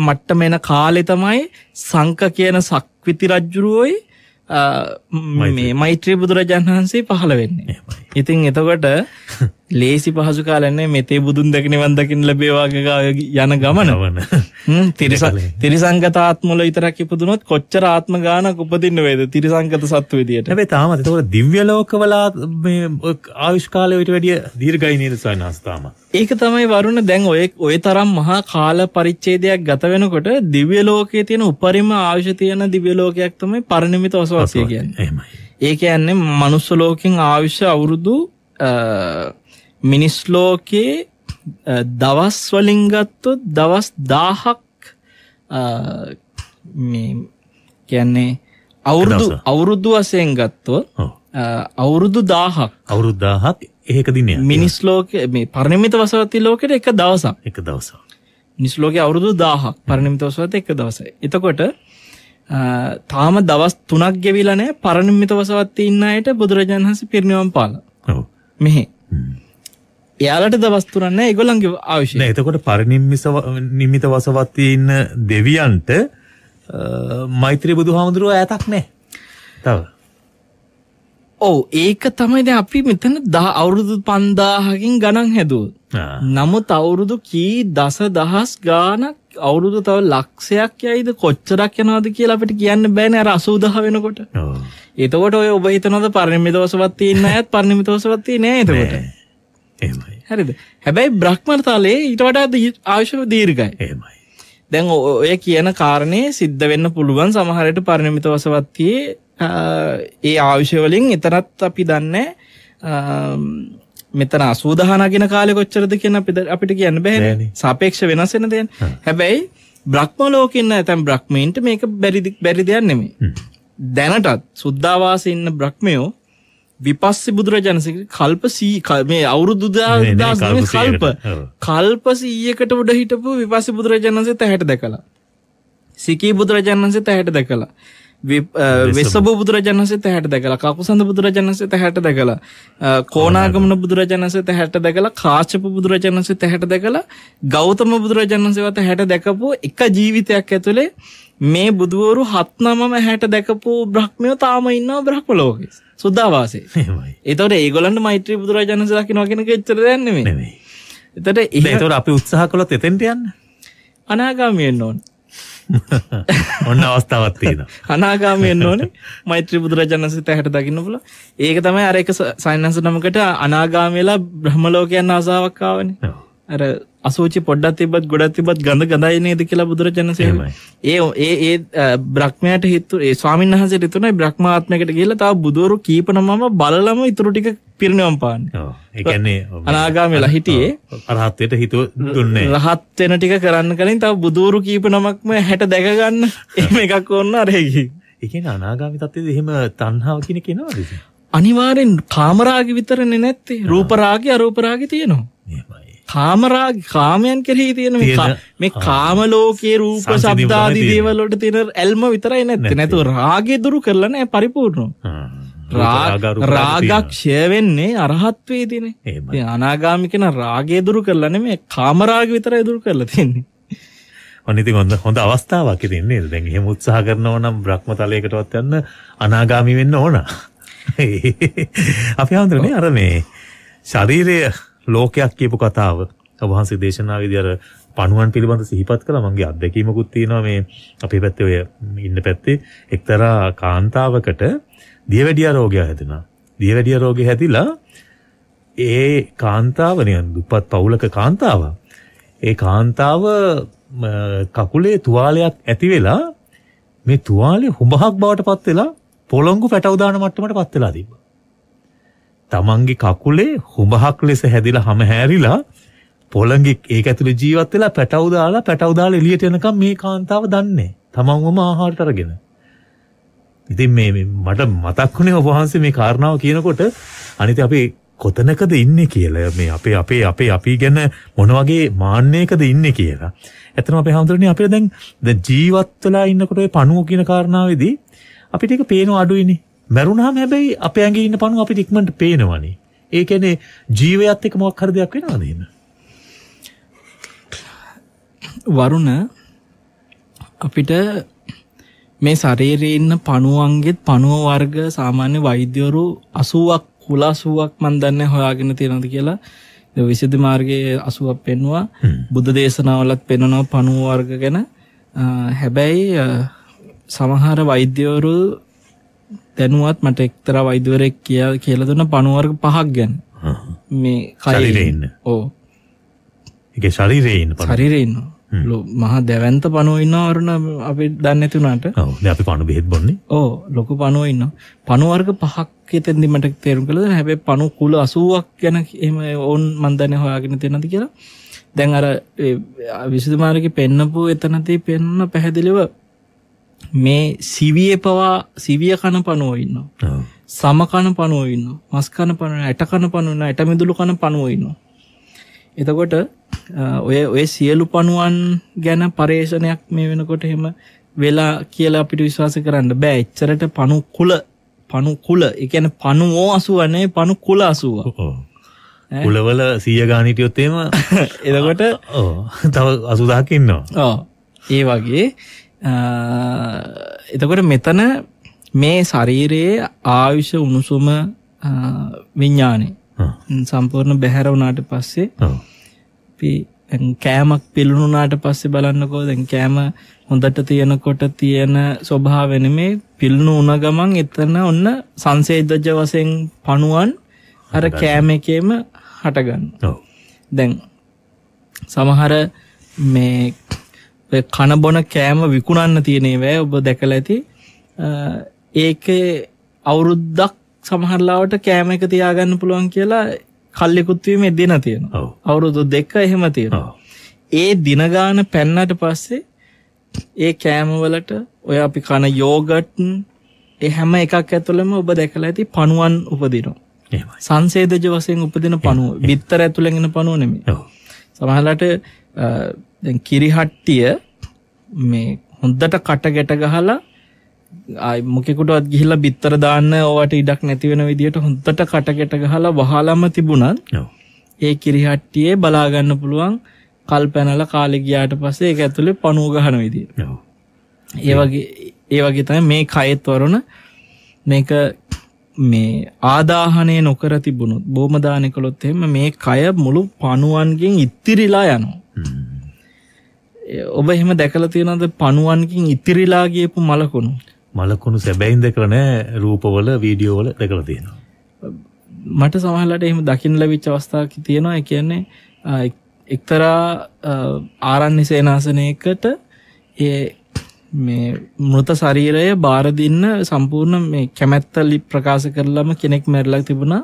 මට්ටම එන කාලෙ තමයි සංක කියන සක්විති රජ්ජුරුවෝයි මේ මෛත්‍රී බුදුරජාන් වහන්සේ පහළ වෙන්නේ. ඉතින් එතකොට ලේසි පහසු කාලන්නේ මෙතේ බුදුන් දැක නිවන් දකින්න ලැබේවා යන ගමන. හ්ම් තිරිසංගත ආත්මවල විතරක් ඉපදුනොත් කොච්චර ආත්ම ගානක් උපදින්න වේද තිරිසංගත සත්තු විදියට. හැබැයි තාමත් ඒක දිව්‍ය ලෝකවල මේ ආයුෂ් කාලය ඊට වැඩිය දීර්ඝයි නේද සයන්ස් තාම. ඒක තමයි වරුණ දැන් ඔය ඔය තරම් මහා කාල පරිච්ඡේදයක් ගත වෙනකොට දිව්‍ය ලෝකයේ තියෙන උපරිම ආයුෂ තියෙන දිව්‍ය ලෝකයක් තමයි පරිණිමිත ඔසවාසිය කියන්නේ. එහෙමයි. ඒ කියන්නේ මනුස්ස ලෝකෙන් ආයුෂ අවුරුදු මිනිස් ලෝකයේ දවස් වලින්ගත්තොත් දවස් දාහක් කියන්නේ අවුරුදු අවුරුදු වසයෙන් ගත්තෝ අවුරුදු දාහක් අවුරුද්දාහක් ඒක දින මිනිස් ලෝක මේ පරිණමිත වසවති ලෝකෙට එක දවසක් එක දවස නිස්ලෝක අවුරුදු දාහක් පරිණමිත වසවත එක දවස එතකොට තාම දවස් තුනක් ගෙවිලනෑ පරණමිත වසවත්ති ඉන්නයට බුදුරජාණන්හස පිරිණිවම් පාල මෙහෙ එයාලට දවස් තුනක් නැහැ ඒගොල්ලන්ගේ අවශ්‍ය නෑ එතකොට පරිනිම්මිස නිමිත වසවත්තී ඉන්න දෙවියන්ට මෛත්‍රී බුදුහාමුදුරුවෝ ඈතක් නැහැ තව ඔව් ඒක තමයි දැන් අපි මෙතන අවුරුදු 5000කින් ගණන් හැදුවොත් නමුත් අවුරුදු කී දස දහස් ගාණක් අවුරුදු තව ලක්ෂයක් යයිද කොච්චරක් යනවද කියලා අපිට කියන්න බෑනේ අර 80000 වෙනකොට එතකොට ඔය ඔබ හිතනවද පරිණිමිතවසවත් තියෙන අයත් පරිණිමිතවසවත් තියෙන්නේ නැහැ එතකොට එමයි හරිද හැබැයි බ්‍රහ්මණ තලයේ ඊට වඩා ආයුෂ දීර්ඝයි එමයි දැන් ඔය කියන කාරණය සිද්ධ වෙන්න පුළුවන් සමහරයට පරිණමිත වසවත්තියේ ඒ ආවිෂවලින් එතරත් අපි දන්න මෙතන අසූදාහනගෙන කාලෙ කොච්චරද කියන අපිට කියන්න බැහැ සාපේක්ෂ වෙනස් වෙන දෙයක්. හැබැයි බ්‍රහ්ම ලෝකෙන්න ඇතැම් බ්‍රහ්මීන්ට මේක බැරි බැරි දෙයක් නෙමෙයි. දැනටත් සුද්ධාවාසයේ ඉන්න බ්‍රහ්මයෝ විපස්සි බුදුරජාණසක කල්ප සී මේ අවුරුදු දස් කල්ප කල්ප සීයකට උඩ හිටපු විපස්සි බුදුරජාණන්සේ තැහැට දැකලා. සිකී බුදුරජාණන්සේ තැහැට දැකලා. වෙස්සබ බුදුරජාණන්සේ තැහැට දැකලා කකුසඳ බුදුරජාණන්සේ තැහැට දැකලා කෝණාගමන බුදුරජාණන්සේ තැහැට දැකලා කාශ්‍යප බුදුරජාණන්සේ තැහැට දැකලා ගෞතම බුදුරජාණන්සේ වත හැට දැකපු එක ජීවිතයක් ඇතුලේ මේ බුදුවරු හත් නමම හැට දැකපු බ්‍රහ්මයෝ තාම ඉන්නවා බ්‍රහ්ම ලෝකේ සුද්ධාවාසේ. එහෙමයි. ඒතකොට ඒගොල්ලන්ට මෛත්‍රී බුදුරජාණන්සේ දකින්න කෙනෙක් එච්චර දැන් නෙමෙයි. නෙමෙයි. එතකොට ඒතකොට අපි උත්සාහ කළොත් එතෙන්ට යන්න අනාගාමී වෙන්න ඕනේ. ඔන්න අවස්ථාවක් තියෙනවා. අනාගාමී වෙන්න ඕනේ. මෛත්‍රී බුදුරජාණන් සිත හැට දකින්න බුල. ඒක තමයි අර එක සයන්ස් නමකට අනාගාමී වෙලා බ්‍රහ්ම ලෝකයන් ආසාවක් ආවනේ. අර අසෝචි පොඩ්ඩක් තිබ්බත් ගොඩක් තිබ්බත් ගඳ ගඳයි නේද කියලා බුදුරජාණන් සේමයි. ඒ ඒ ඒ බ්‍රහ්මයාට හිතු ඒ ස්වාමීන් වහන්සේට හිතුණා බ්‍රහ්මාත්මයකට ගිහිල්ලා තව බුදවරු කීප නමම බලලම ඊටු ටික පිරිනවම් පාන්න එකන්නේ අනාගාමලා හිටියේ රහත්වයට හිතුව දුන්නේ රහත්වෙන ටික කරන්න කලින් තව බුදුරු කීප නමක්ම හැට දැකගන්න එම එකක් ඔන්න අරයකි එකන අනාගාමි තත්වේද එහෙම තන්හාාව කියන කෙනවාද අනිවාරෙන් කාමරාග විතරන්නේ නැත්තේ රූපරාග අරූපරාග තියෙනවා කාමරා කාමයන් කෙරෙහි තියෙන මේ කාමලෝකයේ රූප සබ්දාදී දේවල්ලොට තියෙන ඇල්ම විතරයි නැත්ත නැතුව රාගේ දුරු කරලනෑ පරිපූර්ණු රාගක් ෂයවෙන්නේ අරහත්වේ තිනේ අනාගාමිකෙන රාගේ දුරු කරලන මේ කාමරාග විතර දුරු කරලා තියන්නේ අනිති හොඳ හොඳ අවස්ථාවක් තින්නේ දැන් එහෙම උත්සාහ කරනව නම් බ්‍රහ්ම තලයකටවත් යන්න අනාගාමි වෙන්න ඕන අපි හඳුනේ අර මේ ශරීරය ලෝකයක් කියපු කතාව වහන්සේ දේශනාවේදී අර පණුවන් පිළිබඳ සිහිපත් කළා මගේ අත්දැකීමකුත් තියෙනවා මේ අපේ පැත්තේ ඔය ඉන්න පැත්තේ එක්තරා කාන්තාවකට දියවැඩියා රෝගයක් හැදෙනවා. දියවැඩියා රෝගේ හැදිලා ඒ කාන්තාව නිකන් දුප්පත් පවුලක කාන්තාව. ඒ කාන්තාව කකුලේ තුවාලයක් ඇති වෙලා මේ තුවාලේ හුඹහක් බවට පත් වෙලා පොළොංගු පැටවදාන මට්ටමට පත් වෙලා තිබ්බා. තමන්ගේ කකුලේ හුඹහක් ලෙස හැදිලා හැම හැරිලා පොළඟෙක් ඒක ඇතුළේ ජීවත් වෙලා පැටවු දාලා පැටවු දාලා එළියට එනකම් මේ කාන්තාව දන්නේ. තමන්වම ආහාර අරගෙන. ඉතින් මේ මට මතක් වුණේ ඔබ වහන්සේ මේ කාරණාව කියනකොට අනිත් අපි කොතනකද ඉන්නේ කියලා මේ අපේ අපේ අපේ අපි ගැන මොන වගේ මාන්නයකද ඉන්නේ කියලා. ඇත්තටම අපේ හැමෝටම අපිට දැන් ද ජීවත් වෙලා ඉන්නකොට ඔය පණුව කියන කාරණාවේදී අපිට ඒක පේන අඩුයිනේ. මැරුණාම හැබැයි අපේ ඇඟේ ඉන්න පණුව අපිට ඉක්මනට පේනවනේ. ඒ කියන්නේ ජීවයත් එක්ක මොකක් හරි දෙයක් වෙනවද එහෙම? වරුණ අපිට මේ ශරීරයේ ඉන්න පණුවන්ගෙත් පණුව වර්ග සාමාන්‍ය වෛද්‍යවරු 80ක් කුලසුවක් මන් දන්නේ හොයාගෙන තියෙනවද කියලා විසුද්ධි මාර්ගයේ 80ක් පෙන්වුවා බුද්ධ දේශනාවලත් පෙන්වනවා පණුව වර්ග ගැන හැබැයි සමහර වෛද්‍යවරු දැනුවත් මට එක්තරා වෛද්‍යවරයෙක් කියලා දුන්න පණුව වර්ග පහක් ගැන මේ කයේ ඉන්න ඕ ඒකේ ශරීරයේ ඉන්න ශරීරයේ ඉන්නවා මහා දැවන්ත පණුව ඉන්නවරන අපි දන්න ඇතුනට අපි පණු බෙත් බොන්නේ ඕ ලොකු පණුව ඉන්න පණුවර්ග පහක් එතැදිීමට තේරුම් කළ හැබේ පණු කුල අසුවක් ගැන එම ඔවන් මන්දන හොයාගෙන තියෙනති කියලා දැන් අර විසිදුමාරක පෙන්නපු එතනති පෙන්න පැහැදිලිව මේ සිවිය පවා සිවිය කණ පණුව ඉන්න සමකණ පණුව ඉන්න මස්කණ පණන ඇට කණ පණුවන්න ඇටමිදුළු කණ පණුව ඉන්නවා එතකොට ඔය ඔය සියලු පණුවන් ගැන පර්යේෂණයක් මේ වෙනකොට එහෙම වෙලා කියලා අපිට විශ්වාස කරන්න බෑ. එච්චරට පණු කුල පණු කුල, ඒ කියන්නේ පණුවෝ 80 නේ පණු කුල 80. කුලවල 100 ගාන හිටියොත් එහෙම එතකොට ඔව් තව 80000ක් ඉන්නවා. ඔව්. ඒ වගේ එතකොට මෙතන මේ ශරීරයේ ආයුෂ උණුසුම විඤ්ඥානය සම්පූර්ණ බැහැර වුණාට පස්සේ අපි කෑමක් පිල්ලුණාට පස්සේ බලන්නකෝ දැන් කෑම හොඳට තියෙනකොට තියෙන ස්වභාවය මේ පිල්ලුණු වුණ ගමන් එතන ඔන්න සංසේදජ වශයෙන් පණුවන් අර කෑම එකේම හටගන්න. දැන් සමහර මේ කන බොන කෑම විකුණන්න තියෙනේ වැ ඔබ දැකලා ඇති ඒක අවුරුද්දක් සමහරලාවට කෑම එක තියාගන්න පුළුවන් කියලා කල්ලෙකුත්වීම දින තියෙන අවුරුදු දෙක්ක එහෙම තියෙන ඒ දිනගාන පැන්නට පස්සේ ඒ කෑමවලට ඔය අපි කන යෝගටන් එහැම එකක් ඇතුළම ඔබ දැකලා ඇති පණුවන් උපදිනවා සංසේදජ වසයෙන් උපදින පණුව බිත්තර ඇතුළගෙන පණුව නෙමි සමහලට කිරිහට්ටිය මේ හොන්දට කට ගැට ගහලා මොකෙකුටත් ගිහිල්ලා බිත්තර දාන්න ඕවට ඉඩක් නැති වෙන විදියට හොඳට කටකෙට ගහලා වහලම තිබුණත් ඒ කිරිහට්ටියේ බලා ගන්න පුළුවන් කල් පැනලා කාලේ ගියාට පස්සේ ඒක ඇතුලේ පණුව ගහන විදිය. ඒ වගේ ඒ වගේ තමයි මේ කයෙත් වරුණ මේක මේ ආදාහනය නොකර තිබුණොත් බොහොම දාන කළොත් එහෙම මේ කය මුළු පණුවන්ගෙන් ඉතිරිලා යනවා. ඔබ එහෙම දැකලා තියෙනවද පණුවන්කින් ඉතිරිලා ගියපු මලකුණු? මලකුණු සැබැයින් දැකලා නැහැ රූපවල වීඩියෝවල දැකලා තියෙනවා. මට සමහරවිට එහෙම දකින්න ලැබිච්ච අවස්ථා තියෙනවා. ඒ කියන්නේ එක්තරා ආරණ්‍ය සේනාසනයකට ඒ මේ මෘත ශරීරය බාර දෙන්න සම්පූර්ණ මේ කැමැත්ත ප්‍රකාශ කරලම කෙනෙක් මැරිලා තිබුණා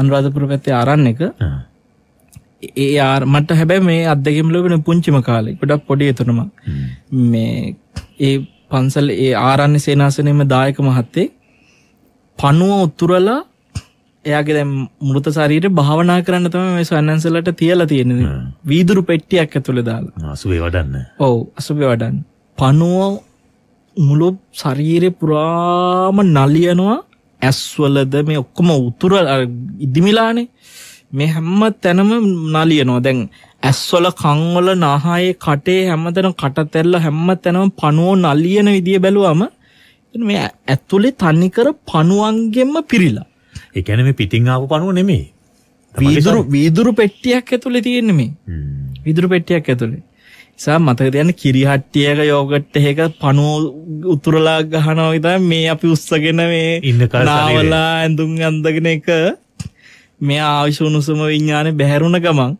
අනුරාධපුර පැත්තේ ආරණ්‍ය එක. ඒ ආර මට හැබැයි මේ අත්දැකීම ලැබෙන පුංචිම කාලේ ගොඩක් පොඩි එතුණම මේ ඒ පන්සල් ඒ ආරණ්‍ය සේනාසනයම දායක මහත්තේ පණුව උත්තුරලා එයාගේ දැන් මෘත ශරීරය භාවනා කරන්න තමයි මේ සන්නන්සලට තියලා තියෙන්නේ. වීදුරු පෙට්ටියක් ඇතුලේ දාලා. අසුබේ වඩන්න. ඔව් අසුබේ වඩන්න. පණුව මුළු ශරීරේ පුරාම නලියනවා ඇස්වලද මේ ඔක්කොම උතුර ඉදිමිලානේ. මේ හැම තැනම නලියනවා. දැන් ඇස්වල කංවල නහයේ කටේ හැමතැනම කටතැල්ල හැමතැනම පණුවෝ නලියන විදිය බැලුවම මේ ඇතුලේ තනිකර පණුවන්ගෙන්ම පිරිලා. ඒ කියන්නේ මේ පිටින් ආපු පණුව නෙමෙයි. වීදුරු වීදුරු පෙට්ටියක් ඇතුලේ තියෙන්නේ මේ. වීදුරු පෙට්ටියක් ඇතුලේ. සා මතක තියන්න කිරිහට්ටියක යෝගට් එකක පණුව උතුරලා ගහනවා විතර මේ අපි උස්සගෙන මේ ඉන්න කාලාවලා ඇඳුම් අඳගෙන එක මේ ආවිෂ උණුසුම විඥානේ බැහැරුණ ගමන්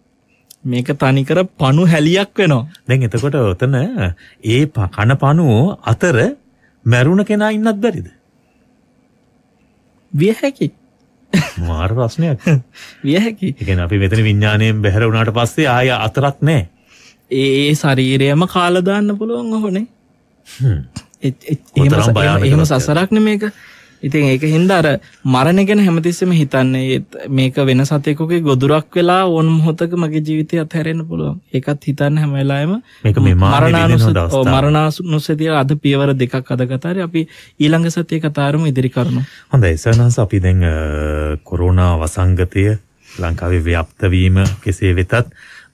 මේක තනිකර පණු හැලියක් වෙනවා. දැන් එතකොට ඔතන ඒ කන පණුව අතර මැරුණ කෙනා ඉන්නත් බැරිද? විය හැකි. මාර ප්‍රශ්නයක්. විය හැකි. ඒ කියන්නේ අපි මෙතන විඥාණයෙන් බැහැර වුණාට පස්සේ ආය අතරක් නැහැ. ඒ ශරීරයම කාලා දාන්න පුළුවන් ඔහොනේ. හ්ම්. එහෙම සසරක් නේ මේක. ඉතින් ඒක හින්දා අර මරණ ගැන හැමතිස්සෙම හිතන්නේ මේක වෙන සතෙකුගේ ගොදුරක් වෙලා ඕන මොහොතක මගේ ජීවිතය අත්හැරෙන්න පුළුවන්. ඒකත් හිතන්න හැම වෙලාවෙම මේක මේ මරණානුස්සතිය අද පියවර දෙකක් අද කතාරේ අපි ඊළඟ සතියේ කතාරමු ඉදිරි කරමු. හොඳයි සර්නස් අපි දැන් කොරෝනා වසංගතය ලංකාවේ ව්‍යාප්ත වීම කෙසේ වෙතත්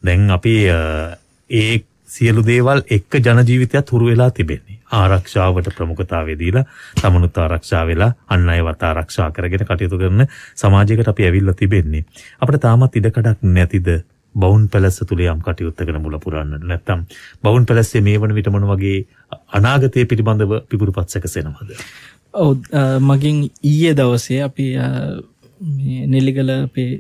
දැන් අපි ඒ සියලු දේවල් එක්ක ජන ජීවිතයත් හුරු වෙලා තිබෙන්නේ. ආරක්ෂාවට ප්‍රමුඛතාවය දීලා තමනුත් ආරක්ෂා වෙලා අන් අයවත් ආරක්ෂා කරගෙන කටයුතු කරන සමාජයකට අපි ඇවිල්ලා තිබෙන්නේ. අපිට තාමත් ඉඩකඩක් නැතිද බවුන් පැලස්ස තුලේ යම් කටයුත්තකට මුල පුරන්න නැත්නම් බවුන් පැලස්සේ මේ වන විට මොන වගේ අනාගතය පිළිබඳව පිපුරුපත් සැකසෙනවද? ඔව් මගෙන් ඊයේ දවසේ අපි මේ නෙල්ලිගල අපේ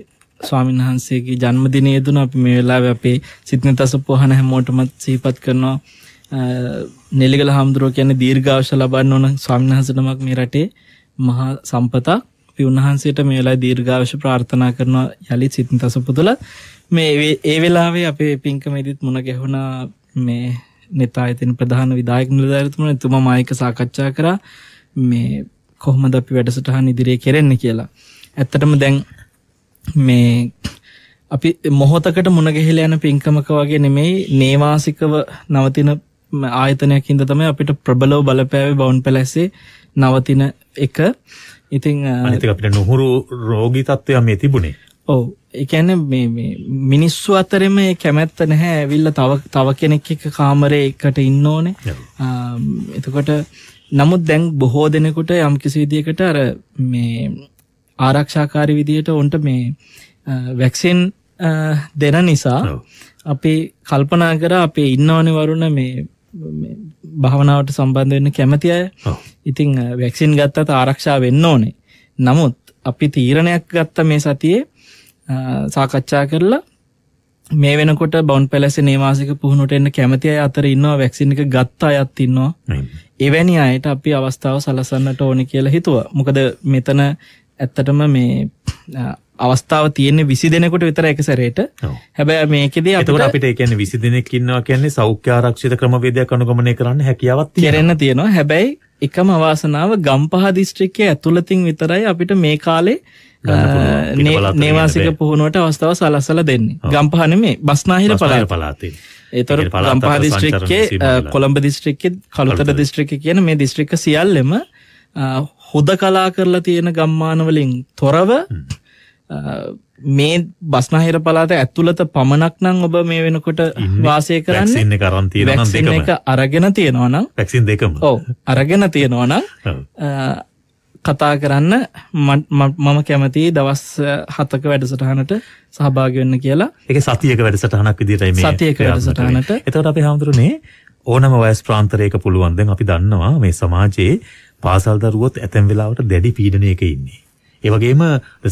ස්වාමීන් වහන්සේගේ ජන්මදිනය දුන අපි මේ වෙලාවේ අපේ සිත්නතස පොහන හැමෝටම සිහිපත් කරනවා නෙලිගල හාමුදුරුව කියන්නේ දීර්ඝාශ ලබන්න ඕන ස්වාමින්හසටමක් මේ රටේ මහා සම්පතක් උන්වහන්සේට මේ වෙලාවේ දීර්ඝාශ ප්‍රාර්ථනා කරනවා යලි සිතින් තසපුතුල මේ ඒ වෙලාවේ අපේ පින්කමේදීත් මුණ ගැහුණා මේ නෙතා ඉතින් ප්‍රධාන විධායක නිලධාරීතුමා එතුමා මායික සාකච්ඡා කරා මේ කොහොමද අපි වැඩසටහන ඉදිරියේ කෙරෙන්නේ කියලා. ඇත්තටම දැන් මේ අපි මොහොතකට මුණගැහිලා යන පින්කමක වගේ නෙමෙයි නේවාසිකව නවතින ආයතනයක් හින්ද තමයි අපිට ප්‍රබලව බලපෑවේ බවුන් පැලැස්සේ නවතින එක. ඉතින් අනිතික අපිට නොහුරු රෝගී තත්ත්වයක් මේ තිබුණේ. ඔව්. ඒ කියන්නේ මේ මේ මිනිස්සු අතරෙම ඒ කැමැත්ත නැහැ ඇවිල්ලා තව තව කෙනෙක් එක්ක කාමරේ එකට ඉන්න ඕනේ. එතකොට නමුත් දැන් බොහෝ දෙනෙකුට යම් කිසි විදියකට අර මේ ආරක්ෂාකාරී විදියට උන්ට මේ වැක්සින් දෙන නිසා අපි කල්පනා කර අපේ ඉන්නවනේ වරුණ මේ භාවනාවට සම්බන්ධ වෙන්න කැමති අය ඉතිං වැක්සින් ගත්තත් ආරක්ෂා වෙන්න ඕනේ නමුත් අපි තීරණයක් ගත්ත මේ සතියේ සාකච්ඡා කරලා මේ වෙනකොට බොන් පැලස නේවාසික පුහුණුට එන්න කැමති අය අතර ඉන්නවා වැක්සිනික ගත්තා අයත් ඉන්නවා එවැනි අයට අපි අවස්ථාව සලසන්නට ඕනි කියලා හිතුව මොකද මෙතන ඇත්තටම මේ අවස්ථාව තියෙන්නේ විසි දෙනකොට විතර එක සැරේට හැබැයි මේකෙද අතකට අපිට එකන්න විසි දෙනෙක් ඉන්නවා කියන්නේ සෞඛ්‍යාරක්ෂිත ක්‍රමවේදයක් අනුගමනය කරන්න හැකියාවත් කෙරෙන්න තියෙනවා හැබැයි එකම අවාසනාව ගම්පහ දිස්ත්‍රික්කය ඇතුළතින් විතරයි අපිට මේ කාලේ නේවාසික පුහුණුවට අවස්ථාව සලස්සල දෙන්නේ ගම්පහන මේ බස්නාහිර පලාර පලාතේ ඒතොර ගම්පහ දිස්ත්‍රික්කේ කොළඹ දිස්ත්‍රික්කෙ කළුතර දිස්ත්‍රික්ක කියන මේ දිස්ත්‍රික්ක සියල්ලෙම හොද කලා කරලා තියෙන ගම්මානවලින් තොරව මේ බස්නහිර පලාත ඇතුළත පමණක් නම් ඔබ මේ වෙනකොට වාසය කරන්න කරන්තිය එක අරගෙන තියෙනවනම් පැක්සින් දෙකම ඕ අරගෙන තියෙනවනම් කතා කරන්න මම කැමති දවස් හතක වැඩසටහනට සහභාගවෙන්න කියලා එක සතියක වැඩසටහනක් විදිරයි සතියක වැඩසටහනට එතවට අපි හාමුදුරනේ ඕනම වයස් ප්‍රාන්තරයක පුළුවන්දෙන් අපි දන්නවා මේ සමාජයේ පාසල් දරුවොත් ඇතැම් වෙලාවට දැඩි පීඩනයක ඉන්නේ ඒ වගේම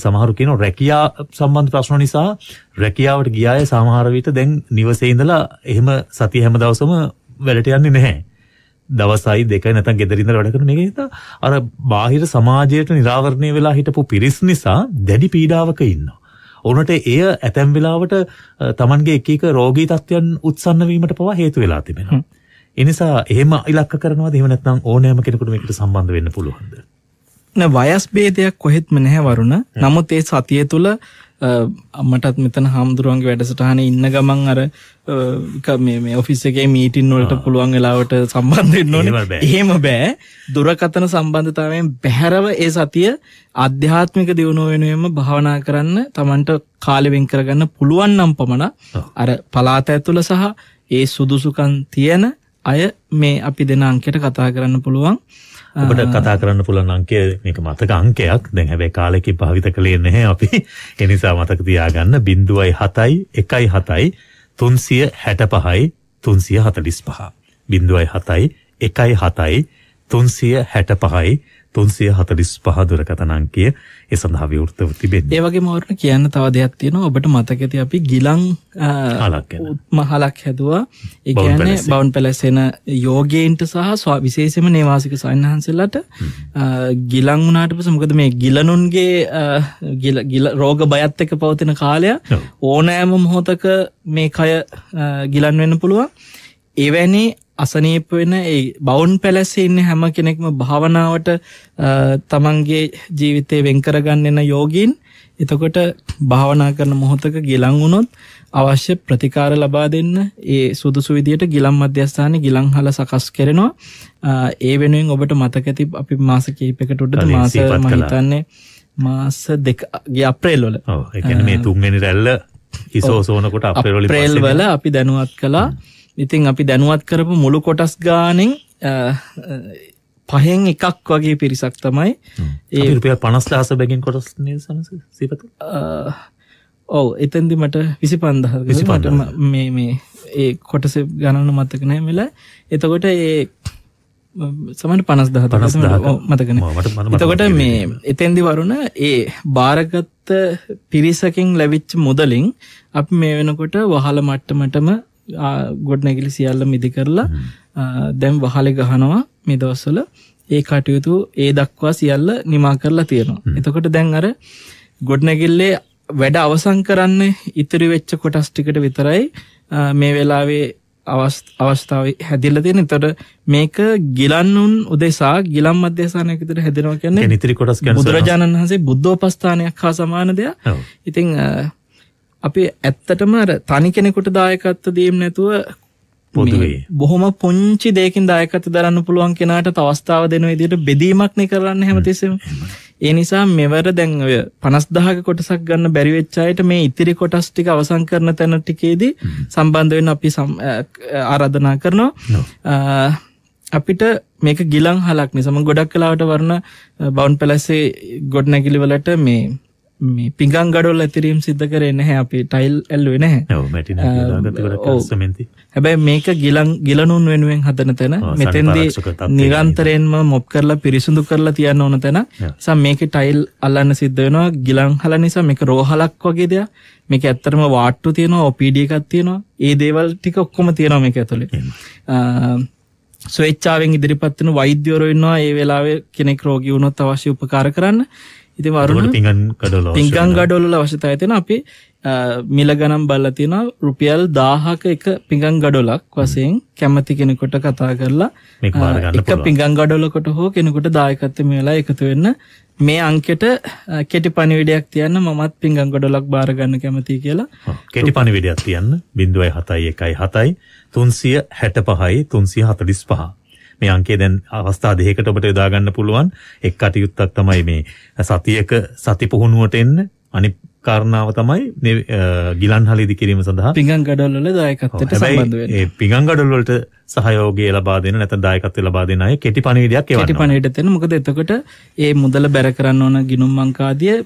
සමහරු කියන රැකියා සම්බන්ධ ප්‍රශ්න නිසා රැකියාවට ගිය අය සමහර විට දැන් නිවසේ ඉඳලා එහෙම සතිය හැම දවසම වැඩට යන්නේ නැහැ. දවසයි දෙකයි නැත්නම් ගෙදර ඉඳලා වැඩ කරන මේක හිතා අර බාහිර සමාජයට निराවරණය වෙලා හිටපු පිරිස් නිසා දැඩි පීඩාවක ඉන්නවා. උනට එය ඇතැම් වෙලාවට Tamanගේ එක එක රෝගී තත්ත්වයන් උත්සන්න වීමට පවා හේතු වෙලා තිබෙනවා. ඒ නිසා එහෙම ඉලක්ක කරනවාද එහෙම නැත්නම් ඕනෑම කෙනෙකුට මේකට සම්බන්ධ වෙන්න පුළුවන්ද? වයස් ભેදයක් කොහෙත්ම නැහැ වරුණ. නමුත් ඒ සතිය තුල මටත් මෙතන හාමුදුරුවන්ගේ වැඩසටහනේ ඉන්න ගමන් අර මේ මේ ඔෆිස් එකේ මීටින් වලට පුළුවන් වෙලාවට සම්බන්ධ වෙන්න ඕනේ. එහෙම බෑ. දුරකතන සම්බන්ධතාවයෙන් බැහැරව ඒ සතිය ආධ්‍යාත්මික දියුණුව වෙනුවෙන්ම භාවනා කරන්න Tamanට කාලෙ වෙන් කරගන්න පුළුවන් නම් පමණ අර පලාත ඇතුළ සහ ඒ සුදුසුකම් තියෙන අය මේ අපි දෙන අංකයට කතා කරන්න පුළුවන්. ඔබට කතා කරන්න පුළුවන් අංකය මේක මතක අංකයක්. දැන් හැබැයි කාලෙකින් භාවිත කළේ නැහැ අපි. ඒ නිසා මතක තියාගන්න 0.7යි 1.7යි 365යි 345. 0.7යි 1.7යි 365යි 345 දුරකථන අංකය ඒ සඳහා විවෘතව තිබෙනවා. ඒ වගේම වරුණ කියන්න තව දෙයක් තියෙනවා. ඔබට මතක ඇති අපි ගිලන් මහලක් හැදුවා. ඒ කියන්නේ බවුන් පැලස් එන යෝගීන්ට සහ විශේෂයෙන්ම නේවාසික සයන්හන්සලාට ගිලන් වුණාට පස්සේ මොකද මේ ගිලනුන්ගේ ගිල රෝග බයත් එක්ක පවතින කාලය ඕනෑම මොහොතක මේ කය ගිලන් වෙන්න පුළුවන්. එවැනි අසනීප වෙන ඒ බවුන් පැලැස්සේ ඉන්න හැම කෙනෙක්ම භාවනාවට තමන්ගේ ජීවිතේ වෙන් කරගන්න එන යෝගීන් එතකොට භාවනා කරන මොහොතක ගිලන් වුණොත් අවශ්‍ය ප්‍රතිකාර ලබා දෙන්න ඒ සුදුසු විදියට ගිලන් මධ්‍යස්ථානයේ ගිලන් හල සකස් කරනවා ඒ වෙනුවෙන් ඔබට මතක තිබ අපි මාස කිහිපයකට උඩට මාස මම හිතන්නේ මාස දෙක අප්‍රේල් වල ඔව් ඒ කියන්නේ මේ තුන්වෙනි රැල්ල ඉසෝසෝනකොට අප්‍රේල් වල අපි දැනුවත් කළා ඉතින් අපි දැනුවත් කරපු මුළු කොටස් ගානෙන් පහෙන් එකක් වගේ පිරිසක් තමයි ඒ රුපියල් 50 ලාස බැගින් කොටස් නිසනස සීපත ඔව් එතෙන්දි මට 25000 මට මේ මේ ඒ කොටස ගණන මතක නැහැ මෙල එතකොට ඒ සමට පනස් දහ මතකන එතකොට මේ එතෙන්දි වරුණ ඒ භාරගත්ත පිරිසකින් ලැවිච්ච මුදලින් අප මේ වෙනකොට වහල මට්ටමටම ගොඩ නැගිලි සියල්ල මිදි කරලා දැම් වහලෙ ගහනවා මෙදවස්සල ඒ කටයුතු ඒ දක්වා සියල්ල නිමා කරලා තියෙනවා. එතකොට දැන් අර ගොඩනැගිල්ලේ වැඩ අවසං කරන්න ඉතිරි වෙච්ච කොටස් ටිකට විතරයි මේ වෙලාවේ අවස්ථාව හැදිල්ල තියෙන තොට මේක ගිලන්නුන් උදෙසා ගිලම් අධ්‍යසානයකතට හැදෙනවා කියන්නේ නිතිරි කොටස් බුදුරජාණන් වහන්සේ බුද්ධෝපස්ථානයක් හා සමාන දෙයක් ඉතිං අපි ඇත්තටම අර තනි කෙනෙකුට දායකත්ව දීම් නැතුව පොදුවේ බොහොම පුංචි දෙයකින් දායකත්ව දරන්න පුළුවන් කෙනාට තවස්ථාව දෙන විදිහට බෙදීමක් නේ කරන්න හැමතිස්සෙම ඒ නිසා මෙවර දැන් ඔය 50000ක කොටසක් ගන්න බැරි වෙච්ච අයට මේ ඉතිරි කොටස් ටික අවසන් කරන තැන ටිකේදී සම්බන්ධ වෙන්න අපි ආරාධනා කරනවා අපිට මේක ගිලන් හලක් නිසාම ගොඩක් කලාවට වරණ බවුන් පැලැස්සේ ගොඩනැගිලි වලට මේ මේ පිගන් ගඩොල් ඇතිරීම් සිද්ධ කරේ නැහැ අපි ටයිල් ඇල්ලුවේ නැහැ. හැබැයි මේක ගිලන් ගිලනුන් වෙනුවෙන් හදන තැන මෙතෙන්දී නිරන්තරයෙන්ම මොප් කරලා පිරිසුදු කරලා තියන්න ඕන තැන. නිසා මේක ටයිල් අල්ලන්න සිද්ධ වෙනවා. ගිලන් හල නිසා මේක රෝහලක් වගේ දෙයක්. මේක ඇත්තටම වාට්ටු තියෙනවා, OPD එකක් තියෙනවා. ඒ දේවල් ටික ඔක්කොම තියෙනවා මේක ඇතුලේ. ස්වේච්චාවෙන් ඉදිරිපත් වෙන වෛද්‍යවරු ඉන්නවා. ඒ වෙලාවේ කෙනෙක් රෝගී වුණොත් අවශ්‍ය උපකාර කරන්න. ඉති වරුණ පිගන් ගඩල පිංගන් ගඩොල්ල අවශ්‍යතා ඇතින අපි මිල ගනම් බල්ල තියෙන රුපියල් දාහක එක පිඟන් ගඩොලක් වසයෙන් කැමති කෙනෙකොට කතා කරලා එක පිඟන් ගඩොලකොට හෝ කෙනෙකුට දායකත්ත මේලා එකතු වෙන්න මේ අංකෙට කෙටි පණිවිඩයක් තියන්න මමත් පිංගන් ගොඩොලක් බාරගන්න කැමති කියලා කෙටි පණිවිඩයක් තියන්න බිඳුවයි හතයි එකයි හතයි තුන්සිය හැට පහයි තුන්සිය හතලිස් පහ මේ අංකය දැන් අවස්ථා දෙකකට ඔබට යොදා ගන්න පුළුවන්. එක් කටයුත්තක් තමයි මේ සතියක සති පුහුණුවට එන්න. අනිත් කාරණාව තමයි මේ ගිලන් හලීදි කිරීම සඳහා පිඟන් ගඩොල් වල දායකත්වයට සම්බන්ධ වෙන්නේ. ඒ පිඟන් ගඩොල් වලට සහයෝගය ලබා දෙන නැත්නම් දායකත්වය ලබා දෙන අය කෙටි පණිවිඩයක් එවනවා. කෙටි පණිවිඩ දෙන්න මොකද එතකොට ඒ මුදල බැර කරන්න ඕන ගිණුම් මංකාදිය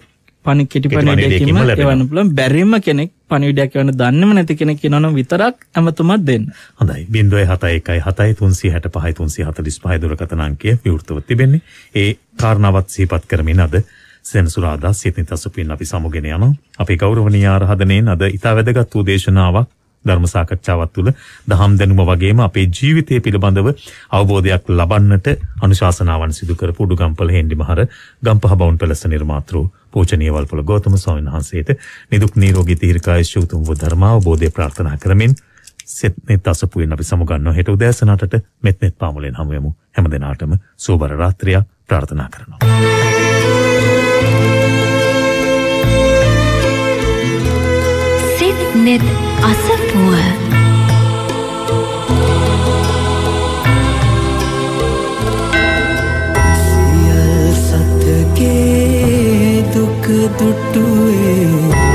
පණ කෙටිපණ දෙකීම එවන්න පුළුවන් බැරිම කෙනෙක් පණිවිඩයක් එවන්න දන්නේම නැති කෙනෙක් කියනවනම් විතරක් ඇමතුමක් දෙන්න. හොඳයි 071 7365 345 දුරකථන අංකය විවෘතව තිබෙන්නේ. ඒ කාරණාවත් සිහිපත් කරමින් අද සෙනසුරාදා සිතින් තසුපින් අපි සමුගෙන යනවා. අපේ ගෞරවනීය ආරාධනෙන් අද ඊට වැදගත් වූ දේශනාවක් ධර්ම සාකච්ඡාවත් තුළ දහම් දැනුම වගේම අපේ ජීවිතය පිළිබඳව අවබෝධයක් ලබන්නට අනුශාසනාවන් සිදු කරපු උඩුගම්පල හෙන්ඩි මහර ගම්පහ බවුන් පැලස නිර්මාතෘ පූජනීය වල්පොල ගෞතම ස්වාමීන් වහන්සේට නිදුක් නිරෝගී දීර්ඝායුෂ උතුම් වූ ධර්මාවබෝධය ප්‍රාර්ථනා කරමින් සෙත් මෙත් අසපුවෙන් අපි සමුගන්නවා හෙට උදෑසනටට මෙත් මෙත් පාමුලෙන් හමු වෙමු හැම දිනාටම සෝබර රාත්‍රියක් ප්‍රාර්ථනා කරනවා net අසපුුව සියල් සතගේ දුක දුටුවේ